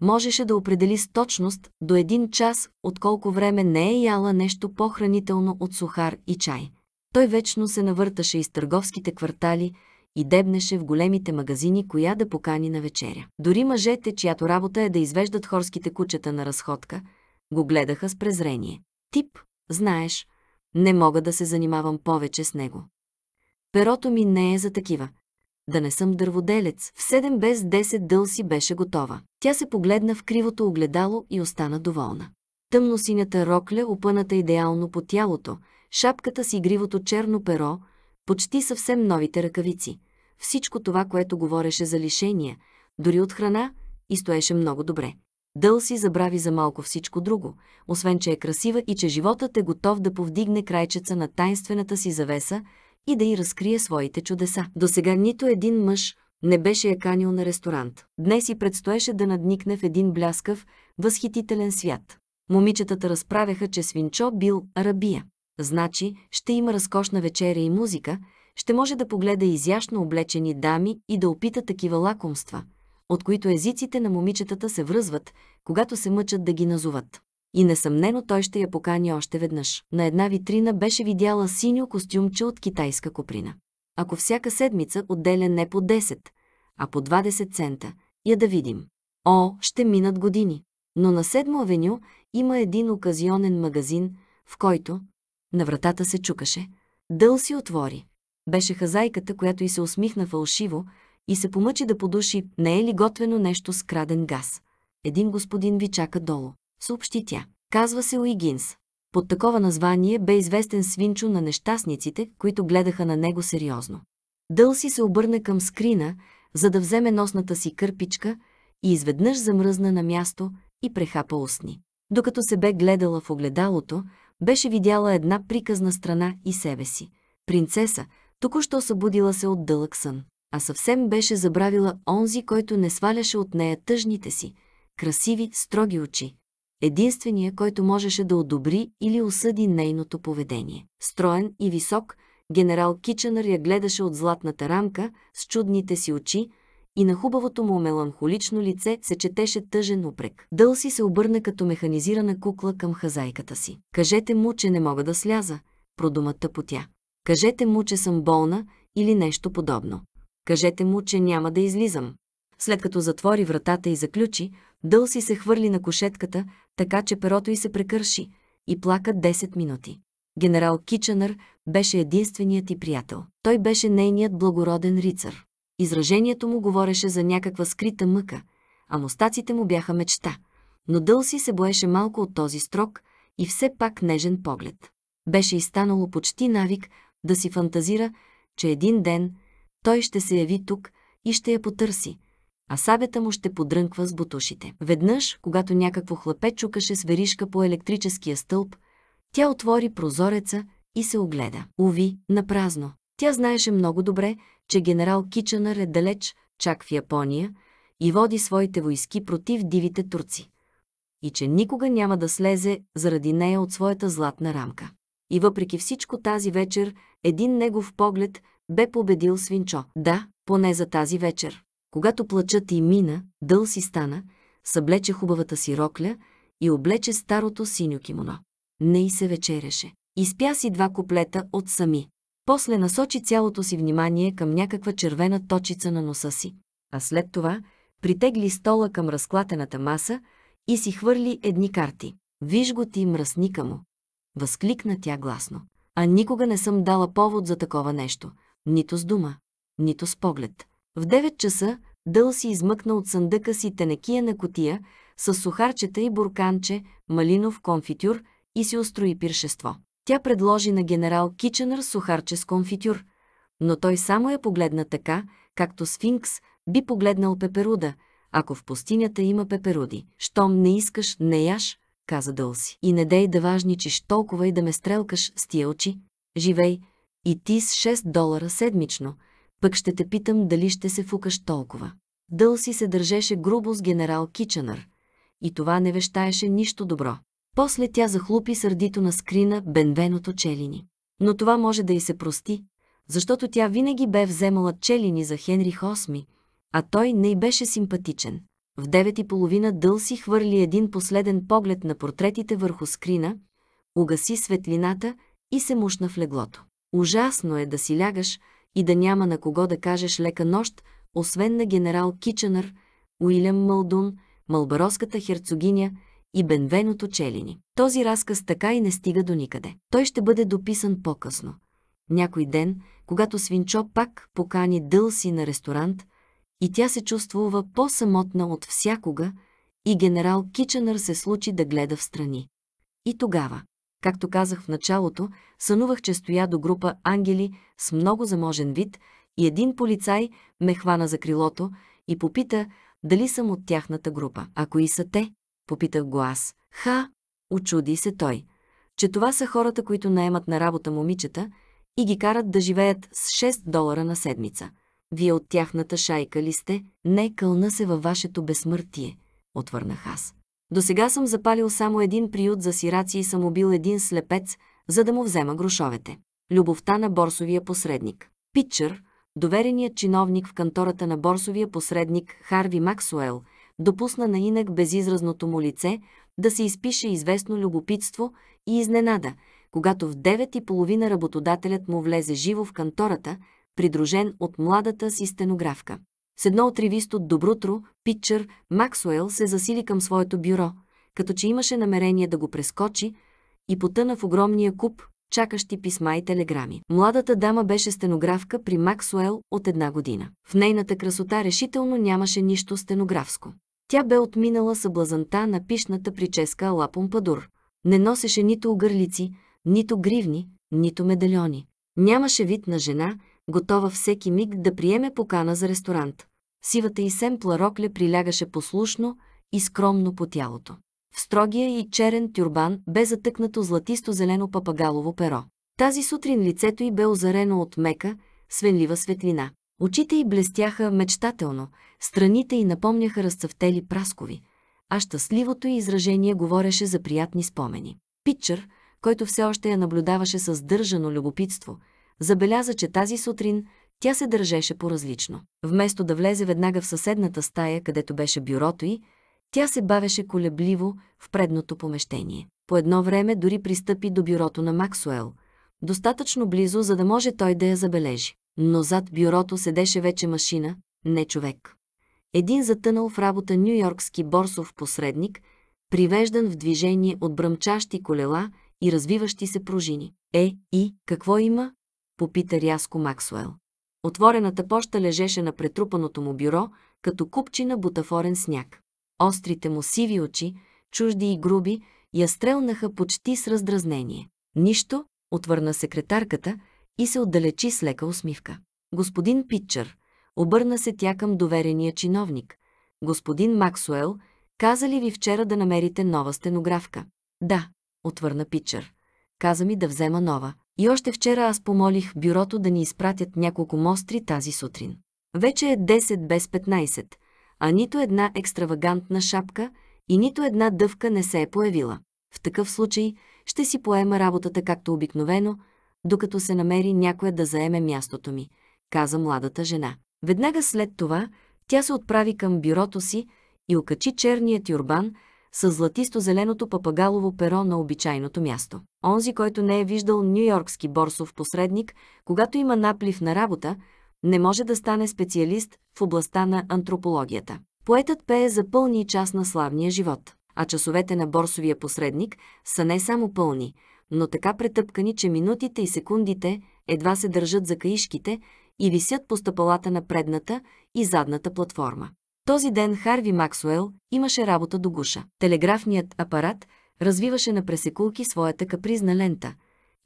можеше да определи с точност до един час, от колко време не е яла нещо по-хранително от сухар и чай. Той вечно се навърташе из търговските квартали и дебнеше в големите магазини, коя да покани на вечеря. Дори мъжете, чиято работа е да извеждат хорските кучета на разходка, го гледаха с презрение. Тип, знаеш, не мога да се занимавам повече с него. Перото ми не е за такива да не съм дърводелец. В 7 без 10 дъл си беше готова. Тя се погледна в кривото огледало и остана доволна. Тъмносинята рокля, опъната идеално по тялото, шапката си гривото черно перо, почти съвсем новите ръкавици. Всичко това, което говореше за лишения, дори от храна, и стоеше много добре. Дъл си забрави за малко всичко друго, освен че е красива и че животът е готов да повдигне крайчеца на тайнствената си завеса, и да й разкрие своите чудеса. До сега нито един мъж не беше я канил на ресторант. Днес и предстоеше да надникне в един бляскав, възхитителен свят. Момичетата разправяха, че Свинчо бил арабия. Значи, ще има разкошна вечеря и музика, ще може да погледа изящно облечени дами и да опита такива лакомства, от които езиците на момичетата се връзват, когато се мъчат да ги назоват и несъмнено той ще я покани още веднъж. На една витрина беше видяла синьо костюмче от китайска куприна. Ако всяка седмица отделя не по 10, а по 20 цента, я да видим. О, ще минат години. Но на Седмо авеню има един оказионен магазин, в който на вратата се чукаше. Дъл си отвори. Беше хазайката, която и се усмихна фалшиво и се помъчи да подуши, не е ли готвено нещо с краден газ. Един господин ви чака долу съобщи тя. Казва се Уигинс. Под такова название бе известен свинчо на нещастниците, които гледаха на него сериозно. Дълси се обърна към скрина, за да вземе носната си кърпичка и изведнъж замръзна на място и прехапа устни. Докато се бе гледала в огледалото, беше видяла една приказна страна и себе си. Принцеса, току-що събудила се от дълъг сън, а съвсем беше забравила онзи, който не сваляше от нея тъжните си, красиви, строги очи, единствения, който можеше да одобри или осъди нейното поведение. Строен и висок, генерал Кичанър я гледаше от златната рамка с чудните си очи и на хубавото му меланхолично лице се четеше тъжен упрек. Дълси се обърна като механизирана кукла към хазайката си. «Кажете му, че не мога да сляза», продумата тя. «Кажете му, че съм болна или нещо подобно. Кажете му, че няма да излизам». След като затвори вратата и заключи, Дълси се хвърли на кошетката, така че перото й се прекърши и плака 10 минути. Генерал Кичанър беше единственият и приятел. Той беше нейният благороден рицар. Изражението му говореше за някаква скрита мъка, а мустаците му бяха мечта. Но Дълси се боеше малко от този строк и все пак нежен поглед. Беше и станало почти навик да си фантазира, че един ден той ще се яви тук и ще я потърси, а сабята му ще подрънква с бутушите. Веднъж, когато някакво хлапе чукаше с веришка по електрическия стълб, тя отвори прозореца и се огледа. Уви, напразно. Тя знаеше много добре, че генерал Кичанър е далеч, чак в Япония, и води своите войски против дивите турци. И че никога няма да слезе заради нея от своята златна рамка. И въпреки всичко тази вечер, един негов поглед бе победил Свинчо. Да, поне за тази вечер. Когато плачът и мина, дъл си стана, съблече хубавата си рокля и облече старото синьо кимоно. Не и се вечеряше. Изпя си два куплета от сами. После насочи цялото си внимание към някаква червена точица на носа си. А след това притегли стола към разклатената маса и си хвърли едни карти. Виж го ти, мръсника му! Възкликна тя гласно. А никога не съм дала повод за такова нещо. Нито с дума, нито с поглед. В 9 часа Дъл си измъкна от съндъка си тенекия на котия, с сухарчета и бурканче, малинов конфитюр и си устрои пиршество. Тя предложи на генерал Киченър сухарче с конфитюр, но той само я погледна така, както сфинкс би погледнал пеперуда, ако в пустинята има пеперуди. Щом не искаш, не яш, каза Дълси. И не дей да важничиш толкова и да ме стрелкаш с тия очи. Живей и ти с 6 долара седмично – пък ще те питам дали ще се фукаш толкова. Дълси се държеше грубо с генерал Кичанър и това не вещаеше нищо добро. После тя захлупи сърдито на скрина Бенвеното Челини. Но това може да й се прости, защото тя винаги бе вземала Челини за Хенри Хосми, а той не й беше симпатичен. В девет и половина дълси хвърли един последен поглед на портретите върху скрина, угаси светлината и се мушна в леглото. Ужасно е да си лягаш, и да няма на кого да кажеш лека нощ, освен на генерал Кичанър, Уилям Малдун, Малбароската херцогиня и Бенвеното Челини. Този разказ така и не стига до никъде. Той ще бъде дописан по-късно. Някой ден, когато Свинчо пак покани Дълси на ресторант, и тя се чувствува по-самотна от всякога, и генерал Кичанър се случи да гледа в страни. И тогава, Както казах в началото, сънувах, че стоя до група ангели с много заможен вид и един полицай ме хвана за крилото и попита дали съм от тяхната група. А кои са те? Попитах го аз. Ха! Очуди се той, че това са хората, които наемат на работа момичета и ги карат да живеят с 6 долара на седмица. Вие от тяхната шайка ли сте? Не кълна се във вашето безсмъртие, отвърнах аз. До сега съм запалил само един приют за сираци и съм убил един слепец, за да му взема грошовете. Любовта на борсовия посредник. Питчър, довереният чиновник в кантората на борсовия посредник Харви Максуел, допусна на инак безизразното му лице да се изпише известно любопитство и изненада, когато в девет и половина работодателят му влезе живо в кантората, придружен от младата си стенографка. С едно отривист от Добрутро, Питчър, Максуел се засили към своето бюро, като че имаше намерение да го прескочи и потъна в огромния куп, чакащи писма и телеграми. Младата дама беше стенографка при Максуел от една година. В нейната красота решително нямаше нищо стенографско. Тя бе отминала съблазанта на пишната прическа Лапом Помпадур. Не носеше нито огърлици, нито гривни, нито медальони. Нямаше вид на жена, готова всеки миг да приеме покана за ресторант. Сивата и семпла рокля прилягаше послушно и скромно по тялото. В строгия и черен тюрбан бе затъкнато златисто-зелено папагалово перо. Тази сутрин лицето й бе озарено от мека, свенлива светлина. Очите й блестяха мечтателно, страните й напомняха разцъфтели праскови, а щастливото й изражение говореше за приятни спомени. Питчър, който все още я наблюдаваше с държано любопитство – Забеляза, че тази сутрин тя се държеше по-различно. Вместо да влезе веднага в съседната стая, където беше бюрото й, тя се бавеше колебливо в предното помещение. По едно време дори пристъпи до бюрото на Максуел, достатъчно близо, за да може той да я забележи. Но зад бюрото седеше вече машина, не човек. Един затънал в работа нью-йоркски борсов посредник, привеждан в движение от бръмчащи колела и развиващи се пружини. Е, и какво има? попита рязко Максуел. Отворената поща лежеше на претрупаното му бюро, като купчина бутафорен сняг. Острите му сиви очи, чужди и груби, я стрелнаха почти с раздразнение. Нищо, отвърна секретарката и се отдалечи с лека усмивка. Господин Питчър, обърна се тя към доверения чиновник. Господин Максуел, каза ли ви вчера да намерите нова стенографка? Да, отвърна Питчър. Каза ми да взема нова. И още вчера аз помолих бюрото да ни изпратят няколко мостри тази сутрин. Вече е 10 без 15, а нито една екстравагантна шапка и нито една дъвка не се е появила. В такъв случай ще си поема работата както обикновено, докато се намери някоя да заеме мястото ми, каза младата жена. Веднага след това тя се отправи към бюрото си и окачи черния юрбан с златисто-зеленото папагалово перо на обичайното място. Онзи, който не е виждал нью-йоркски борсов посредник, когато има наплив на работа, не може да стане специалист в областта на антропологията. Поетът пее за пълни част на славния живот, а часовете на борсовия посредник са не само пълни, но така претъпкани, че минутите и секундите едва се държат за каишките и висят по стъпалата на предната и задната платформа. Този ден Харви Максуел имаше работа до гуша. Телеграфният апарат развиваше на пресекулки своята капризна лента,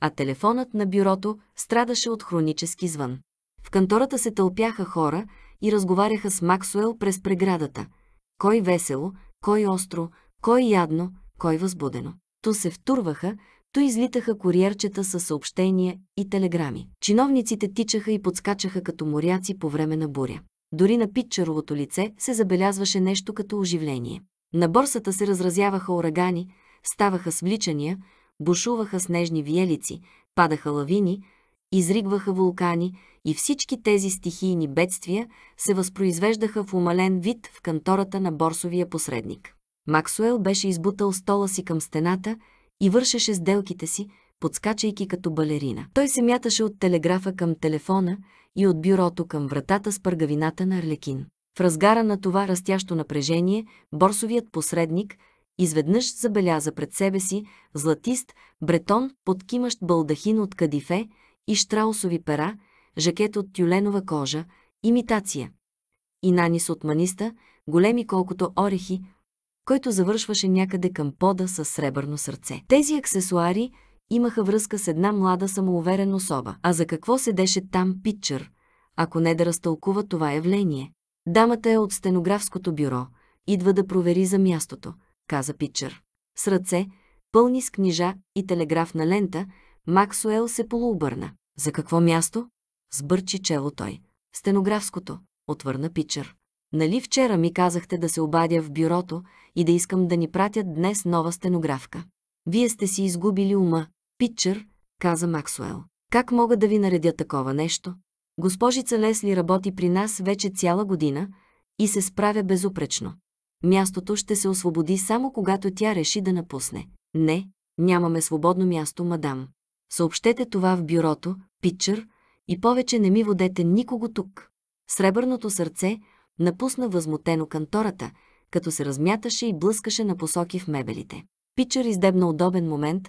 а телефонът на бюрото страдаше от хронически звън. В кантората се тълпяха хора и разговаряха с Максуел през преградата. Кой весело, кой остро, кой ядно, кой възбудено. То се втурваха, то излитаха куриерчета с съобщения и телеграми. Чиновниците тичаха и подскачаха като моряци по време на буря. Дори на Питчеровото лице се забелязваше нещо като оживление. На борсата се разразяваха урагани, ставаха свличания, бушуваха снежни виелици, падаха лавини, изригваха вулкани и всички тези стихийни бедствия се възпроизвеждаха в умален вид в кантората на борсовия посредник. Максуел беше избутал стола си към стената и вършеше сделките си, подскачайки като балерина. Той се мяташе от телеграфа към телефона, и от бюрото към вратата с пъргавината на Арлекин. В разгара на това растящо напрежение, борсовият посредник изведнъж забеляза пред себе си златист, бретон, подкимащ балдахин от кадифе и штраусови пера, жакет от тюленова кожа, имитация. И нанис от маниста, големи колкото орехи, който завършваше някъде към пода с сребърно сърце. Тези аксесуари – имаха връзка с една млада самоуверен особа. А за какво седеше там Питчър, ако не да разтълкува това явление? Дамата е от стенографското бюро, идва да провери за мястото, каза Питчър. С ръце, пълни с книжа и телеграфна лента, Максуел се полуобърна. За какво място? Сбърчи чело той. Стенографското, отвърна Пичър. Нали вчера ми казахте да се обадя в бюрото и да искам да ни пратят днес нова стенографка? Вие сте си изгубили ума, Питчер, каза Максуел. Как мога да ви наредя такова нещо? Госпожица Лесли работи при нас вече цяла година и се справя безупречно. Мястото ще се освободи само когато тя реши да напусне. Не, нямаме свободно място, мадам. Съобщете това в бюрото, Питчер, и повече не ми водете никого тук. Сребърното сърце напусна възмутено кантората, като се размяташе и блъскаше на посоки в мебелите. Пичър издебна удобен момент,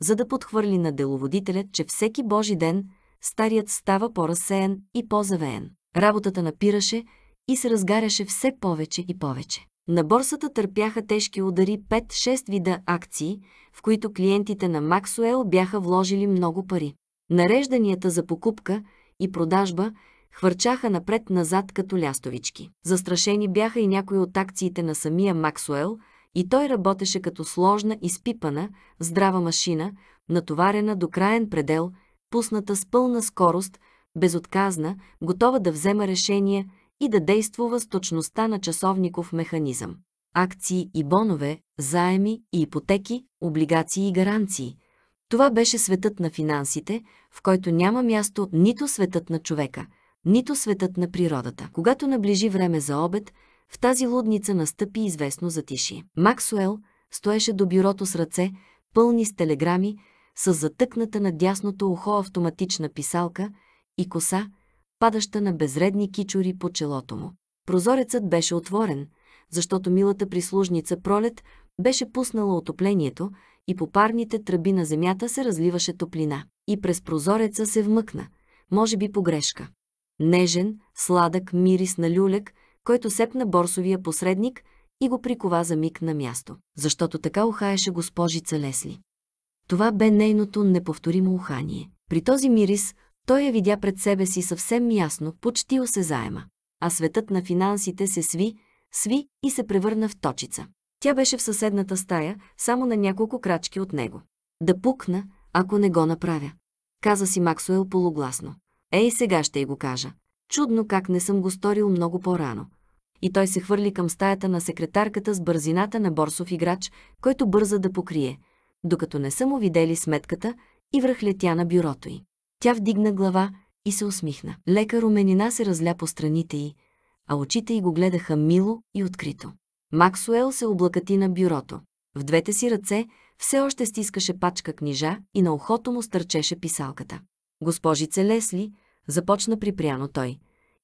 за да подхвърли на деловодителя, че всеки Божи ден старият става по-разсеян и по-завеен. Работата напираше и се разгаряше все повече и повече. На борсата търпяха тежки удари 5-6 вида акции, в които клиентите на Максуел бяха вложили много пари. Нарежданията за покупка и продажба хвърчаха напред-назад като лястовички. Застрашени бяха и някои от акциите на самия Максуел – и той работеше като сложна, изпипана, здрава машина, натоварена до краен предел, пусната с пълна скорост, безотказна, готова да взема решения и да действува с точността на часовников механизъм. Акции и бонове, заеми и ипотеки, облигации и гаранции. Това беше светът на финансите, в който няма място нито светът на човека, нито светът на природата. Когато наближи време за обед, в тази лудница настъпи известно затиши. Максуел стоеше до бюрото с ръце, пълни с телеграми, с затъкната на дясното ухо автоматична писалка и коса, падаща на безредни кичури по челото му. Прозорецът беше отворен, защото милата прислужница пролет беше пуснала отоплението и по парните тръби на земята се разливаше топлина. И през прозореца се вмъкна, може би погрешка. Нежен, сладък мирис на люлек – който сепна борсовия посредник и го прикова за миг на място, защото така ухаеше госпожица Лесли. Това бе нейното неповторимо ухание. При този мирис той я видя пред себе си съвсем ясно, почти осезаема. А светът на финансите се сви, сви и се превърна в точица. Тя беше в съседната стая, само на няколко крачки от него. Да пукна, ако не го направя. Каза си Максуел полугласно. Ей, сега ще й го кажа. Чудно как не съм го сторил много по-рано и той се хвърли към стаята на секретарката с бързината на борсов играч, който бърза да покрие, докато не са му видели сметката и връхлетя на бюрото й. Тя вдигна глава и се усмихна. Лека руменина се разля по страните й, а очите й го гледаха мило и открито. Максуел се облакати на бюрото. В двете си ръце все още стискаше пачка книжа и на ухото му стърчеше писалката. Госпожице Лесли, започна припряно той.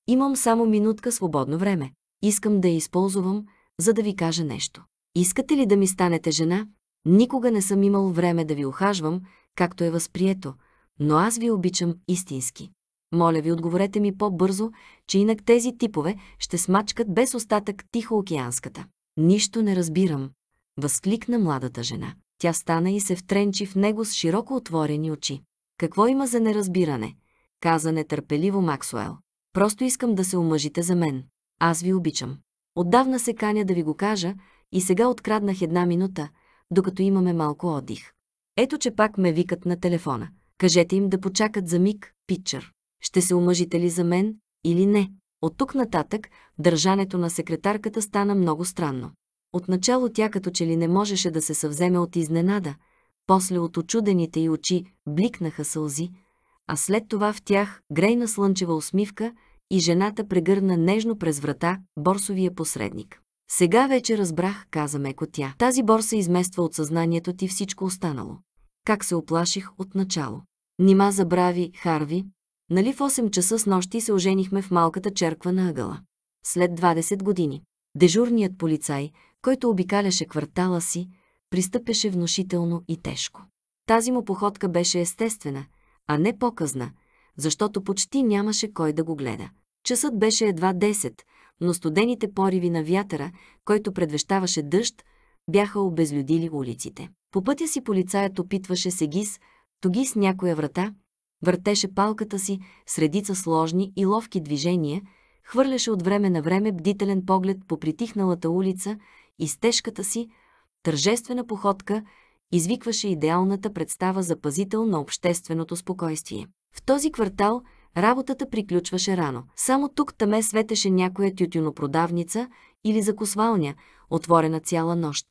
Имам само минутка свободно време. Искам да я използвам, за да ви кажа нещо. Искате ли да ми станете жена? Никога не съм имал време да ви ухажвам, както е възприето, но аз ви обичам истински. Моля ви, отговорете ми по-бързо, че инак тези типове ще смачкат без остатък Тихоокеанската. Нищо не разбирам, възкликна младата жена. Тя стана и се втренчи в него с широко отворени очи. Какво има за неразбиране? Каза нетърпеливо Максуел. Просто искам да се омъжите за мен. Аз ви обичам. Отдавна се каня да ви го кажа и сега откраднах една минута, докато имаме малко отдих. Ето, че пак ме викат на телефона. Кажете им да почакат за миг, питчър. Ще се омъжите ли за мен или не? От тук нататък държането на секретарката стана много странно. Отначало тя като че ли не можеше да се съвземе от изненада, после от очудените й очи бликнаха сълзи, а след това в тях грейна слънчева усмивка – и жената прегърна нежно през врата борсовия посредник. Сега вече разбрах, каза меко тя. Тази борса измества от съзнанието ти всичко останало. Как се оплаших от начало. Нима забрави, Харви, нали в 8 часа с нощи се оженихме в малката черква на ъгъла. След 20 години. Дежурният полицай, който обикаляше квартала си, пристъпеше внушително и тежко. Тази му походка беше естествена, а не показна, защото почти нямаше кой да го гледа. Часът беше едва 10, но студените пориви на вятъра, който предвещаваше дъжд, бяха обезлюдили улиците. По пътя си полицаят опитваше Сегис, тоги с някоя врата, въртеше палката си с редица сложни и ловки движения, хвърляше от време на време бдителен поглед по притихналата улица и с тежката си, тържествена походка, извикваше идеалната представа за пазител на общественото спокойствие. В този квартал – Работата приключваше рано. Само тук таме светеше някоя тютюнопродавница или закусвалня, отворена цяла нощ.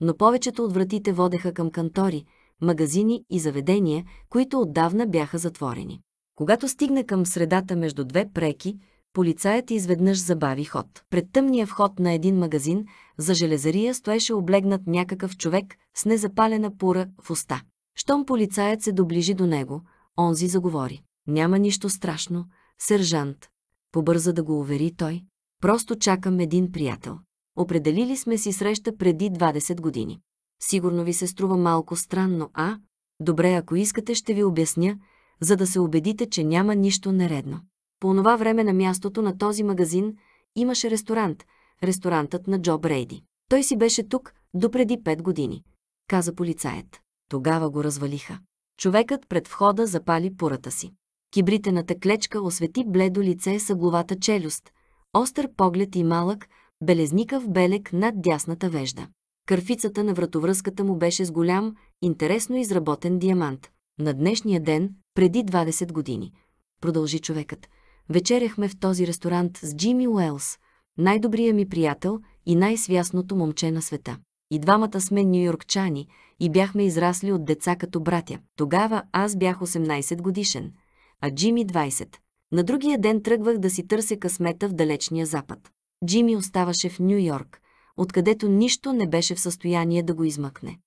Но повечето от вратите водеха към кантори, магазини и заведения, които отдавна бяха затворени. Когато стигна към средата между две преки, полицаят изведнъж забави ход. Пред тъмния вход на един магазин за железария стоеше облегнат някакъв човек с незапалена пура в уста. Щом полицаят се доближи до него, онзи заговори. Няма нищо страшно, сержант. Побърза да го увери той. Просто чакам един приятел. Определили сме си среща преди 20 години. Сигурно ви се струва малко странно, а? Добре, ако искате, ще ви обясня, за да се убедите, че няма нищо нередно. По онова време на мястото на този магазин имаше ресторант, ресторантът на Джо Брейди. Той си беше тук допреди 5 години, каза полицаят. Тогава го развалиха. Човекът пред входа запали пората си. Кибритената клечка освети бледо лице с главата челюст, остър поглед и малък, белезникав белек над дясната вежда. Кърфицата на вратовръзката му беше с голям, интересно изработен диамант. На днешния ден, преди 20 години, продължи човекът, вечеряхме в този ресторант с Джимми Уелс, най-добрия ми приятел и най-свясното момче на света. И двамата сме нью-йоркчани и бяхме израсли от деца като братя. Тогава аз бях 18 годишен – а Джими 20. На другия ден тръгвах да си търся късмета в далечния запад. Джими оставаше в Нью Йорк, откъдето нищо не беше в състояние да го измъкне.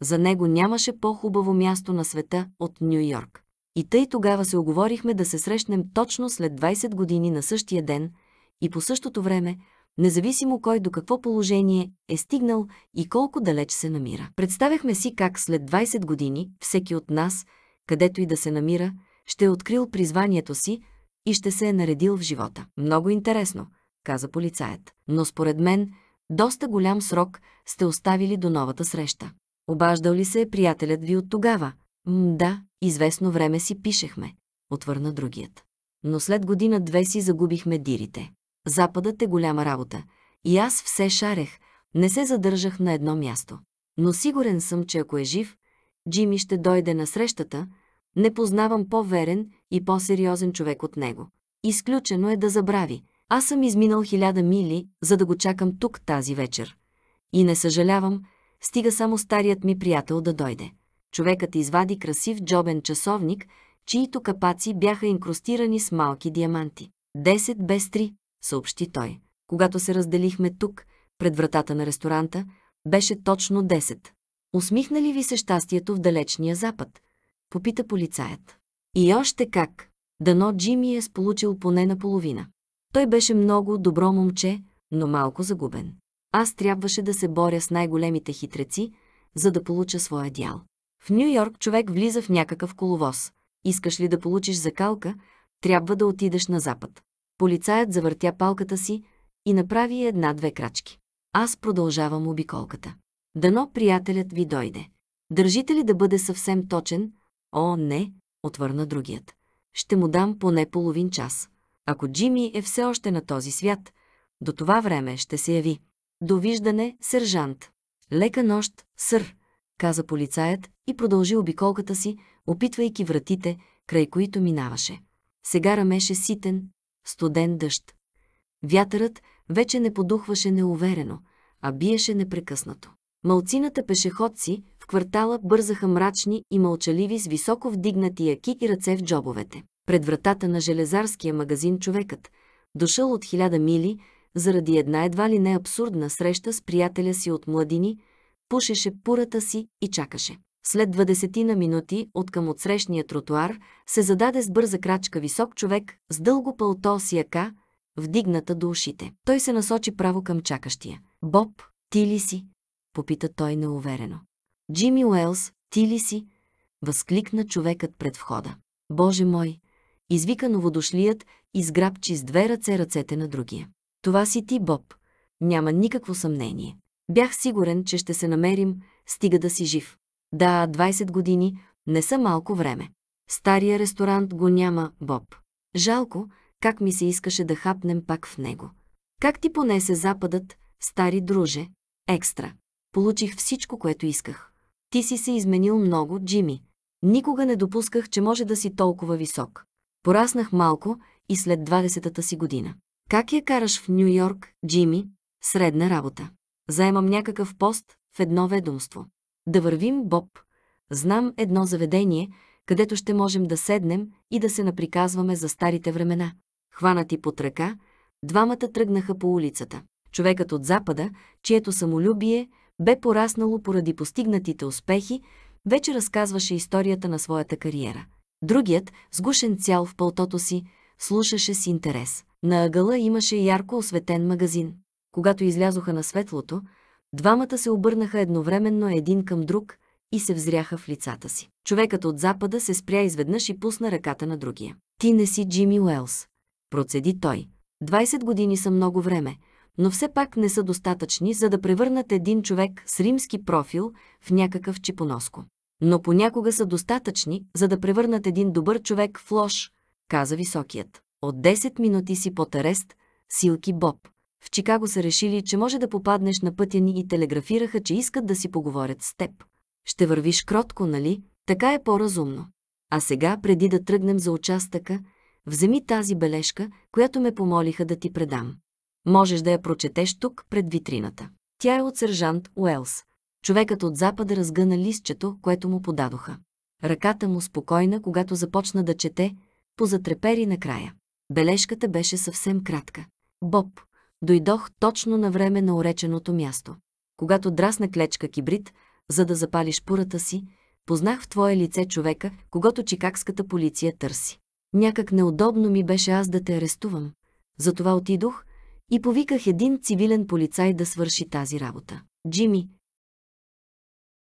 За него нямаше по-хубаво място на света от Нью Йорк. И тъй тогава се оговорихме да се срещнем точно след 20 години на същия ден и по същото време, независимо кой до какво положение е стигнал и колко далеч се намира. Представяхме си как след 20 години всеки от нас, където и да се намира, ще е открил призванието си и ще се е наредил в живота. Много интересно, каза полицаят. Но според мен, доста голям срок сте оставили до новата среща. Обаждал ли се е приятелят ви от тогава? М да, известно време си пишехме, отвърна другият. Но след година-две си загубихме дирите. Западът е голяма работа. И аз все шарех, не се задържах на едно място. Но сигурен съм, че ако е жив, Джими ще дойде на срещата, не познавам по-верен и по-сериозен човек от него. Изключено е да забрави. Аз съм изминал хиляда мили, за да го чакам тук тази вечер. И не съжалявам, стига само старият ми приятел да дойде. Човекът извади красив джобен часовник, чието капаци бяха инкрустирани с малки диаманти. Десет без три, съобщи той. Когато се разделихме тук, пред вратата на ресторанта, беше точно 10. Усмихна ли ви се щастието в далечния запад? Попита полицаят. И още как. Дано Джими е сполучил поне наполовина. Той беше много добро момче, но малко загубен. Аз трябваше да се боря с най-големите хитреци, за да получа своя дял. В Нью Йорк човек влиза в някакъв коловоз. Искаш ли да получиш закалка, трябва да отидеш на запад. Полицаят завъртя палката си и направи една-две крачки. Аз продължавам обиколката. Дано приятелят ви дойде. Държите ли да бъде съвсем точен, О, не, отвърна другият. Ще му дам поне половин час. Ако Джими е все още на този свят, до това време ще се яви. Довиждане, сержант. Лека нощ, сър, каза полицаят и продължи обиколката си, опитвайки вратите, край които минаваше. Сега рамеше ситен, студен дъжд. Вятърът вече не подухваше неуверено, а биеше непрекъснато. Малцината пешеходци в квартала бързаха мрачни и мълчаливи с високо вдигнати яки и ръце в джобовете. Пред вратата на железарския магазин човекът, дошъл от хиляда мили, заради една едва ли не абсурдна среща с приятеля си от младини, пушеше пурата си и чакаше. След 20 на минути от към отсрещния тротуар се зададе с бърза крачка висок човек с дълго пълто си яка, вдигната до ушите. Той се насочи право към чакащия. «Боб, ти ли си?» Попита той неуверено. Джимми Уелс, ти ли си? Възкликна човекът пред входа. Боже мой! Извика новодошлият и сграбчи с две ръце ръцете на другия. Това си ти, Боб. Няма никакво съмнение. Бях сигурен, че ще се намерим, стига да си жив. Да, 20 години не са малко време. Стария ресторант го няма, Боб. Жалко, как ми се искаше да хапнем пак в него. Как ти понесе западът, стари друже? Екстра. Получих всичко, което исках. Ти си се изменил много, Джими. Никога не допусках, че може да си толкова висок. Пораснах малко и след 20-та си година. Как я караш в Нью Йорк, Джими? Средна работа. Заемам някакъв пост в едно ведомство. Да вървим, Боб. Знам едно заведение, където ще можем да седнем и да се наприказваме за старите времена. Хванати под ръка, двамата тръгнаха по улицата. Човекът от запада, чието самолюбие бе пораснало поради постигнатите успехи, вече разказваше историята на своята кариера. Другият, сгушен цял в пълтото си, слушаше с интерес. На ъгъла имаше ярко осветен магазин. Когато излязоха на светлото, двамата се обърнаха едновременно един към друг и се взряха в лицата си. Човекът от запада се спря изведнъж и пусна ръката на другия. «Ти не си Джимми Уелс», процеди той. 20 години са много време, но все пак не са достатъчни, за да превърнат един човек с римски профил в някакъв чипоноско. Но понякога са достатъчни, за да превърнат един добър човек в лош, каза високият. От 10 минути си под арест, Силки Боб. В Чикаго са решили, че може да попаднеш на пътя ни и телеграфираха, че искат да си поговорят с теб. Ще вървиш кротко, нали? Така е по-разумно. А сега, преди да тръгнем за участъка, вземи тази бележка, която ме помолиха да ти предам. Можеш да я прочетеш тук, пред витрината. Тя е от сержант Уелс. Човекът от запада разгъна листчето, което му подадоха. Ръката му спокойна, когато започна да чете, позатрепери накрая. Бележката беше съвсем кратка. Боб, дойдох точно на време на уреченото място. Когато драсна клечка кибрид, за да запалиш пурата си, познах в твое лице човека, когато чикагската полиция търси. Някак неудобно ми беше аз да те арестувам. Затова отидох, и повиках един цивилен полицай да свърши тази работа. Джими,